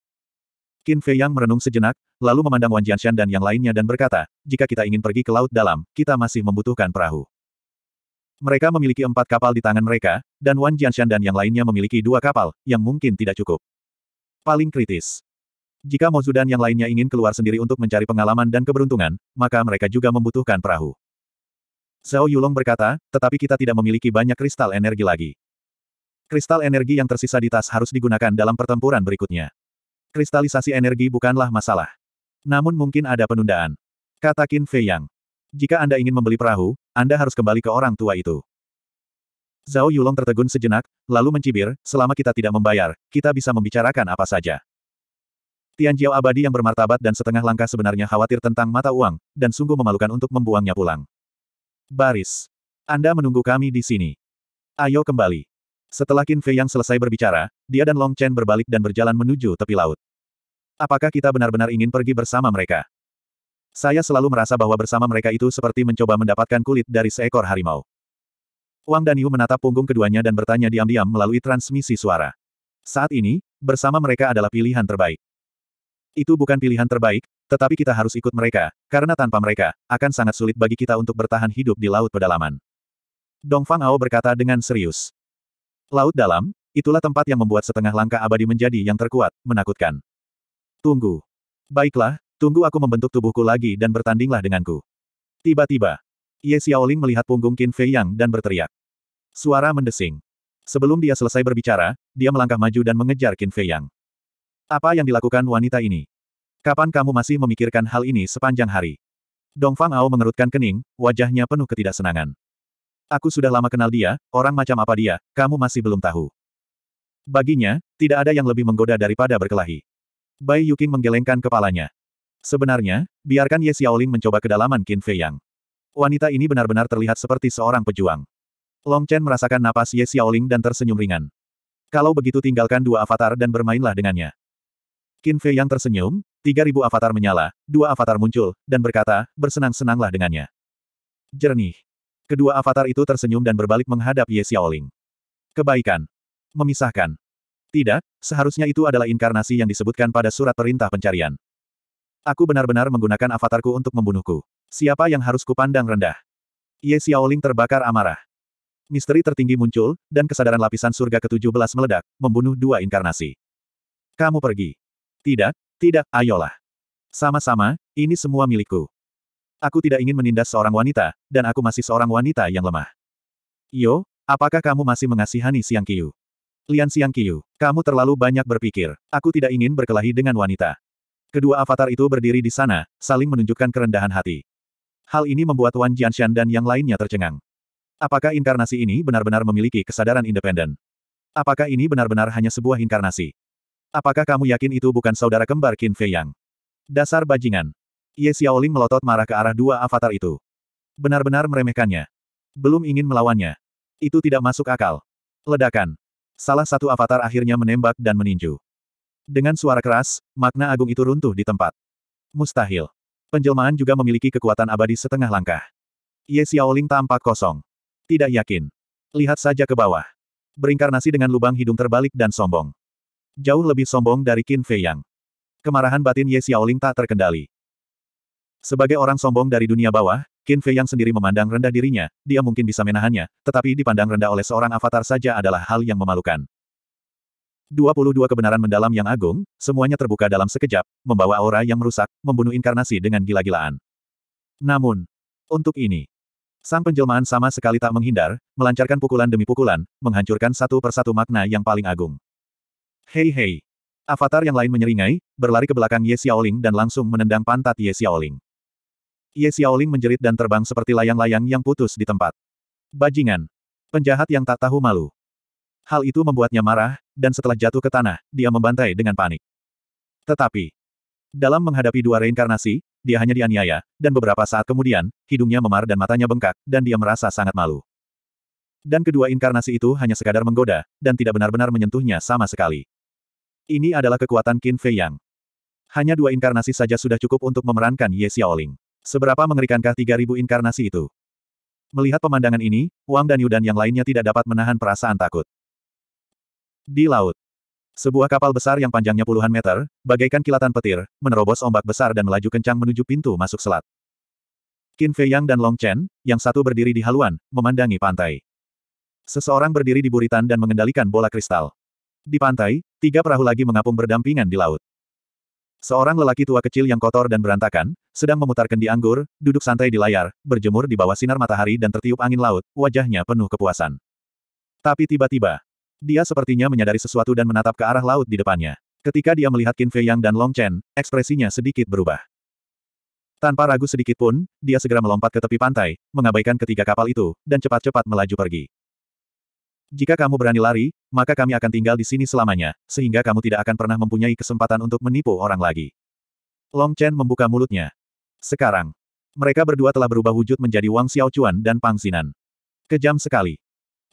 Qin Fei Yang merenung sejenak, lalu memandang Wan Jianshan dan yang lainnya dan berkata, jika kita ingin pergi ke Laut Dalam, kita masih membutuhkan perahu. Mereka memiliki empat kapal di tangan mereka, dan Wan Jianshan dan yang lainnya memiliki dua kapal, yang mungkin tidak cukup. Paling kritis. Jika Mozu dan yang lainnya ingin keluar sendiri untuk mencari pengalaman dan keberuntungan, maka mereka juga membutuhkan perahu. Xiao Yulong berkata, tetapi kita tidak memiliki banyak kristal energi lagi. Kristal energi yang tersisa di tas harus digunakan dalam pertempuran berikutnya. Kristalisasi energi bukanlah masalah. Namun mungkin ada penundaan. Kata Qin Fei Yang. Jika Anda ingin membeli perahu, Anda harus kembali ke orang tua itu. Zhao Yulong tertegun sejenak, lalu mencibir, selama kita tidak membayar, kita bisa membicarakan apa saja. Tian Tianjiao abadi yang bermartabat dan setengah langkah sebenarnya khawatir tentang mata uang, dan sungguh memalukan untuk membuangnya pulang. Baris. Anda menunggu kami di sini. Ayo kembali. Setelah Qin Fei yang selesai berbicara, dia dan Long Chen berbalik dan berjalan menuju tepi laut. Apakah kita benar-benar ingin pergi bersama mereka? Saya selalu merasa bahwa bersama mereka itu seperti mencoba mendapatkan kulit dari seekor harimau. Wang Danyu menatap punggung keduanya dan bertanya diam-diam melalui transmisi suara. Saat ini, bersama mereka adalah pilihan terbaik. Itu bukan pilihan terbaik, tetapi kita harus ikut mereka, karena tanpa mereka, akan sangat sulit bagi kita untuk bertahan hidup di laut pedalaman. Dong Fang Ao berkata dengan serius. Laut dalam, itulah tempat yang membuat setengah langkah abadi menjadi yang terkuat, menakutkan. Tunggu. Baiklah, tunggu aku membentuk tubuhku lagi dan bertandinglah denganku. Tiba-tiba, Ye Xiaoling melihat punggung Qin Fei Yang dan berteriak. Suara mendesing. Sebelum dia selesai berbicara, dia melangkah maju dan mengejar Qin Fei Yang. Apa yang dilakukan wanita ini? Kapan kamu masih memikirkan hal ini sepanjang hari? Dongfang Ao mengerutkan kening, wajahnya penuh ketidaksenangan. Aku sudah lama kenal dia, orang macam apa dia, kamu masih belum tahu. Baginya, tidak ada yang lebih menggoda daripada berkelahi. Bai Yuking menggelengkan kepalanya. Sebenarnya, biarkan Ye Xiaoling mencoba kedalaman Qin Fei Yang. Wanita ini benar-benar terlihat seperti seorang pejuang. Long Chen merasakan napas Ye Xiaoling dan tersenyum ringan. Kalau begitu tinggalkan dua avatar dan bermainlah dengannya. Qin Fei Yang tersenyum, Tiga ribu avatar menyala, dua avatar muncul, dan berkata, bersenang-senanglah dengannya. Jernih. Kedua avatar itu tersenyum dan berbalik menghadap Ye Xiaoling. Kebaikan. Memisahkan. Tidak, seharusnya itu adalah inkarnasi yang disebutkan pada surat perintah pencarian. Aku benar-benar menggunakan avatarku untuk membunuhku. Siapa yang harus kupandang rendah? Ye Xiaoling terbakar amarah. Misteri tertinggi muncul, dan kesadaran lapisan surga ke-17 meledak, membunuh dua inkarnasi. Kamu pergi. Tidak, tidak, ayolah. Sama-sama, ini semua milikku. Aku tidak ingin menindas seorang wanita, dan aku masih seorang wanita yang lemah. Yo, apakah kamu masih mengasihani Siang Kiyu? Lian Siang Kiyu, kamu terlalu banyak berpikir. Aku tidak ingin berkelahi dengan wanita. Kedua avatar itu berdiri di sana, saling menunjukkan kerendahan hati. Hal ini membuat Wan Jianshan dan yang lainnya tercengang. Apakah inkarnasi ini benar-benar memiliki kesadaran independen? Apakah ini benar-benar hanya sebuah inkarnasi? Apakah kamu yakin itu bukan saudara kembar Qin Fei Yang? Dasar bajingan. Ye Xiaoling melotot marah ke arah dua avatar itu. Benar-benar meremehkannya. Belum ingin melawannya. Itu tidak masuk akal. Ledakan. Salah satu avatar akhirnya menembak dan meninju. Dengan suara keras, makna agung itu runtuh di tempat. Mustahil. Penjelmaan juga memiliki kekuatan abadi setengah langkah. Ye Xiaoling tampak kosong. Tidak yakin. Lihat saja ke bawah. Berinkarnasi dengan lubang hidung terbalik dan sombong. Jauh lebih sombong dari Qin Fei Yang. Kemarahan batin Ye Xiaoling tak terkendali. Sebagai orang sombong dari dunia bawah, Qin Fei Yang sendiri memandang rendah dirinya, dia mungkin bisa menahannya, tetapi dipandang rendah oleh seorang avatar saja adalah hal yang memalukan. 22 kebenaran mendalam yang agung, semuanya terbuka dalam sekejap, membawa aura yang merusak, membunuh inkarnasi dengan gila-gilaan. Namun, untuk ini, sang penjelmaan sama sekali tak menghindar, melancarkan pukulan demi pukulan, menghancurkan satu persatu makna yang paling agung. Hei hei. Avatar yang lain menyeringai, berlari ke belakang Ye Xiaoling dan langsung menendang pantat Ye Xiaoling. Ye Xiaoling menjerit dan terbang seperti layang-layang yang putus di tempat. Bajingan. Penjahat yang tak tahu malu. Hal itu membuatnya marah, dan setelah jatuh ke tanah, dia membantai dengan panik. Tetapi, dalam menghadapi dua reinkarnasi, dia hanya dianiaya, dan beberapa saat kemudian, hidungnya memar dan matanya bengkak, dan dia merasa sangat malu. Dan kedua inkarnasi itu hanya sekadar menggoda, dan tidak benar-benar menyentuhnya sama sekali. Ini adalah kekuatan Qin Fei Yang. Hanya dua inkarnasi saja sudah cukup untuk memerankan Ye Xiaoling. Seberapa mengerikankah 3000 inkarnasi itu? Melihat pemandangan ini, Wang dan yudan yang lainnya tidak dapat menahan perasaan takut. Di laut. Sebuah kapal besar yang panjangnya puluhan meter, bagaikan kilatan petir, menerobos ombak besar dan melaju kencang menuju pintu masuk selat. Qin Fei Yang dan Long Chen, yang satu berdiri di haluan, memandangi pantai. Seseorang berdiri di buritan dan mengendalikan bola kristal. Di pantai, tiga perahu lagi mengapung berdampingan di laut. Seorang lelaki tua kecil yang kotor dan berantakan, sedang memutar kendi anggur, duduk santai di layar, berjemur di bawah sinar matahari dan tertiup angin laut, wajahnya penuh kepuasan. Tapi tiba-tiba, dia sepertinya menyadari sesuatu dan menatap ke arah laut di depannya. Ketika dia melihat Qin Fei Yang dan Long Chen, ekspresinya sedikit berubah. Tanpa ragu sedikit pun, dia segera melompat ke tepi pantai, mengabaikan ketiga kapal itu, dan cepat-cepat melaju pergi. Jika kamu berani lari, maka kami akan tinggal di sini selamanya, sehingga kamu tidak akan pernah mempunyai kesempatan untuk menipu orang lagi. Long Chen membuka mulutnya. Sekarang, mereka berdua telah berubah wujud menjadi Wang Xiaocuan dan Pang Xinan. Kejam sekali.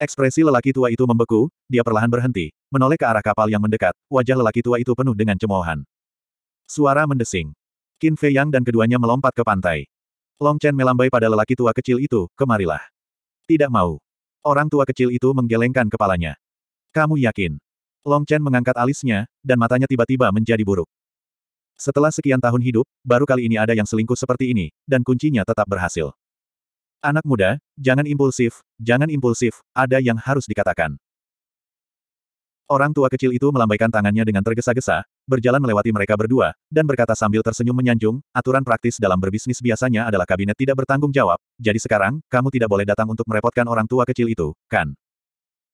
Ekspresi lelaki tua itu membeku, dia perlahan berhenti, menoleh ke arah kapal yang mendekat, wajah lelaki tua itu penuh dengan cemoohan. Suara mendesing. Qin Fei Yang dan keduanya melompat ke pantai. Long Chen melambai pada lelaki tua kecil itu, kemarilah. Tidak mau. Orang tua kecil itu menggelengkan kepalanya. Kamu yakin? Long Chen mengangkat alisnya, dan matanya tiba-tiba menjadi buruk. Setelah sekian tahun hidup, baru kali ini ada yang selingkuh seperti ini, dan kuncinya tetap berhasil. Anak muda, jangan impulsif, jangan impulsif, ada yang harus dikatakan. Orang tua kecil itu melambaikan tangannya dengan tergesa-gesa, berjalan melewati mereka berdua, dan berkata sambil tersenyum menyanjung, aturan praktis dalam berbisnis biasanya adalah kabinet tidak bertanggung jawab, jadi sekarang, kamu tidak boleh datang untuk merepotkan orang tua kecil itu, kan?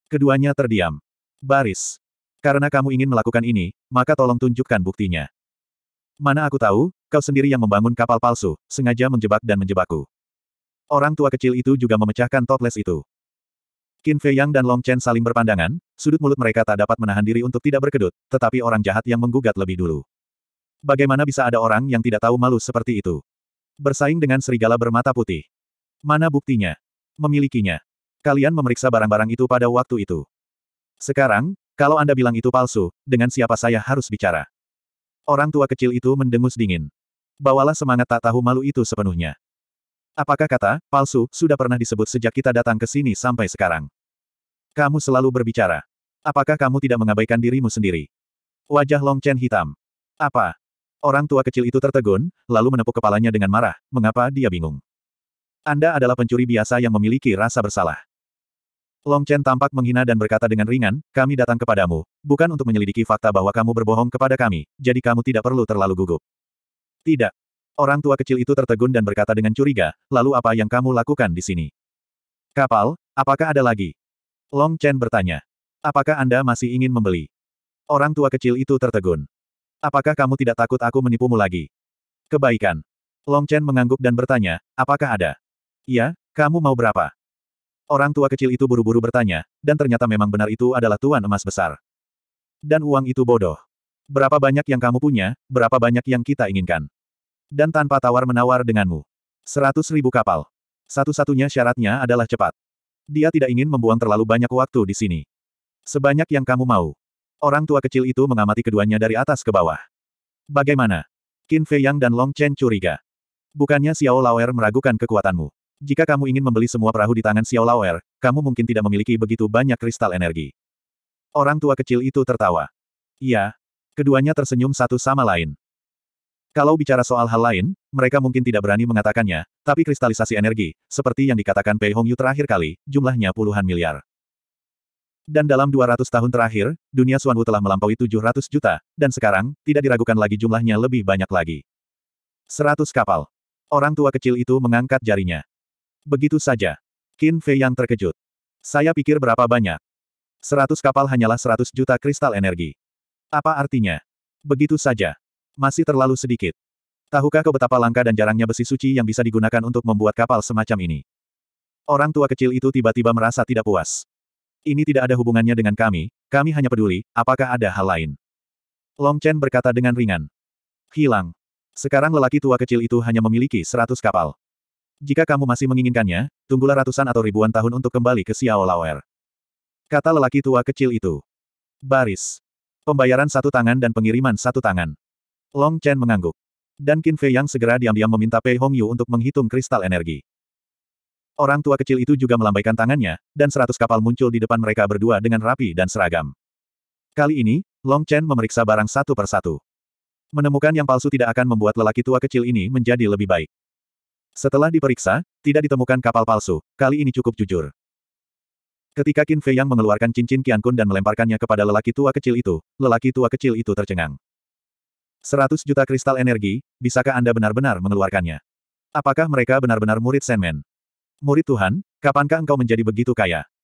Keduanya terdiam. Baris. Karena kamu ingin melakukan ini, maka tolong tunjukkan buktinya. Mana aku tahu, kau sendiri yang membangun kapal palsu, sengaja menjebak dan menjebakku. Orang tua kecil itu juga memecahkan toples itu. Qin Fei Yang dan Long Chen saling berpandangan, sudut mulut mereka tak dapat menahan diri untuk tidak berkedut, tetapi orang jahat yang menggugat lebih dulu. Bagaimana bisa ada orang yang tidak tahu malu seperti itu? Bersaing dengan serigala bermata putih. Mana buktinya? Memilikinya. Kalian memeriksa barang-barang itu pada waktu itu. Sekarang, kalau Anda bilang itu palsu, dengan siapa saya harus bicara? Orang tua kecil itu mendengus dingin. Bawalah semangat tak tahu malu itu sepenuhnya. Apakah kata, palsu, sudah pernah disebut sejak kita datang ke sini sampai sekarang? Kamu selalu berbicara. Apakah kamu tidak mengabaikan dirimu sendiri? Wajah Long Chen hitam. Apa? Orang tua kecil itu tertegun, lalu menepuk kepalanya dengan marah. Mengapa dia bingung? Anda adalah pencuri biasa yang memiliki rasa bersalah. Long Chen tampak menghina dan berkata dengan ringan, kami datang kepadamu, bukan untuk menyelidiki fakta bahwa kamu berbohong kepada kami, jadi kamu tidak perlu terlalu gugup. Tidak. Orang tua kecil itu tertegun dan berkata dengan curiga, lalu apa yang kamu lakukan di sini? Kapal, apakah ada lagi? Long Chen bertanya. Apakah Anda masih ingin membeli? Orang tua kecil itu tertegun. Apakah kamu tidak takut aku menipumu lagi? Kebaikan. Long Chen mengangguk dan bertanya, apakah ada? Iya, kamu mau berapa? Orang tua kecil itu buru-buru bertanya, dan ternyata memang benar itu adalah tuan emas besar. Dan uang itu bodoh. Berapa banyak yang kamu punya, berapa banyak yang kita inginkan. Dan tanpa tawar-menawar denganmu. Seratus ribu kapal. Satu-satunya syaratnya adalah cepat. Dia tidak ingin membuang terlalu banyak waktu di sini. Sebanyak yang kamu mau. Orang tua kecil itu mengamati keduanya dari atas ke bawah. Bagaimana? Qin Fei Yang dan Long Chen curiga. Bukannya Xiao Laoer meragukan kekuatanmu. Jika kamu ingin membeli semua perahu di tangan Xiao Laoer, kamu mungkin tidak memiliki begitu banyak kristal energi. Orang tua kecil itu tertawa. Iya. Keduanya tersenyum satu sama lain. Kalau bicara soal hal lain, mereka mungkin tidak berani mengatakannya, tapi kristalisasi energi, seperti yang dikatakan Pei Hongyu terakhir kali, jumlahnya puluhan miliar. Dan dalam 200 tahun terakhir, dunia Suanwu telah melampaui 700 juta, dan sekarang, tidak diragukan lagi jumlahnya lebih banyak lagi. 100 kapal. Orang tua kecil itu mengangkat jarinya. Begitu saja. Qin Fei yang terkejut. Saya pikir berapa banyak. 100 kapal hanyalah 100 juta kristal energi. Apa artinya? Begitu saja. Masih terlalu sedikit. Tahukah kau betapa langka dan jarangnya besi suci yang bisa digunakan untuk membuat kapal semacam ini? Orang tua kecil itu tiba-tiba merasa tidak puas. Ini tidak ada hubungannya dengan kami, kami hanya peduli, apakah ada hal lain. Long Chen berkata dengan ringan. Hilang. Sekarang lelaki tua kecil itu hanya memiliki seratus kapal. Jika kamu masih menginginkannya, tunggulah ratusan atau ribuan tahun untuk kembali ke Xiao Lawer. Kata lelaki tua kecil itu. Baris. Pembayaran satu tangan dan pengiriman satu tangan. Long Chen mengangguk. Dan Qin Fei yang segera diam-diam meminta Pei Hong Yu untuk menghitung kristal energi. Orang tua kecil itu juga melambaikan tangannya, dan seratus kapal muncul di depan mereka berdua dengan rapi dan seragam. Kali ini, Long Chen memeriksa barang satu persatu, Menemukan yang palsu tidak akan membuat lelaki tua kecil ini menjadi lebih baik. Setelah diperiksa, tidak ditemukan kapal palsu, kali ini cukup jujur. Ketika Qin Fei yang mengeluarkan cincin Qian Kun dan melemparkannya kepada lelaki tua kecil itu, lelaki tua kecil itu tercengang. 100 juta kristal energi, bisakah Anda benar-benar mengeluarkannya? Apakah mereka benar-benar murid Senmen? Murid Tuhan, kapankah engkau menjadi begitu kaya?